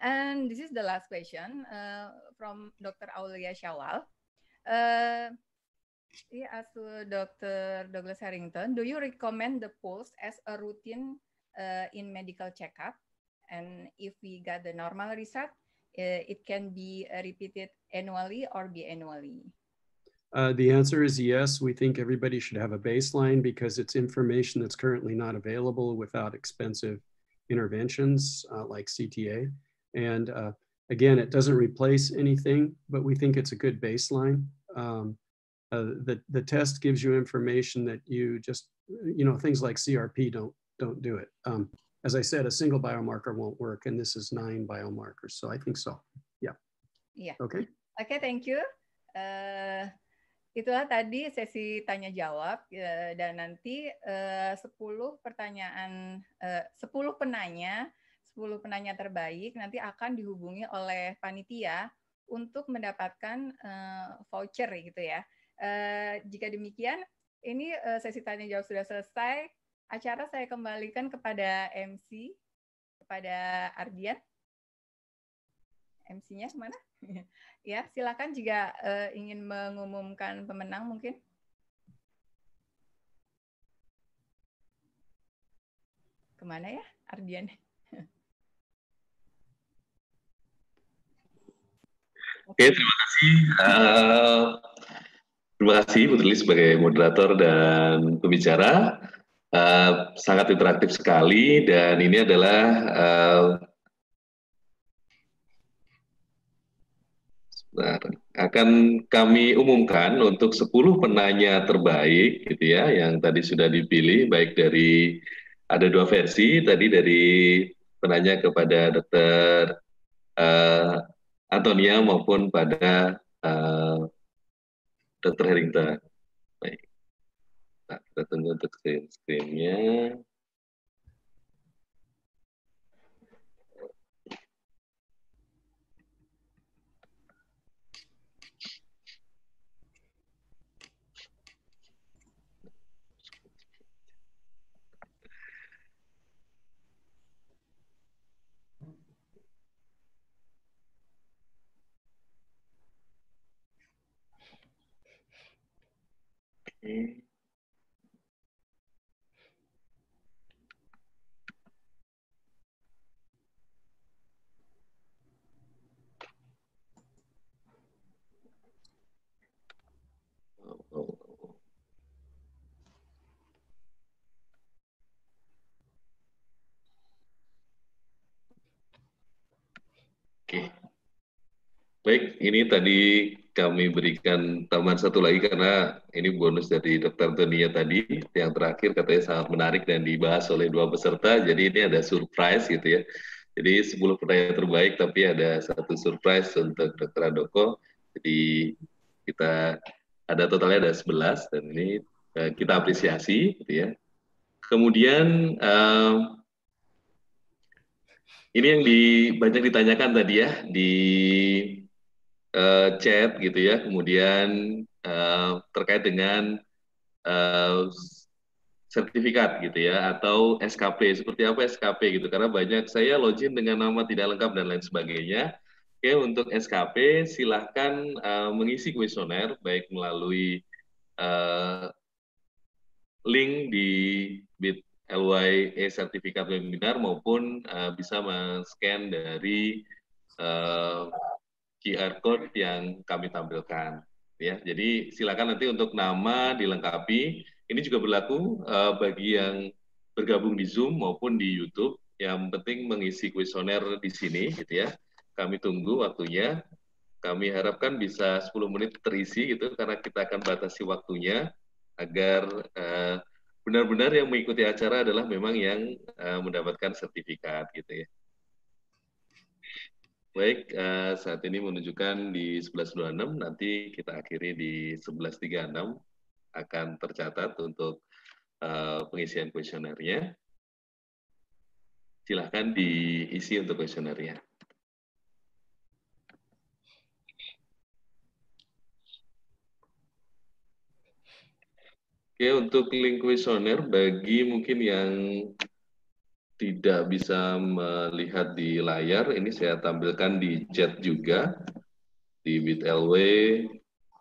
and this is the last question uh, from dr aulia shawal he uh, asked to dr douglas harrington do you recommend the pulse as a routine in medical checkup and if we got the normal result it can be repeated annually or biannually uh, the answer is yes. We think everybody should have a baseline because it's information that's currently not available without expensive interventions uh, like CTA. And uh, again, it doesn't replace anything, but we think it's a good baseline. Um, uh, the, the test gives you information that you just, you know, things like CRP don't, don't do it. Um, as I said, a single biomarker won't work, and this is nine biomarkers. So I think so. Yeah. Yeah. Okay. Okay, thank you. Uh, itulah tadi sesi tanya jawab ya, dan nanti 10 eh, pertanyaan 10 eh, penanya 10 penanya terbaik nanti akan dihubungi oleh panitia untuk mendapatkan eh, voucher gitu ya. jika demikian ini sesi tanya jawab sudah selesai. Acara saya kembalikan kepada MC kepada Ardian. MC-nya mana? ya, silakan jika uh, ingin mengumumkan pemenang mungkin. Kemana ya, Ardian? Oke, okay, terima kasih. Uh, terima kasih Putri sebagai moderator dan pembicara. Uh, sangat interaktif sekali dan ini adalah uh, Nah, akan kami umumkan untuk 10 penanya terbaik gitu ya yang tadi sudah dipilih baik dari ada dua versi tadi dari penanya kepada dokter Uh, Antonia maupun pada uh, dokter Harrington. Baik. Nah, kita tunggu untuk screen screennya. Oke. Baik, ini tadi kami berikan tambahan satu lagi karena ini bonus dari Dr. Tonia tadi yang terakhir katanya sangat menarik dan dibahas oleh dua peserta. Jadi ini ada surprise gitu ya. Jadi 10 pertanyaan terbaik tapi ada satu surprise untuk Dr. Adoko. Jadi kita ada totalnya ada 11 dan ini eh, kita apresiasi gitu ya. Kemudian um, ini yang di, banyak ditanyakan tadi ya di uh, chat gitu ya, kemudian uh, terkait dengan uh, sertifikat gitu ya atau SKP seperti apa SKP gitu karena banyak saya login dengan nama tidak lengkap dan lain sebagainya. Oke untuk SKP silahkan uh, mengisi kuesioner baik melalui uh, link di bit LYE sertifikat webinar maupun uh, bisa men-scan dari QR code yang kami tampilkan. Ya, jadi silakan nanti untuk nama dilengkapi. Ini juga berlaku uh, bagi yang bergabung di Zoom maupun di YouTube. Yang penting mengisi kuesioner di sini, gitu ya. Kami tunggu waktunya. Kami harapkan bisa 10 menit terisi gitu, karena kita akan batasi waktunya agar benar eh, benar-benar yang mengikuti acara adalah memang yang uh, mendapatkan sertifikat gitu ya. Baik, uh, saat ini menunjukkan di 11.26, nanti kita akhiri di 11.36 akan tercatat untuk uh, pengisian kuesionernya. Silahkan diisi untuk kuesionernya. Oke, untuk link kuesioner bagi mungkin yang tidak bisa melihat di layar, ini saya tampilkan di chat juga, di BitLW,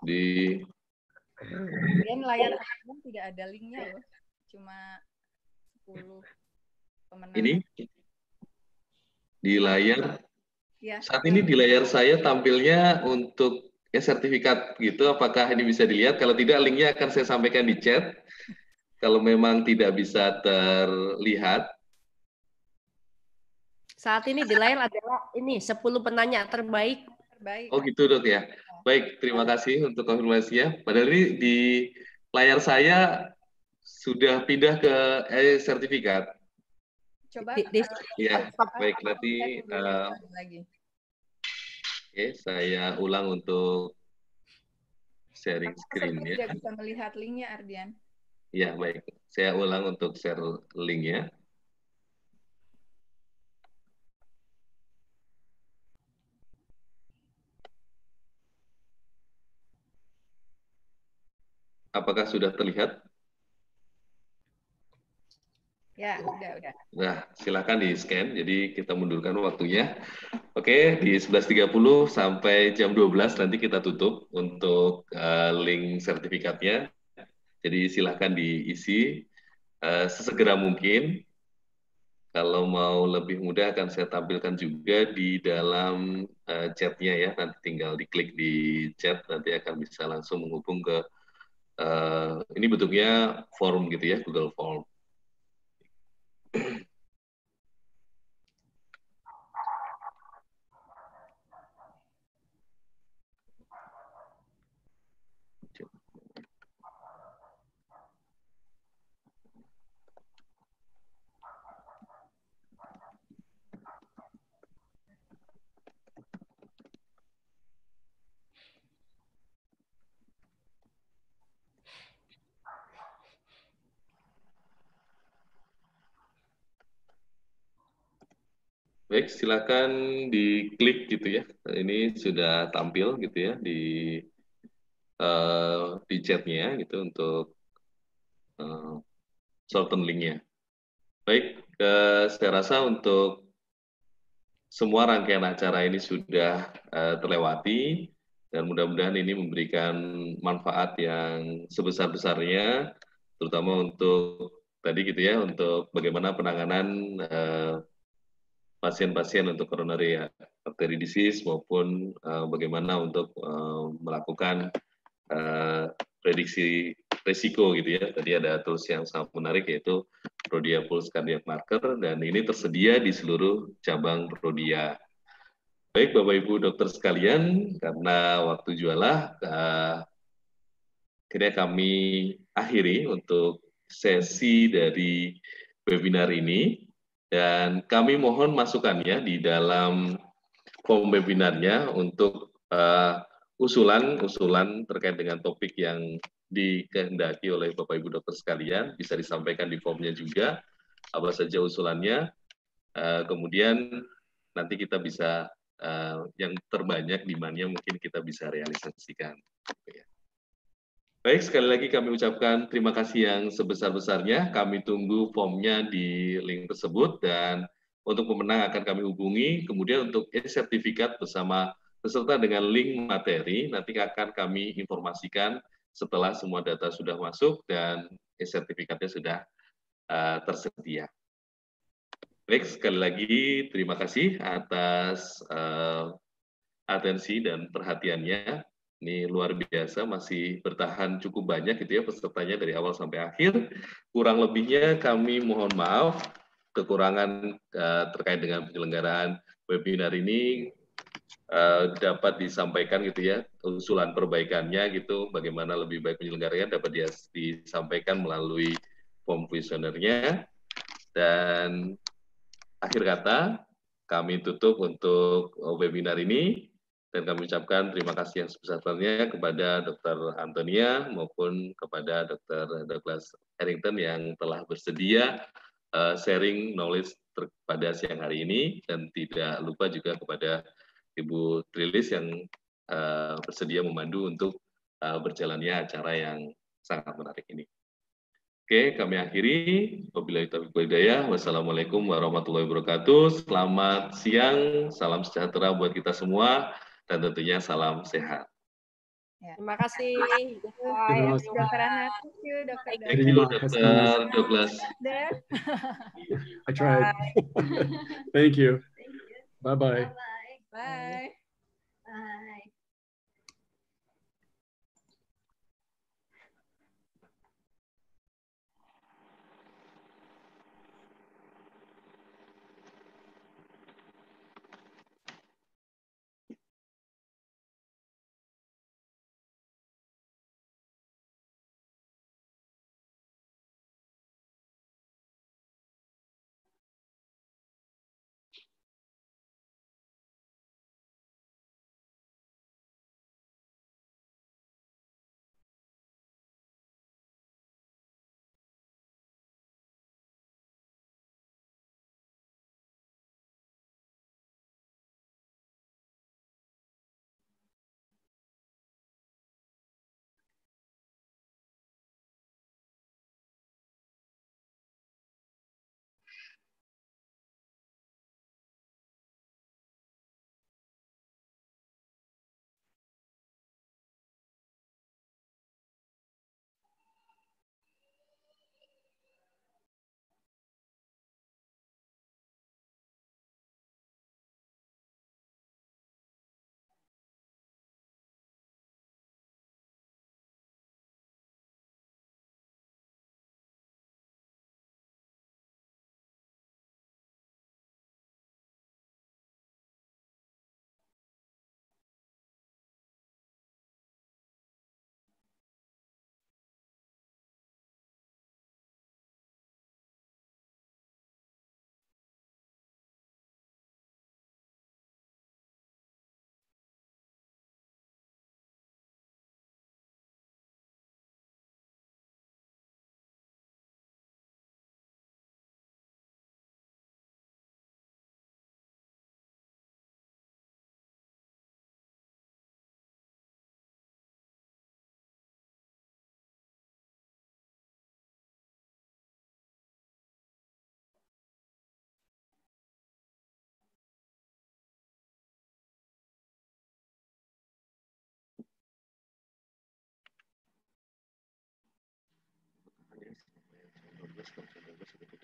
di... Kemudian layar oh. tidak ada linknya loh, cuma 10 pemenang. Ini? Di layar? Ya. Saat ini di layar saya tampilnya untuk ya sertifikat gitu, apakah ini bisa dilihat? Kalau tidak, linknya akan saya sampaikan di chat. Kalau memang tidak bisa terlihat, saat ini di lain adalah ini 10 penanya terbaik. terbaik. Oh gitu dok ya. Baik, terima kasih untuk konfirmasinya. Padahal ini di layar saya sudah pindah ke eh, sertifikat. Coba. Di, di, ya, baik nanti. Uh, eh, Oke, okay, saya ulang untuk sharing screen ya. Bisa melihat linknya Ardian. Ya baik, saya ulang untuk share linknya. Apakah sudah terlihat? Ya, sudah. Nah, silakan di-scan. Jadi kita mundurkan waktunya. Oke, di 11.30 sampai jam 12 nanti kita tutup untuk uh, link sertifikatnya. Jadi silahkan diisi uh, sesegera mungkin. Kalau mau lebih mudah akan saya tampilkan juga di dalam uh, chatnya ya. Nanti tinggal diklik di chat, nanti akan bisa langsung menghubung ke Eh, ini bentuknya form gitu ya Google Form. Baik, silakan diklik gitu ya. Ini sudah tampil gitu ya di uh, di chatnya gitu untuk uh, eh, certain linknya. Baik, uh, saya rasa untuk semua rangkaian acara ini sudah uh, terlewati dan mudah-mudahan ini memberikan manfaat yang sebesar-besarnya, terutama untuk tadi gitu ya untuk bagaimana penanganan uh, pasien-pasien untuk coronary artery disease maupun uh, bagaimana untuk uh, melakukan uh, prediksi resiko gitu ya. Tadi ada tools yang sangat menarik yaitu Prodia Pulse Cardiac Marker dan ini tersedia di seluruh cabang Prodia. Baik Bapak Ibu dokter sekalian, karena waktu jualah uh, kira kami akhiri untuk sesi dari webinar ini. Dan kami mohon masukannya di dalam form webinarnya untuk usulan-usulan eh, uh, terkait dengan topik yang dikehendaki oleh Bapak Ibu dokter sekalian bisa disampaikan di formnya juga apa saja usulannya uh, kemudian nanti kita bisa uh, yang terbanyak di mana mungkin kita bisa realisasikan. Okay. Gitu ya. Baik, sekali lagi kami ucapkan terima kasih yang sebesar-besarnya. Kami tunggu formnya di link tersebut dan untuk pemenang akan kami hubungi. Kemudian untuk e-sertifikat bersama peserta dengan link materi nanti akan kami informasikan setelah semua data sudah masuk dan e-sertifikatnya sudah uh, tersedia. Baik, sekali lagi terima kasih atas uh, atensi dan perhatiannya. Ini luar biasa, masih bertahan cukup banyak gitu ya pesertanya dari awal sampai akhir. Kurang lebihnya kami mohon maaf kekurangan uh, terkait dengan penyelenggaraan webinar ini uh, dapat disampaikan gitu ya usulan perbaikannya gitu bagaimana lebih baik penyelenggaranya dapat disampaikan melalui form kuesionernya dan akhir kata kami tutup untuk webinar ini dan kami ucapkan terima kasih yang sebesar-besarnya kepada Dr. Antonia maupun kepada Dr. Douglas Harrington yang telah bersedia eh, sharing knowledge pada siang hari ini dan tidak lupa juga kepada Ibu Trilis yang eh, bersedia memandu untuk eh, berjalannya acara yang sangat menarik ini. Oke, kami akhiri. Wassalamualaikum warahmatullahi wabarakatuh. Selamat siang, salam sejahtera buat kita semua dan tentunya salam sehat. kasih. Ya. Terima kasih. Terima kasih. Terima kasih. Thank you, Terima Thank you, kasih. Douglas. I Terima Thank you. Bye-bye. kasih. Bye. Bye. несколько минут